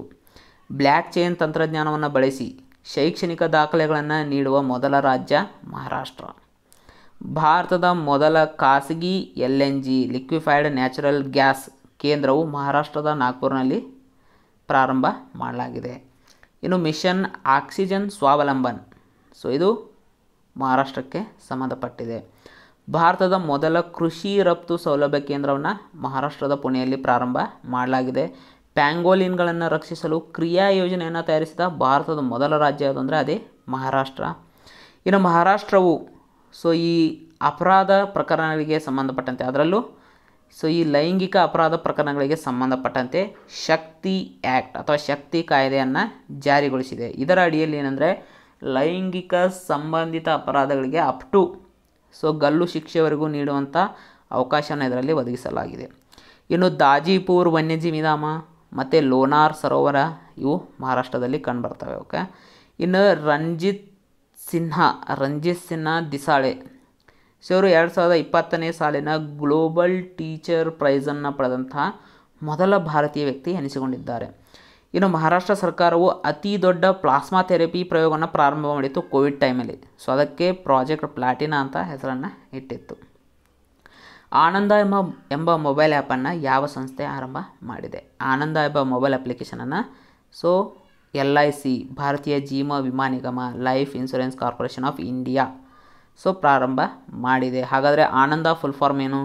ಬ್ಲ್ಯಾಕ್ ಚೈನ್ ತಂತ್ರಜ್ಞಾನವನ್ನು ಬಳಸಿ ಶೈಕ್ಷಣಿಕ ದಾಖಲೆಗಳನ್ನು ನೀಡುವ ಮೊದಲ ರಾಜ್ಯ ಮಹಾರಾಷ್ಟ್ರ ಭಾರತದ ಮೊದಲ ಖಾಸಗಿ L N G liquefied natural gas ಕೇಂದ್ರವು ಮಹಾರಾಷ್ಟ್ರದ ನಾಗ್ಪುರ್ನಲ್ಲಿ ಪ್ರಾರಂಭ ಮಾಡಲಾಗಿದೆ ಇನ್ನು ಮಿಷನ್ ಆಕ್ಸಿಜನ್ ಸ್ವಾವಲಂಬನ್ ಸೊ ಇದು ಮಹಾರಾಷ್ಟ್ರಕ್ಕೆ ಸಂಬಂಧಪಟ್ಟಿದೆ ಭಾರತದ ಮೊದಲ ಕೃಷಿ ರಫ್ತು ಸೌಲಭ್ಯ ಕೇಂದ್ರವನ್ನು ಮಹಾರಾಷ್ಟ್ರದ ಪುಣೆಯಲ್ಲಿ ಪ್ರಾರಂಭ ಮಾಡಲಾಗಿದೆ ಪ್ಯಾಂಗೋಲಿನ್ಗಳನ್ನು ರಕ್ಷಿಸಲು ಕ್ರಿಯಾ ಯೋಜನೆಯನ್ನು ತಯಾರಿಸಿದ ಭಾರತದ ಮೊದಲ ರಾಜ್ಯ ಯಾವುದು ಅಂದರೆ ಅದೇ ಮಹಾರಾಷ್ಟ್ರ ಇನ್ನು ಮಹಾರಾಷ್ಟ್ರವು ಸೊ ಈ ಅಪರಾಧ ಪ್ರಕರಣಗಳಿಗೆ ಸಂಬಂಧಪಟ್ಟಂತೆ ಅದರಲ್ಲೂ ಸೊ ಈ ಲೈಂಗಿಕ ಅಪರಾಧ ಪ್ರಕರಣಗಳಿಗೆ ಸಂಬಂಧಪಟ್ಟಂತೆ ಶಕ್ತಿ ಆ್ಯಕ್ಟ್ ಅಥವಾ ಶಕ್ತಿ ಕಾಯ್ದೆಯನ್ನು ಜಾರಿಗೊಳಿಸಿದೆ ಇದರ ಅಡಿಯಲ್ಲಿ ಏನಂದರೆ ಲೈಂಗಿಕ ಸಂಬಂಧಿತ ಅಪರಾಧಗಳಿಗೆ ಅಪ್ ಟು ಸೊ ಗಲ್ಲು ಶಿಕ್ಷೆವರೆಗೂ ನೀಡುವಂಥ ಅವಕಾಶನ ಇದರಲ್ಲಿ ಒದಗಿಸಲಾಗಿದೆ ಇನ್ನು ದಾಜಿಪುರ್ ವನ್ಯಜೀವಿಧಾಮ ಮತ್ತು ಲೋನಾರ್ ಸರೋವರ ಇವು ಮಹಾರಾಷ್ಟ್ರದಲ್ಲಿ ಕಂಡುಬರ್ತವೆ ಓಕೆ ಇನ್ನು ರಂಜಿತ್ ಸಿನ್ಹಾ ರಂಜಿತ್ ಸಿನ್ಹಾ ದಿಸಾಳೆ ಸೊ ಇವರು ಎರಡು ಸಾವಿರದ ಇಪ್ಪತ್ತನೇ ಸಾಲಿನ ಗ್ಲೋಬಲ್ ಟೀಚರ್ ಪ್ರೈಸನ್ನು ಪಡೆದಂತಹ ಮೊದಲ ಭಾರತೀಯ ವ್ಯಕ್ತಿ ಎನಿಸಿಕೊಂಡಿದ್ದಾರೆ ಇನ್ನು ಮಹಾರಾಷ್ಟ್ರ ಸರ್ಕಾರವು ಅತಿ ದೊಡ್ಡ ಪ್ಲಾಸ್ಮಾ ಥೆರಪಿ ಪ್ರಯೋಗವನ್ನು ಪ್ರಾರಂಭ ಮಾಡಿತ್ತು ಕೋವಿಡ್ ಟೈಮಲ್ಲಿ ಸೊ ಅದಕ್ಕೆ ಪ್ರಾಜೆಕ್ಟ್ ಪ್ಲಾಟಿನಾ ಅಂತ ಹೆಸರನ್ನು ಇಟ್ಟಿತ್ತು ಆನಂದ ಎಂಬ ಎಂಬ ಮೊಬೈಲ್ ಆ್ಯಪನ್ನು ಯಾವ ಸಂಸ್ಥೆ ಆರಂಭ ಮಾಡಿದೆ ಆನಂದ ಎಂಬ ಮೊಬೈಲ್ ಅಪ್ಲಿಕೇಶನನ್ನು ಸೊ ಎಲ್ ಐ ಸಿ ಭಾರತೀಯ ಜೀವ ವಿಮಾ ನಿಗಮ life insurance corporation of India so ಪ್ರಾರಂಭ ಮಾಡಿದೆ ಹಾಗಾದರೆ ಆನಂದ ಫುಲ್ ಫಾರ್ಮ್ ಏನು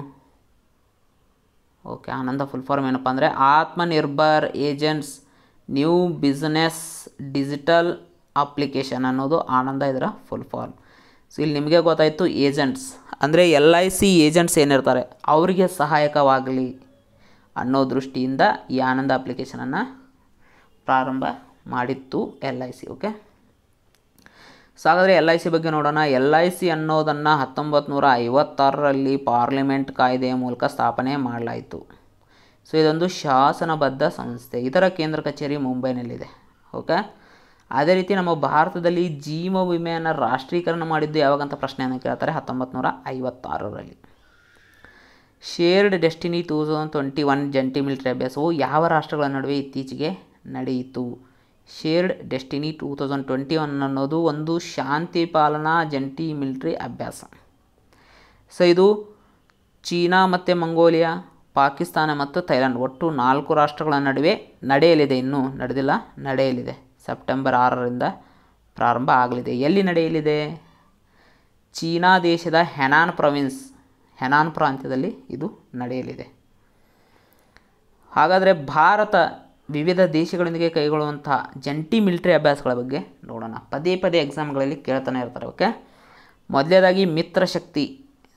ಓಕೆ ಆನಂದ ಫುಲ್ ಫಾರ್ಮ್ ಏನಪ್ಪ ಅಂದರೆ Atmanirbhar agents new business digital application ಅನ್ನೋದು ಆನಂದ ಇದರ ಫುಲ್ ಫಾರ್ಮ್ ಸೊ ಇಲ್ಲಿ ನಿಮಗೆ ಗೊತ್ತಾಯಿತು ಏಜೆಂಟ್ಸ್ ಅಂದರೆ ಎಲ್ ಐ ಸಿ ಏಜೆಂಟ್ಸ್ ಏನಿರ್ತಾರೆ ಅವರಿಗೆ ಸಹಾಯಕವಾಗಲಿ ಅನ್ನೋ ದೃಷ್ಟಿಯಿಂದ ಈ ಆನಂದ ಅಪ್ಲಿಕೇಶನನ್ನು ಪ್ರಾರಂಭ ಮಾಡಿತ್ತು L I C okay so ಹಾಗಾದರೆ ಎಲ್ ಐ ಸಿ ಬಗ್ಗೆ ನೋಡೋಣ ಎಲ್ ಐ ಸಿ ಅನ್ನೋದನ್ನು ಹತ್ತೊಂಬತ್ತು ನೂರ ಐವತ್ತಾರರಲ್ಲಿ ಪಾರ್ಲಿಮೆಂಟ್ ಕಾಯ್ದೆಯ ಮೂಲಕ ಸ್ಥಾಪನೆ ಮಾಡಲಾಯಿತು ಸೊ ಇದೊಂದು ಶಾಸನಬದ್ಧ ಸಂಸ್ಥೆ ಇದರ ಕೇಂದ್ರ ಕಚೇರಿ ಮುಂಬೈನಲ್ಲಿದೆ ಓಕೆ ಅದೇ ರೀತಿ ನಮ್ಮ ಭಾರತದಲ್ಲಿ ಜೀವ ವಿಮೆಯನ್ನು ರಾಷ್ಟ್ರೀಕರಣ ಮಾಡಿದ್ದು ಯಾವಾಗಂತ ಪ್ರಶ್ನೆಯನ್ನು ಕೇಳ್ತಾರೆ ಹತ್ತೊಂಬತ್ತು ನೂರ ಐವತ್ತಾರರಲ್ಲಿ shared destiny two thousand twenty one ಜಂಟಿ ಮಿಲಿಟರಿ ಅಭ್ಯಾಸವು ಯಾವ ರಾಷ್ಟ್ರಗಳ ನಡುವೆ ಇತ್ತೀಚೆಗೆ ನಡೆಯಿತು shared destiny two thousand twenty one ಅನ್ನೋದು ಒಂದು ಶಾಂತಿ ಪಾಲನಾ ಜಂಟಿ ಮಿಲಿಟರಿ ಅಭ್ಯಾಸ ಸೊ ಇದು ಚೀನಾ ಮತ್ತು ಮಂಗೋಲಿಯಾ ಪಾಕಿಸ್ತಾನ ಮತ್ತು ಥೈಲ್ಯಾಂಡ್ ಒಟ್ಟು ನಾಲ್ಕು ರಾಷ್ಟ್ರಗಳ ನಡುವೆ ನಡೆಯಲಿದೆ ಇನ್ನೂ ನಡೆದಿಲ್ಲ ನಡೆಯಲಿದೆ ಸೆಪ್ಟೆಂಬರ್ ಆರರಿಂದ ಪ್ರಾರಂಭ ಆಗಲಿದೆ ಎಲ್ಲಿ ನಡೆಯಲಿದೆ ಚೀನಾ ದೇಶದ ಹೆನಾನ್ ಪ್ರವಿನ್ಸ್ ಹೆನಾನ್ ಪ್ರಾಂತ್ಯದಲ್ಲಿ ಇದು ನಡೆಯಲಿದೆ ಹಾಗಾದರೆ ಭಾರತ ವಿವಿಧ ದೇಶಗಳೊಂದಿಗೆ ಕೈಗೊಳ್ಳುವಂತಹ ಜಂಟಿ ಮಿಲಿಟರಿ ಅಭ್ಯಾಸಗಳ ಬಗ್ಗೆ ನೋಡೋಣ ಪದೇ ಪದೇ ಎಕ್ಸಾಮ್ಗಳಲ್ಲಿ ಕೇಳ್ತಾನೆ ಇರ್ತಾರೆ ಓಕೆ ಮೊದಲೇದಾಗಿ ಮಿತ್ರಶಕ್ತಿ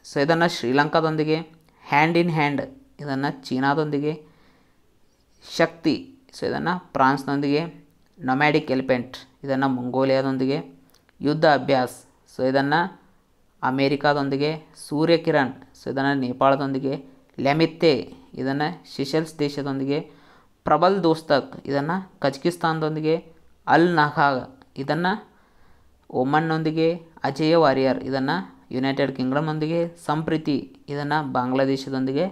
ಸೊ ಇದನ್ನು ಶ್ರೀಲಂಕಾದೊಂದಿಗೆ ಹ್ಯಾಂಡ್ ಇನ್ ಹ್ಯಾಂಡ್ ಇದನ್ನು ಚೀನಾದೊಂದಿಗೆ ಶಕ್ತಿ ಸೊ ಇದನ್ನು ಫ್ರಾನ್ಸ್ನೊಂದಿಗೆ ನೊಮ್ಯಾಡಿಕ್ ಎಲಿಫೆಂಟ್ ಇದನ್ನು ಮಂಗೋಲಿಯಾದೊಂದಿಗೆ ಯುದ್ಧ ಅಭ್ಯಾಸ್ ಸೊ ಇದನ್ನು ಅಮೇರಿಕಾದೊಂದಿಗೆ ಸೂರ್ಯಕಿರಣ್ ಸೊ ಇದನ್ನು ನೇಪಾಳದೊಂದಿಗೆ ಲೆಮಿತ್ತೆ ಇದನ್ನು ಶಿಶೆಲ್ಸ್ ದೇಶದೊಂದಿಗೆ ಪ್ರಬಲ್ ದೋಸ್ತಕ್ ಇದನ್ನು ಕಜಕಿಸ್ತಾನದೊಂದಿಗೆ ಅಲ್ ನಹಾಗ್ ಇದನ್ನು ಒಮನ್ನೊಂದಿಗೆ ಅಜಯ ವಾರಿಯರ್ ಇದನ್ನು ಯುನೈಟೆಡ್ ಕಿಂಗ್ಡಮ್ನೊಂದಿಗೆ ಸಂಪ್ರೀತಿ ಇದನ್ನು ಬಾಂಗ್ಲಾದೇಶದೊಂದಿಗೆ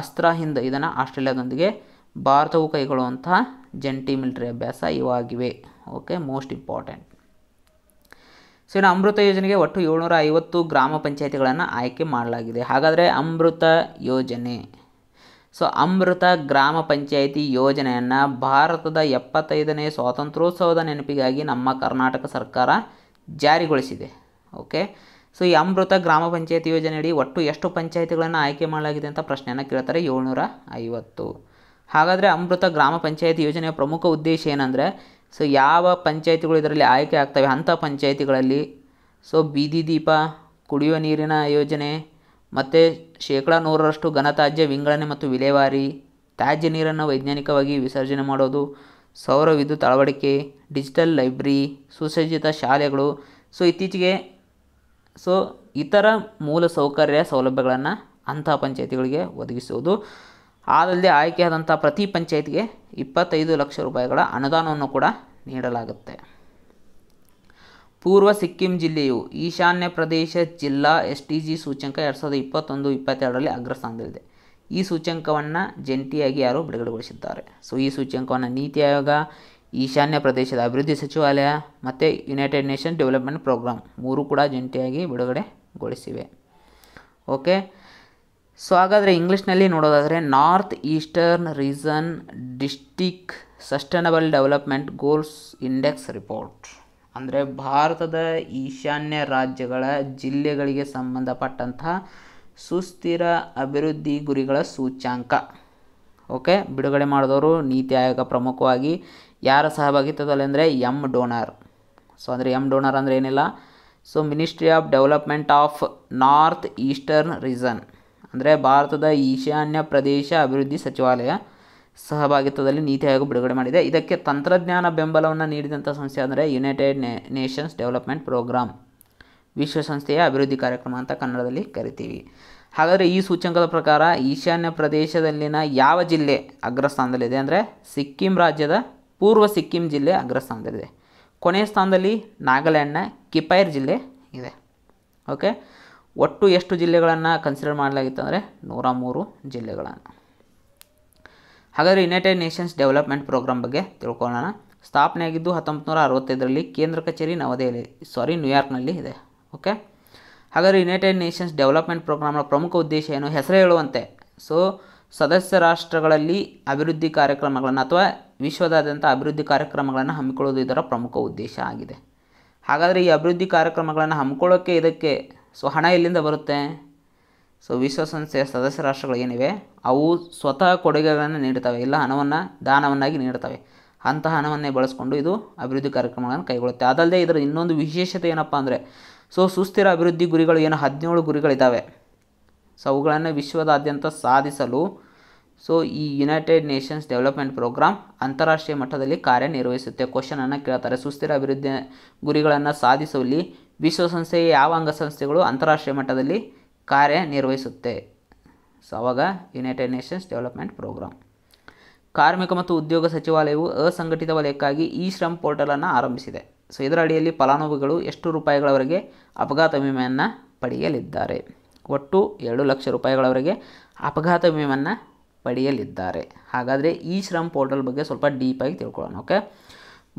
ಅಸ್ತ್ರ ಹಿಂದ್ ಇದನ್ನು ಆಸ್ಟ್ರೇಲಿಯಾದೊಂದಿಗೆ ಭಾರತವು ಕೈಗೊಳ್ಳುವಂತಹ ಜಂಟಿ ಮಿಲಿಟರಿ ಅಭ್ಯಾಸ ಇವಾಗಿವೆ ಓಕೆ ಮೋಸ್ಟ್ ಇಂಪಾರ್ಟೆಂಟ್ ಸೊ ಇನ್ನು ಅಮೃತ ಯೋಜನೆಗೆ ಒಟ್ಟು ಏಳ್ನೂರ ಐವತ್ತು ಗ್ರಾಮ ಪಂಚಾಯತಿಗಳನ್ನು ಆಯ್ಕೆ ಮಾಡಲಾಗಿದೆ ಹಾಗಾದರೆ ಅಮೃತ ಯೋಜನೆ ಸೊ ಅಮೃತ ಗ್ರಾಮ ಪಂಚಾಯಿತಿ ಯೋಜನೆಯನ್ನು ಭಾರತದ ಎಪ್ಪತ್ತೈದನೇ ಸ್ವಾತಂತ್ರ್ಯೋತ್ಸವದ ನೆನಪಿಗಾಗಿ ನಮ್ಮ ಕರ್ನಾಟಕ ಸರ್ಕಾರ ಜಾರಿಗೊಳಿಸಿದೆ ಓಕೆ ಸೊ ಈ ಅಮೃತ ಗ್ರಾಮ ಪಂಚಾಯತಿ ಯೋಜನೆಯಡಿ ಒಟ್ಟು ಎಷ್ಟು ಪಂಚಾಯಿತಿಗಳನ್ನು ಆಯ್ಕೆ ಮಾಡಲಾಗಿದೆ ಅಂತ ಪ್ರಶ್ನೆಯನ್ನು ಕೇಳ್ತಾರೆ ಏಳ್ನೂರ ಐವತ್ತು ಹಾಗಾದರೆ ಅಮೃತ ಗ್ರಾಮ ಪಂಚಾಯತಿ ಯೋಜನೆಯ ಪ್ರಮುಖ ಉದ್ದೇಶ ಏನಂದರೆ ಸೊ ಯಾವ ಪಂಚಾಯಿತಿಗಳು ಇದರಲ್ಲಿ ಆಯ್ಕೆ ಆಗ್ತವೆ ಅಂಥ ಪಂಚಾಯಿತಿಗಳಲ್ಲಿ ಸೊ ಬೀದಿ ದೀಪ ಕುಡಿಯುವ ನೀರಿನ ಯೋಜನೆ ಮತ್ತು ಶೇಕಡಾ ನೂರರಷ್ಟು ಘನತ್ಯಾಜ್ಯ ವಿಂಗಡಣೆ ಮತ್ತು ವಿಲೇವಾರಿ ತ್ಯಾಜ್ಯ ನೀರನ್ನು ವೈಜ್ಞಾನಿಕವಾಗಿ ವಿಸರ್ಜನೆ ಮಾಡೋದು ಸೌರ ವಿದ್ಯುತ್ ಅಳವಡಿಕೆ ಡಿಜಿಟಲ್ ಲೈಬ್ರರಿ ಸುಸಜ್ಜಿತ ಶಾಲೆಗಳು ಸೊ ಇತ್ತೀಚೆಗೆ ಸೊ ಇತರ ಮೂಲ ಸೌಕರ್ಯ ಸೌಲಭ್ಯಗಳನ್ನು ಅಂಥ ಪಂಚಾಯಿತಿಗಳಿಗೆ ಒದಗಿಸುವುದು ಅದಲ್ಲದೆ ಆಯ್ಕೆಯಾದಂಥ ಪ್ರತಿ ಪಂಚಾಯತ್ಗೆ ಇಪ್ಪತ್ತೈದು ಲಕ್ಷ ರೂಪಾಯಿಗಳ ಅನುದಾನವನ್ನು ಕೂಡ ನೀಡಲಾಗುತ್ತೆ ಪೂರ್ವ ಸಿಕ್ಕಿಂ ಜಿಲ್ಲೆಯು ಈಶಾನ್ಯ ಪ್ರದೇಶ ಜಿಲ್ಲಾ ಎಸ್ ಟಿ ಜಿ ಸೂಚ್ಯಂಕ ಎರಡು ಸಾವಿರದ ಇಪ್ಪತ್ತೊಂದು ಇಪ್ಪತ್ತೆರಡರಲ್ಲಿ ಅಗ್ರಸ್ಥಾನದಲ್ಲಿದೆ ಈ ಸೂಚ್ಯಂಕವನ್ನು ಜಂಟಿಯಾಗಿ ಯಾರು ಬಿಡುಗಡೆಗೊಳಿಸಿದ್ದಾರೆ ಸೊ ಈ ಸೂಚ್ಯಂಕವನ್ನು ನೀತಿ ಆಯೋಗ ಈಶಾನ್ಯ ಪ್ರದೇಶದ ಅಭಿವೃದ್ಧಿ ಸಚಿವಾಲಯ ಮತ್ತು ಯುನೈಟೆಡ್ ನೇಷನ್ ಡೆವಲಪ್ಮೆಂಟ್ ಪ್ರೋಗ್ರಾಮ್ ಮೂರು ಕೂಡ ಜಂಟಿಯಾಗಿ ಬಿಡುಗಡೆಗೊಳಿಸಿವೆ ಓಕೆ ಸೊ ಹಾಗಾದರೆ ಇಂಗ್ಲೀಷ್ನಲ್ಲಿ ನೋಡೋದಾದರೆ north eastern region district sustainable development goals index report ಅಂದರೆ ಭಾರತದ ಈಶಾನ್ಯ ರಾಜ್ಯಗಳ ಜಿಲ್ಲೆಗಳಿಗೆ ಸಂಬಂಧಪಟ್ಟಂತಹ ಸುಸ್ಥಿರ ಅಭಿವೃದ್ಧಿ ಗುರಿಗಳ ಸೂಚ್ಯಾಂಕ ಓಕೆ ಬಿಡುಗಡೆ ಮಾಡಿದವರು ನೀತಿ ಆಯೋಗ ಪ್ರಮುಖವಾಗಿ ಯಾರ ಸಹಭಾಗಿತ್ವದಲ್ಲಿ ಅಂದರೆ ಎಮ್ ಡೋನರ್ ಸೊ ಅಂದರೆ ಎಮ್ ಡೋನರ್ ಅಂದರೆ ಏನಿಲ್ಲ so ministry of development of north eastern region ಅಂದರೆ ಭಾರತದ ಈಶಾನ್ಯ ಪ್ರದೇಶ ಅಭಿವೃದ್ಧಿ ಸಚಿವಾಲಯ ಸಹಭಾಗಿತ್ವದಲ್ಲಿ ನೀತಿ ಆಯೋಗ ಬಿಡುಗಡೆ ಮಾಡಿದೆ ಇದಕ್ಕೆ ತಂತ್ರಜ್ಞಾನ ಬೆಂಬಲವನ್ನು ನೀಡಿದಂಥ ಸಂಸ್ಥೆ ಅಂದರೆ ಯುನೈಟೆಡ್ ನೇಷನ್ಸ್ ಡೆವಲಪ್ಮೆಂಟ್ ಪ್ರೋಗ್ರಾಮ್ ವಿಶ್ವಸಂಸ್ಥೆಯ ಅಭಿವೃದ್ಧಿ ಕಾರ್ಯಕ್ರಮ ಅಂತ ಕನ್ನಡದಲ್ಲಿ ಕರಿತೀವಿ ಹಾಗಾದರೆ ಈ ಸೂಚ್ಯಂಕದ ಪ್ರಕಾರ ಈಶಾನ್ಯ ಪ್ರದೇಶದಲ್ಲಿನ ಯಾವ ಜಿಲ್ಲೆ ಅಗ್ರಸ್ಥಾನದಲ್ಲಿದೆ ಅಂದರೆ ಸಿಕ್ಕಿಂ ರಾಜ್ಯದ ಪೂರ್ವ ಸಿಕ್ಕಿಂ ಜಿಲ್ಲೆ ಅಗ್ರಸ್ಥಾನದಲ್ಲಿದೆ ಕೊನೆಯ ಸ್ಥಾನದಲ್ಲಿ ನಾಗಾಲ್ಯಾಂಡ್ನ ಕಿಪೈರ್ ಜಿಲ್ಲೆ ಇದೆ ಓಕೆ ಒಟ್ಟು ಎಷ್ಟು ಜಿಲ್ಲೆಗಳನ್ನು ಕನ್ಸಿಡರ್ ಮಾಡಲಾಗಿತ್ತು ಅಂದರೆ ನೂರ ಮೂರು ಜಿಲ್ಲೆಗಳನ್ನು ಹಾಗಾದರೆ ಯುನೈಟೆಡ್ ನೇಷನ್ಸ್ ಡೆವಲಪ್ಮೆಂಟ್ ಪ್ರೋಗ್ರಾಮ್ ಬಗ್ಗೆ ತಿಳ್ಕೊಳ್ಳೋಣ ಸ್ಥಾಪನೆಯಾಗಿದ್ದು ಹತ್ತೊಂಬತ್ತು ನೂರ ಅರವತ್ತೈದರಲ್ಲಿ ಕೇಂದ್ರ ಕಚೇರಿ ನವದೆಹಲಿ ಸಾರಿ ನ್ಯೂಯಾರ್ಕ್ನಲ್ಲಿ ಇದೆ ಓಕೆ ಹಾಗಾದರೆ ಯುನೈಟೆಡ್ ನೇಷನ್ಸ್ ಡೆವಲಪ್ಮೆಂಟ್ ಪ್ರೋಗ್ರಾಮ್ನ ಪ್ರಮುಖ ಉದ್ದೇಶ ಏನು ಹೆಸರು ಹೇಳುವಂತೆ ಸೊ ಸದಸ್ಯ ರಾಷ್ಟ್ರಗಳಲ್ಲಿ ಅಭಿವೃದ್ಧಿ ಕಾರ್ಯಕ್ರಮಗಳನ್ನು ಅಥವಾ ವಿಶ್ವದಾದ್ಯಂತ ಅಭಿವೃದ್ಧಿ ಕಾರ್ಯಕ್ರಮಗಳನ್ನು ಹಮ್ಮಿಕೊಳ್ಳೋದು ಇದರ ಪ್ರಮುಖ ಉದ್ದೇಶ ಆಗಿದೆ ಹಾಗಾದರೆ ಈ ಅಭಿವೃದ್ಧಿ ಕಾರ್ಯಕ್ರಮಗಳನ್ನು ಹಮ್ಮಿಕೊಳ್ಳೋಕ್ಕೆ ಇದಕ್ಕೆ ಸೊ ಹಣ ಎಲ್ಲಿಂದ ಬರುತ್ತೆ ಸೊ ವಿಶ್ವಸಂಸ್ಥೆಯ ಸದಸ್ಯ ರಾಷ್ಟ್ರಗಳು ರಾಷ್ಟ್ರಗಳೇನಿವೆ ಅವು ಸ್ವತಃ ಕೊಡುಗೆಗಳನ್ನು ನೀಡ್ತವೆ ಇಲ್ಲ ಹಣವನ್ನು ದಾನವನ್ನಾಗಿ ನೀಡ್ತವೆ ಅಂತಹ ಹಣವನ್ನೇ ಬಳಸಿಕೊಂಡು ಇದು ಅಭಿವೃದ್ಧಿ ಕಾರ್ಯಕ್ರಮಗಳನ್ನು ಕೈಗೊಳ್ಳುತ್ತೆ ಅದಲ್ಲದೆ ಇದರ ಇನ್ನೊಂದು ವಿಶೇಷತೆ ಏನಪ್ಪ ಅಂದರೆ ಸೊ ಸುಸ್ಥಿರ ಅಭಿವೃದ್ಧಿ ಗುರಿಗಳು ಏನು ಹದಿನೇಳು ಗುರಿಗಳಿದ್ದಾವೆ ಸೊ ಅವುಗಳನ್ನು ವಿಶ್ವದಾದ್ಯಂತ ಸಾಧಿಸಲು ಸೊ ಈ ಯುನೈಟೆಡ್ ನೇಷನ್ಸ್ ಡೆವಲಪ್ಮೆಂಟ್ ಪ್ರೋಗ್ರಾಮ್ ಅಂತಾರಾಷ್ಟ್ರೀಯ ಮಟ್ಟದಲ್ಲಿ ಕಾರ್ಯನಿರ್ವಹಿಸುತ್ತೆ ಕ್ವಶನನ್ನು ಕೇಳ್ತಾರೆ ಸುಸ್ಥಿರ ಅಭಿವೃದ್ಧಿ ಗುರಿಗಳನ್ನು ಸಾಧಿಸುವಲ್ಲಿ ವಿಶ್ವಸಂಸ್ಥೆಯ ಯಾವ ಅಂಗಸಂಸ್ಥೆಗಳು ಅಂತಾರಾಷ್ಟ್ರೀಯ ಮಟ್ಟದಲ್ಲಿ ಕಾರ್ಯನಿರ್ವಹಿಸುತ್ತೆ ಸೊ ಅವಾಗ ಯುನೈಟೆಡ್ ನೇಷನ್ಸ್ ಡೆವಲಪ್ಮೆಂಟ್ ಪ್ರೋಗ್ರಾಮ್ ಕಾರ್ಮಿಕ ಮತ್ತು ಉದ್ಯೋಗ ಸಚಿವಾಲಯವು ಅಸಂಘಟಿತ ವಲಯಕ್ಕಾಗಿ ಇ ಶ್ರಮ್ ಪೋರ್ಟಲನ್ನು ಆರಂಭಿಸಿದೆ ಸೊ ಇದರ ಅಡಿಯಲ್ಲಿ ಫಲಾನುಭವಿಗಳು ಎಷ್ಟು ರೂಪಾಯಿಗಳವರೆಗೆ ಅಪಘಾತ ವಿಮೆಯನ್ನು ಪಡೆಯಲಿದ್ದಾರೆ ಒಟ್ಟು ಎರಡು ಲಕ್ಷ ರೂಪಾಯಿಗಳವರೆಗೆ ಅಪಘಾತ ವಿಮೆಯನ್ನು ಪಡೆಯಲಿದ್ದಾರೆ ಹಾಗಾದರೆ ಇ ಶ್ರಮ್ ಪೋರ್ಟಲ್ ಬಗ್ಗೆ ಸ್ವಲ್ಪ ಡೀಪಾಗಿ ತಿಳ್ಕೊಳ್ಳೋಣ ಓಕೆ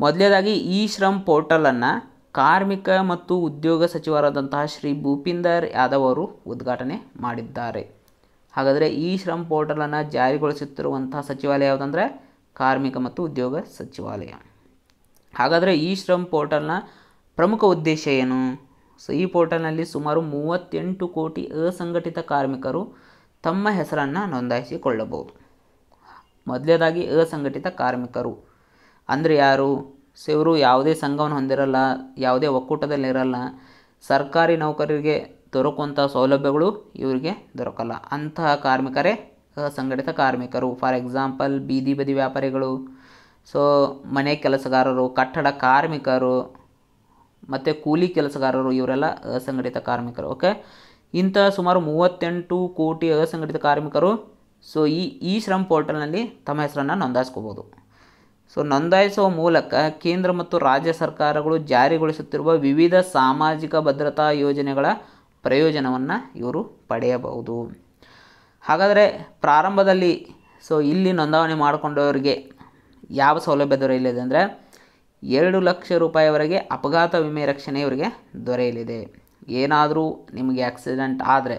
ಮೊದಲೇದಾಗಿ ಇ ಶ್ರಮ್ ಪೋರ್ಟಲನ್ನು ಕಾರ್ಮಿಕ ಮತ್ತು ಉದ್ಯೋಗ ಸಚಿವರಾದಂತಹ ಶ್ರೀ ಭೂಪಿಂದರ್ ಯಾದವ್ ಅವರು ಉದ್ಘಾಟನೆ ಮಾಡಿದ್ದಾರೆ ಹಾಗಾದರೆ ಈ ಶ್ರಮ್ ಪೋರ್ಟಲನ್ನು ಜಾರಿಗೊಳಿಸುತ್ತಿರುವಂತಹ ಸಚಿವಾಲಯ ಯಾವುದಂದರೆ ಕಾರ್ಮಿಕ ಮತ್ತು ಉದ್ಯೋಗ ಸಚಿವಾಲಯ ಹಾಗಾದರೆ ಈ ಶ್ರಮ್ ಪೋರ್ಟಲ್ನ ಪ್ರಮುಖ ಉದ್ದೇಶ ಏನು ಸೊ ಈ ಪೋರ್ಟಲ್ನಲ್ಲಿ ಸುಮಾರು ಮೂವತ್ತೆಂಟು ಕೋಟಿ ಅಸಂಘಟಿತ ಕಾರ್ಮಿಕರು ತಮ್ಮ ಹೆಸರನ್ನು ನೋಂದಾಯಿಸಿಕೊಳ್ಳಬಹುದು ಮೊದಲೇದಾಗಿ ಅಸಂಘಟಿತ ಕಾರ್ಮಿಕರು ಅಂದರೆ ಯಾರು ಸೊ ಇವರು ಯಾವುದೇ ಸಂಘವನ್ನು ಹೊಂದಿರಲ್ಲ ಯಾವುದೇ ಒಕ್ಕೂಟದಲ್ಲಿರಲ್ಲ ಸರ್ಕಾರಿ ನೌಕರರಿಗೆ ದೊರಕುವಂಥ ಸೌಲಭ್ಯಗಳು ಇವರಿಗೆ ದೊರಕಲ್ಲ ಅಂತಹ ಕಾರ್ಮಿಕರೇ ಅಸಂಘಟಿತ ಕಾರ್ಮಿಕರು ಫಾರ್ ಎಕ್ಸಾಂಪಲ್ ಬೀದಿ ಬದಿ ವ್ಯಾಪಾರಿಗಳು ಸೊ ಮನೆ ಕೆಲಸಗಾರರು ಕಟ್ಟಡ ಕಾರ್ಮಿಕರು ಮತ್ತು ಕೂಲಿ ಕೆಲಸಗಾರರು ಇವರೆಲ್ಲ ಅಸಂಘಟಿತ ಕಾರ್ಮಿಕರು ಓಕೆ ಇಂಥ ಸುಮಾರು ಮೂವತ್ತೆಂಟು ಕೋಟಿ ಅಸಂಘಟಿತ ಕಾರ್ಮಿಕರು ಸೊ ಈ ಈ ಶ್ರಮ್ ಪೋರ್ಟಲ್ನಲ್ಲಿ ತಮ್ಮ ಹೆಸರನ್ನು ನೋಂದಾಯಿಸ್ಕೋಬೋದು ಸೊ ನೋಂದಾಯಿಸುವ ಮೂಲಕ ಕೇಂದ್ರ ಮತ್ತು ರಾಜ್ಯ ಸರ್ಕಾರಗಳು ಜಾರಿಗೊಳಿಸುತ್ತಿರುವ ವಿವಿಧ ಸಾಮಾಜಿಕ ಭದ್ರತಾ ಯೋಜನೆಗಳ ಪ್ರಯೋಜನವನ್ನು ಇವರು ಪಡೆಯಬಹುದು ಹಾಗಾದರೆ ಪ್ರಾರಂಭದಲ್ಲಿ ಸೊ ಇಲ್ಲಿ ನೋಂದಾವಣೆ ಮಾಡಿಕೊಂಡವರಿಗೆ ಯಾವ ಸೌಲಭ್ಯ ದೊರೆಯಲಿದೆ ಅಂದರೆ ಎರಡು ಲಕ್ಷ ರೂಪಾಯಿವರೆಗೆ ಅಪಘಾತ ವಿಮೆ ರಕ್ಷಣೆ ಇವರಿಗೆ ದೊರೆಯಲಿದೆ ಏನಾದರೂ ನಿಮಗೆ ಆಕ್ಸಿಡೆಂಟ್ ಆದರೆ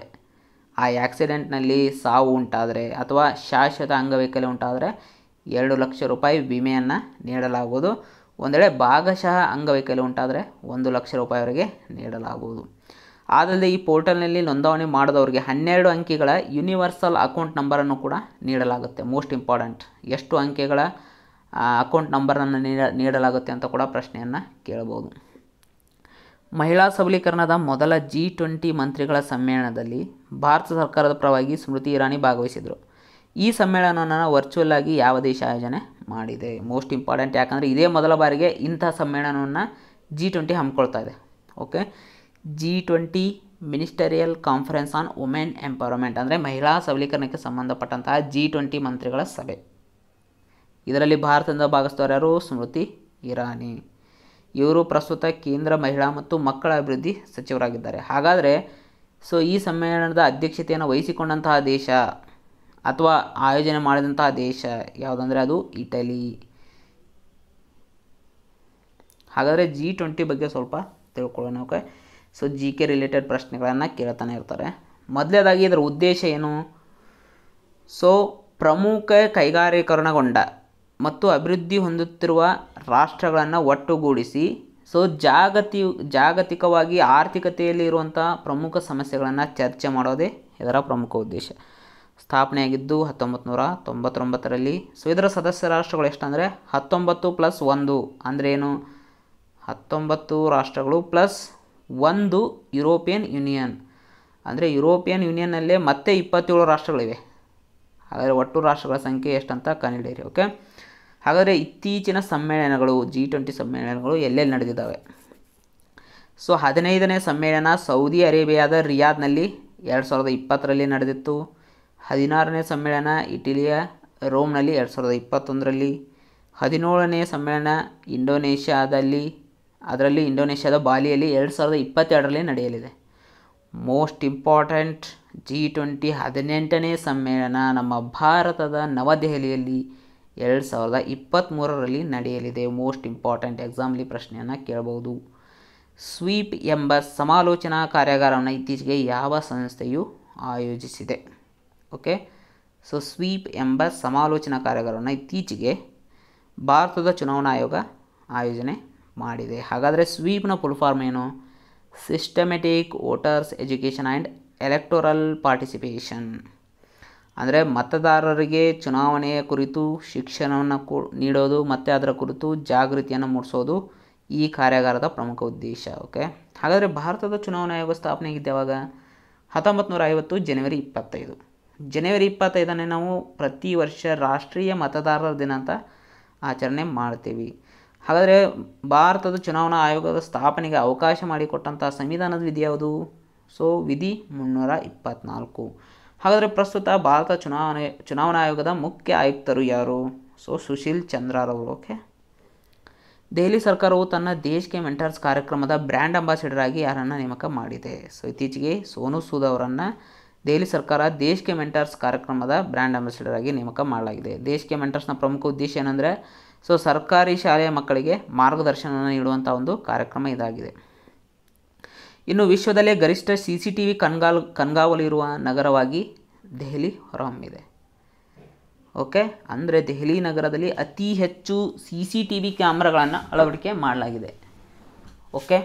ಆ ಆ್ಯಕ್ಸಿಡೆಂಟ್ನಲ್ಲಿ ಸಾವು ಉಂಟಾದರೆ ಅಥವಾ ಶಾಶ್ವತ ಅಂಗವೈಕಲ್ಯ ಉಂಟಾದರೆ ಎರಡು ಲಕ್ಷ ರೂಪಾಯಿ ವಿಮೆಯನ್ನು ನೀಡಲಾಗುವುದು ಒಂದೆಡೆ ಭಾಗಶಃ ಅಂಗವೈಕಲ್ಯ ಉಂಟಾದರೆ ಒಂದು ಲಕ್ಷ ರೂಪಾಯಿವರೆಗೆ ನೀಡಲಾಗುವುದು ಆದಲ್ಲದೆ ಈ ಪೋರ್ಟಲ್ನಲ್ಲಿ ನೋಂದಣಿ ಮಾಡಿದವರಿಗೆ ಹನ್ನೆರಡು ಅಂಕಿಗಳ ಯೂನಿವರ್ಸಲ್ ಅಕೌಂಟ್ ನಂಬರನ್ನು ಕೂಡ ನೀಡಲಾಗುತ್ತೆ ಮೋಸ್ಟ್ ಇಂಪಾರ್ಟೆಂಟ್ ಎಷ್ಟು ಅಂಕಿಗಳ ಅಕೌಂಟ್ ನಂಬರನ್ನು ನೀಡ ನೀಡಲಾಗುತ್ತೆ ಅಂತ ಕೂಡ ಪ್ರಶ್ನೆಯನ್ನು ಕೇಳಬಹುದು ಮಹಿಳಾ ಸಬಲೀಕರಣದ ಮೊದಲ ಜಿ ಟ್ವೆಂಟಿ ಮಂತ್ರಿಗಳ ಸಮ್ಮೇಳನದಲ್ಲಿ ಭಾರತ ಸರ್ಕಾರದ ಪರವಾಗಿ ಸ್ಮೃತಿ ಇರಾನಿ ಭಾಗವಹಿಸಿದರು ಈ ಸಮ್ಮೇಳನವನ್ನು ವರ್ಚುವಲ್ ಆಗಿ ಯಾವ ದೇಶ ಆಯೋಜನೆ ಮಾಡಿದೆ ಮೋಸ್ಟ್ ಇಂಪಾರ್ಟೆಂಟ್ ಯಾಕಂದರೆ ಇದೇ ಮೊದಲ ಬಾರಿಗೆ ಇಂಥ ಸಮ್ಮೇಳನವನ್ನು ಜಿ ಟ್ವೆಂಟಿ ಹಮ್ಮಿಕೊಳ್ತಾ ಇದೆ okay G twenty ministerial conference on women empowerment ಅಂದರೆ ಮಹಿಳಾ ಸಬಲೀಕರಣಕ್ಕೆ ಸಂಬಂಧಪಟ್ಟಂತಹ ಜಿ ಟ್ವೆಂಟಿ ಮಂತ್ರಿಗಳ ಸಭೆ ಇದರಲ್ಲಿ ಭಾರತದಿಂದ ಭಾಗವಹಿಸಿದವರು ಸ್ಮೃತಿ ಇರಾನಿ ಇವರು ಪ್ರಸ್ತುತ ಕೇಂದ್ರ ಮಹಿಳಾ ಮತ್ತು ಮಕ್ಕಳ ಅಭಿವೃದ್ಧಿ ಸಚಿವರಾಗಿದ್ದಾರೆ ಹಾಗಾದರೆ ಸೊ ಈ ಸಮ್ಮೇಳನದ ಅಧ್ಯಕ್ಷತೆಯನ್ನು ವಹಿಸಿಕೊಂಡಂತಹ ದೇಶ ಅಥವಾ ಆಯೋಜನೆ ಮಾಡಿದಂತಹ ದೇಶ ಯಾವುದಂದರೆ ಅದು ಇಟಲಿ ಹಾಗಾದರೆ ಜಿ ಟ್ವೆಂಟಿ ಬಗ್ಗೆ ಸ್ವಲ್ಪ ತಿಳ್ಕೊಳ್ಳೋಣ okay so G K related ಪ್ರಶ್ನೆಗಳನ್ನು ಕೇಳ್ತಾನೆ ಇರ್ತಾರೆ ಮೊದಲೇದಾಗಿ ಇದರ ಉದ್ದೇಶ ಏನು ಸೊ ಪ್ರಮುಖ ಕೈಗಾರೀಕರಣಗೊಂಡ ಮತ್ತು ಅಭಿವೃದ್ಧಿ ಹೊಂದುತ್ತಿರುವ ರಾಷ್ಟ್ರಗಳನ್ನು ಒಟ್ಟುಗೂಡಿಸಿ ಸೊ ಜಾಗತಿ ಜಾಗತಿಕವಾಗಿ ಆರ್ಥಿಕತೆಯಲ್ಲಿ ಇರುವಂಥ ಪ್ರಮುಖ ಸಮಸ್ಯೆಗಳನ್ನು ಚರ್ಚೆ ಮಾಡೋದೇ ಇದರ ಪ್ರಮುಖ ಉದ್ದೇಶ ಸ್ಥಾಪನೆಯಾಗಿದ್ದು ಹತ್ತೊಂಬತ್ತು ನೂರ ತೊಂಬತ್ತೊಂಬತ್ತರಲ್ಲಿ ಸೊ ಇದರ ಸದಸ್ಯ ರಾಷ್ಟ್ರಗಳು ಎಷ್ಟಂದರೆ ಹತ್ತೊಂಬತ್ತು ಪ್ಲಸ್ ಒಂದು ಅಂದರೆ ಏನು ಹತ್ತೊಂಬತ್ತು ರಾಷ್ಟ್ರಗಳು ಪ್ಲಸ್ ಒಂದು ಯುರೋಪಿಯನ್ ಯೂನಿಯನ್ ಅಂದರೆ ಯುರೋಪಿಯನ್ ಯೂನಿಯನ್ನಲ್ಲೇ ಮತ್ತೆ ಇಪ್ಪತ್ತೇಳು ರಾಷ್ಟ್ರಗಳಿವೆ ಹಾಗಾದರೆ ಒಟ್ಟು ರಾಷ್ಟ್ರಗಳ ಸಂಖ್ಯೆ ಎಷ್ಟಂತ ಕಂಡುಹಿಡಿಯಿರಿ ಓಕೆ ಹಾಗಾದರೆ ಇತ್ತೀಚಿನ ಸಮ್ಮೇಳನಗಳು ಜಿ ಟ್ವೆಂಟಿ ಸಮ್ಮೇಳನಗಳು ಎಲ್ಲೆಲ್ಲಿ ನಡೆದಿದ್ದಾವೆ ಸೊ ಹದಿನೈದನೇ ಸಮ್ಮೇಳನ ಸೌದಿ ಅರೇಬಿಯಾದ ರಿಯಾದ್ನಲ್ಲಿ ಎರಡು ಸಾವಿರದ ಇಪ್ಪತ್ತರಲ್ಲಿ ನಡೆದಿತ್ತು ಹದಿನಾರನೇ ಸಮ್ಮೇಳನ ಇಟಲಿಯ ರೋಮ್ನಲ್ಲಿ ಎರಡು ಸಾವಿರದ ಇಪ್ಪತ್ತೊಂದರಲ್ಲಿ ಹದಿನೇಳನೇ ಸಮ್ಮೇಳನ ಇಂಡೋನೇಷ್ಯಾದಲ್ಲಿ ಅದರಲ್ಲಿ ಇಂಡೋನೇಷ್ಯಾದ ಬಾಲಿಯಲ್ಲಿ ಎರಡು ಸಾವಿರದ ಇಪ್ಪತ್ತೆರಡರಲ್ಲಿ ನಡೆಯಲಿದೆ ಮೋಸ್ಟ್ ಇಂಪಾರ್ಟೆಂಟ್ ಜಿ ಟ್ವೆಂಟಿ ಹದಿನೆಂಟನೇ ಸಮ್ಮೇಳನ ನಮ್ಮ ಭಾರತದ ನವದೆಹಲಿಯಲ್ಲಿ ಎರಡು ಸಾವಿರದ ಇಪ್ಪತ್ತ್ಮೂರರಲ್ಲಿ ನಡೆಯಲಿದೆ ಮೋಸ್ಟ್ ಇಂಪಾರ್ಟೆಂಟ್ ಎಕ್ಸಾಮ್ಲಿ ಪ್ರಶ್ನೆಯನ್ನು ಕೇಳಬಹುದು ಸ್ವೀಪ್ ಎಂಬ ಸಮಾಲೋಚನಾ ಕಾರ್ಯಾಗಾರವನ್ನು ಇತ್ತೀಚೆಗೆ ಯಾವ ಸಂಸ್ಥೆಯು ಆಯೋಜಿಸಿದೆ ಓಕೆ ಸೊ ಸ್ವೀಪ್ ಎಂಬ ಸಮಾಲೋಚನಾ ಕಾರ್ಯಗಳನ್ನು ಇತ್ತೀಚೆಗೆ ಭಾರತದ ಚುನಾವಣಾ ಆಯೋಗ ಆಯೋಜನೆ ಮಾಡಿದೆ ಹಾಗಾದರೆ ಸ್ವೀಪ್ನ ಫುಲ್ ಫಾರ್ಮ್ ಏನು systematic voters education and electoral participation ಅಂದರೆ ಮತದಾರರಿಗೆ ಚುನಾವಣೆಯ ಕುರಿತು ಶಿಕ್ಷಣವನ್ನು ಕೊ ನೀಡೋದು ಮತ್ತು ಅದರ ಕುರಿತು ಜಾಗೃತಿಯನ್ನು ಮೂಡಿಸೋದು ಈ ಕಾರ್ಯಾಗಾರದ ಪ್ರಮುಖ ಉದ್ದೇಶ ಓಕೆ ಹಾಗಾದರೆ ಭಾರತದ ಚುನಾವಣಾ ಆಯೋಗ ಸ್ಥಾಪನೆಯಾಗಿದ್ದ ಯಾವಾಗ ಹತ್ತೊಂಬತ್ತು ನೂರ ಐವತ್ತು ಜನವರಿ ಇಪ್ಪತ್ತೈದು ಜನವರಿ ಇಪ್ಪತ್ತೈದನೇ ನಾವು ಪ್ರತಿ ವರ್ಷ ರಾಷ್ಟ್ರೀಯ ಮತದಾರರ ದಿನ ಅಂತ ಆಚರಣೆ ಮಾಡ್ತೀವಿ ಹಾಗಾದರೆ ಭಾರತದ ಚುನಾವಣಾ ಆಯೋಗದ ಸ್ಥಾಪನೆಗೆ ಅವಕಾಶ ಮಾಡಿಕೊಟ್ಟಂಥ ಸಂವಿಧಾನದ ವಿಧಿ ಯಾವುದು ಸೊ ವಿಧಿ ಮುನ್ನೂರ ಇಪ್ಪತ್ತ್ನಾಲ್ಕು ಹಾಗಾದರೆ ಪ್ರಸ್ತುತ ಭಾರತ ಚುನಾವಣೆ ಚುನಾವಣಾ ಆಯೋಗದ ಮುಖ್ಯ ಆಯುಕ್ತರು ಯಾರು ಸೊ ಸುಶೀಲ್ ಚಂದ್ರಾರವರು ಓಕೆ ದೆಹಲಿ ಸರ್ಕಾರವು ತನ್ನ ದೇಶ್ ಕೆ ಮೆಂಟರ್ಸ್ ಕಾರ್ಯಕ್ರಮದ ಬ್ರ್ಯಾಂಡ್ ಅಂಬಾಸಿಡರ್ ಆಗಿ ಯಾರನ್ನು ನೇಮಕ ಮಾಡಿದೆ ಸೊ ಇತ್ತೀಚೆಗೆ ಸೋನು ಸೂದ್ ಅವರನ್ನು ದೆಹಲಿ ಸರ್ಕಾರ ದೇಶ್ ಕೆ ಮೆಂಟರ್ಸ್ ಕಾರ್ಯಕ್ರಮದ ಬ್ರ್ಯಾಂಡ್ ಅಂಬಾಸಿಡರ್ ಆಗಿ ನೇಮಕ ಮಾಡಲಾಗಿದೆ ದೇಶ್ ಕೆ ಮೆಂಟರ್ಸ್ನ ಪ್ರಮುಖ ಉದ್ದೇಶ ಏನಂದರೆ ಸೊ ಸರ್ಕಾರಿ ಶಾಲೆಯ ಮಕ್ಕಳಿಗೆ ಮಾರ್ಗದರ್ಶನ ನೀಡುವಂಥ ಒಂದು ಕಾರ್ಯಕ್ರಮ ಇದಾಗಿದೆ ಇನ್ನು ವಿಶ್ವದಲ್ಲೇ ಗರಿಷ್ಠ ಸಿ ಸಿ ಟಿ ವಿ ಕಣ್ಗಾಲ್ ಇರುವ ನಗರವಾಗಿ ದೆಹಲಿ ಹೊರಹೊಮ್ಮಿದೆ ಓಕೆ ಅಂದರೆ ದೆಹಲಿ ನಗರದಲ್ಲಿ ಅತಿ ಹೆಚ್ಚು ಸಿ ಸಿ ಟಿ ವಿ ಕ್ಯಾಮ್ರಾಗಳನ್ನು ಅಳವಡಿಕೆ ಮಾಡಲಾಗಿದೆ ಓಕೆ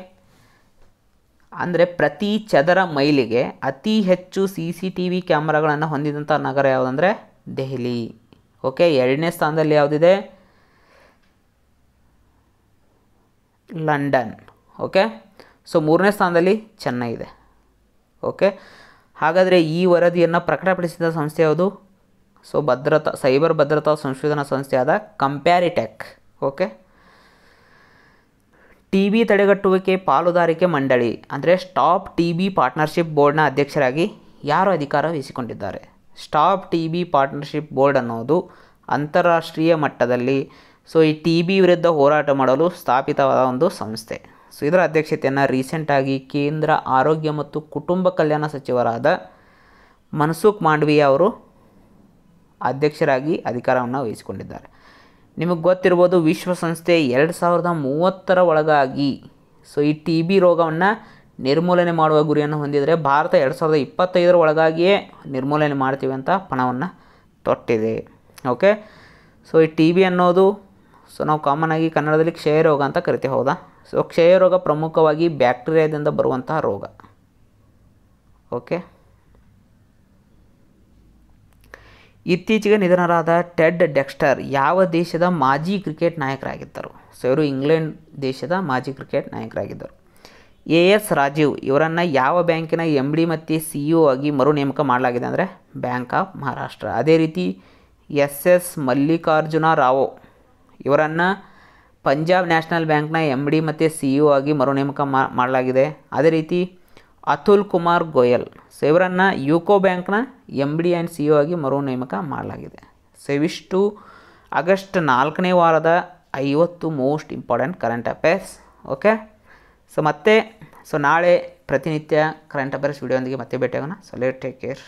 ಅಂದರೆ ಪ್ರತಿ ಚದರ ಮೈಲಿಗೆ ಅತಿ ಹೆಚ್ಚು ಸಿ ಸಿ ಟಿ ವಿ ಕ್ಯಾಮ್ರಾಗಳನ್ನು ಹೊಂದಿದಂಥ ನಗರ ಯಾವುದಂದರೆ ದೆಹಲಿ ಓಕೆ ಎರಡನೇ ಸ್ಥಾನದಲ್ಲಿ ಯಾವುದಿದೆ ಲಂಡನ್ ಓಕೆ ಸೊ ಮೂರನೇ ಸ್ಥಾನದಲ್ಲಿ ಚೆನ್ನೈ ಇದೆ ಓಕೆ ಹಾಗಾದರೆ ಈ ವರದಿಯನ್ನು ಪ್ರಕಟಪಡಿಸಿದ ಸಂಸ್ಥೆ ಯಾವುದು ಸೊ ಭದ್ರತಾ ಸೈಬರ್ ಭದ್ರತಾ ಸಂಶೋಧನಾ ಸಂಸ್ಥೆಯಾದ ಕಂಪ್ಯಾರಿಟೆಕ್ ಓಕೆ ಟಿ ಬಿ ತಡೆಗಟ್ಟುವಿಕೆ ಪಾಲುದಾರಿಕೆ ಮಂಡಳಿ ಅಂದರೆ ಸ್ಟಾಪ್ ಟಿ ಬಿ ಪಾರ್ಟ್ನರ್ಶಿಪ್ ಬೋರ್ಡ್ನ ಅಧ್ಯಕ್ಷರಾಗಿ ಯಾರು ಅಧಿಕಾರ ವಹಿಸಿಕೊಂಡಿದ್ದಾರೆ stop T B partnership board ಅನ್ನೋದು ಅಂತಾರಾಷ್ಟ್ರೀಯ ಮಟ್ಟದಲ್ಲಿ ಸೊ ಈ ಟಿ ಬಿ ವಿರುದ್ಧ ಹೋರಾಟ ಮಾಡಲು ಸ್ಥಾಪಿತವಾದ ಒಂದು ಸಂಸ್ಥೆ ಸೊ ಇದರ ಅಧ್ಯಕ್ಷತೆಯನ್ನು ರೀಸೆಂಟಾಗಿ ಕೇಂದ್ರ ಆರೋಗ್ಯ ಮತ್ತು ಕುಟುಂಬ ಕಲ್ಯಾಣ ಸಚಿವರಾದ ಮನ್ಸುಖ್ ಮಾಂಡವಿಯಾ ಅವರು ಅಧ್ಯಕ್ಷರಾಗಿ ಅಧಿಕಾರವನ್ನು ವಹಿಸಿಕೊಂಡಿದ್ದಾರೆ ನಿಮಗೆ ಗೊತ್ತಿರ್ಬೋದು ವಿಶ್ವಸಂಸ್ಥೆ ಎರಡು ಸಾವಿರದ ಮೂವತ್ತರ ಒಳಗಾಗಿ ಸೊ ಈ ಟಿ ಬಿ ರೋಗವನ್ನು ನಿರ್ಮೂಲನೆ ಮಾಡುವ ಗುರಿಯನ್ನು ಹೊಂದಿದರೆ ಭಾರತ ಎರಡು ಸಾವಿರದ ಇಪ್ಪತ್ತೈದರ ಒಳಗಾಗಿಯೇ ನಿರ್ಮೂಲನೆ ಮಾಡ್ತೀವಿ ಅಂತ ಪಣವನ್ನು ತೊಟ್ಟಿದೆ ಓಕೆ ಸೊ ಈ ಟಿ ಬಿ ಅನ್ನೋದು ಸೊ ನಾವು ಕಾಮನ್ ಆಗಿ ಕನ್ನಡದಲ್ಲಿ ಕ್ಷಯ ರೋಗ ಅಂತ ಕರಿತೀವಿ ಹೌದಾ ಸೊ ಕ್ಷಯ ರೋಗ ಪ್ರಮುಖವಾಗಿ ಬ್ಯಾಕ್ಟೀರಿಯಾದಿಂದ ಬರುವಂತಹ ರೋಗ ಓಕೆ ಇತ್ತೀಚೆಗೆ ನಿಧನರಾದ ಟೆಡ್ ಡೆಕ್ಸ್ಟರ್ ಯಾವ ದೇಶದ ಮಾಜಿ ಕ್ರಿಕೆಟ್ ನಾಯಕರಾಗಿದ್ದರು ಸೊ ಇವರು ಇಂಗ್ಲೆಂಡ್ ದೇಶದ ಮಾಜಿ ಕ್ರಿಕೆಟ್ ನಾಯಕರಾಗಿದ್ದರು ಎ ಎಸ್ ರಾಜೀವ್ ಇವರನ್ನು ಯಾವ ಬ್ಯಾಂಕಿನ ಎಮ್ ಡಿ ಮತ್ತು ಸಿ ಇ ಆಗಿ ಮರು ನೇಮಕ ಮಾಡಲಾಗಿದೆ ಅಂದರೆ ಬ್ಯಾಂಕ್ ಆಫ್ ಮಹಾರಾಷ್ಟ್ರ ಅದೇ ರೀತಿ ಎಸ್ ಎಸ್ ಮಲ್ಲಿಕಾರ್ಜುನ ರಾವ್ ಇವರನ್ನು ಪಂಜಾಬ್ ನ್ಯಾಷನಲ್ ಬ್ಯಾಂಕ್ನ ಎಮ್ ಡಿ ಮತ್ತು ಸಿ ಇ ಆಗಿ ಮರು ನೇಮಕ ಮಾಡಲಾಗಿದೆ ಅದೇ ರೀತಿ ಅತುಲ್ ಕುಮಾರ್ ಗೋಯಲ್ ಸೊ ಇವರನ್ನು ಯುಕೋ ಬ್ಯಾಂಕ್ನ M D and C O ಆಗಿ ಮರು ನೇಮಕ ಮಾಡಲಾಗಿದೆ ಸೊ ಆಗಸ್ಟ್ ನಾಲ್ಕನೇ ವಾರದ ಐವತ್ತು most important current affairs okay so ಮತ್ತೆ ಸೊ ನಾಳೆ ಪ್ರತಿನಿತ್ಯ ಕರೆಂಟ್ ಅಫೇರ್ಸ್ ವಿಡಿಯೋಂದಿಗೆ ಮತ್ತೆ ಭೇಟಿಯಾಗೋಣ ಸೊ ಲೇಟ್ ಟೇಕ್ ಕೇರ್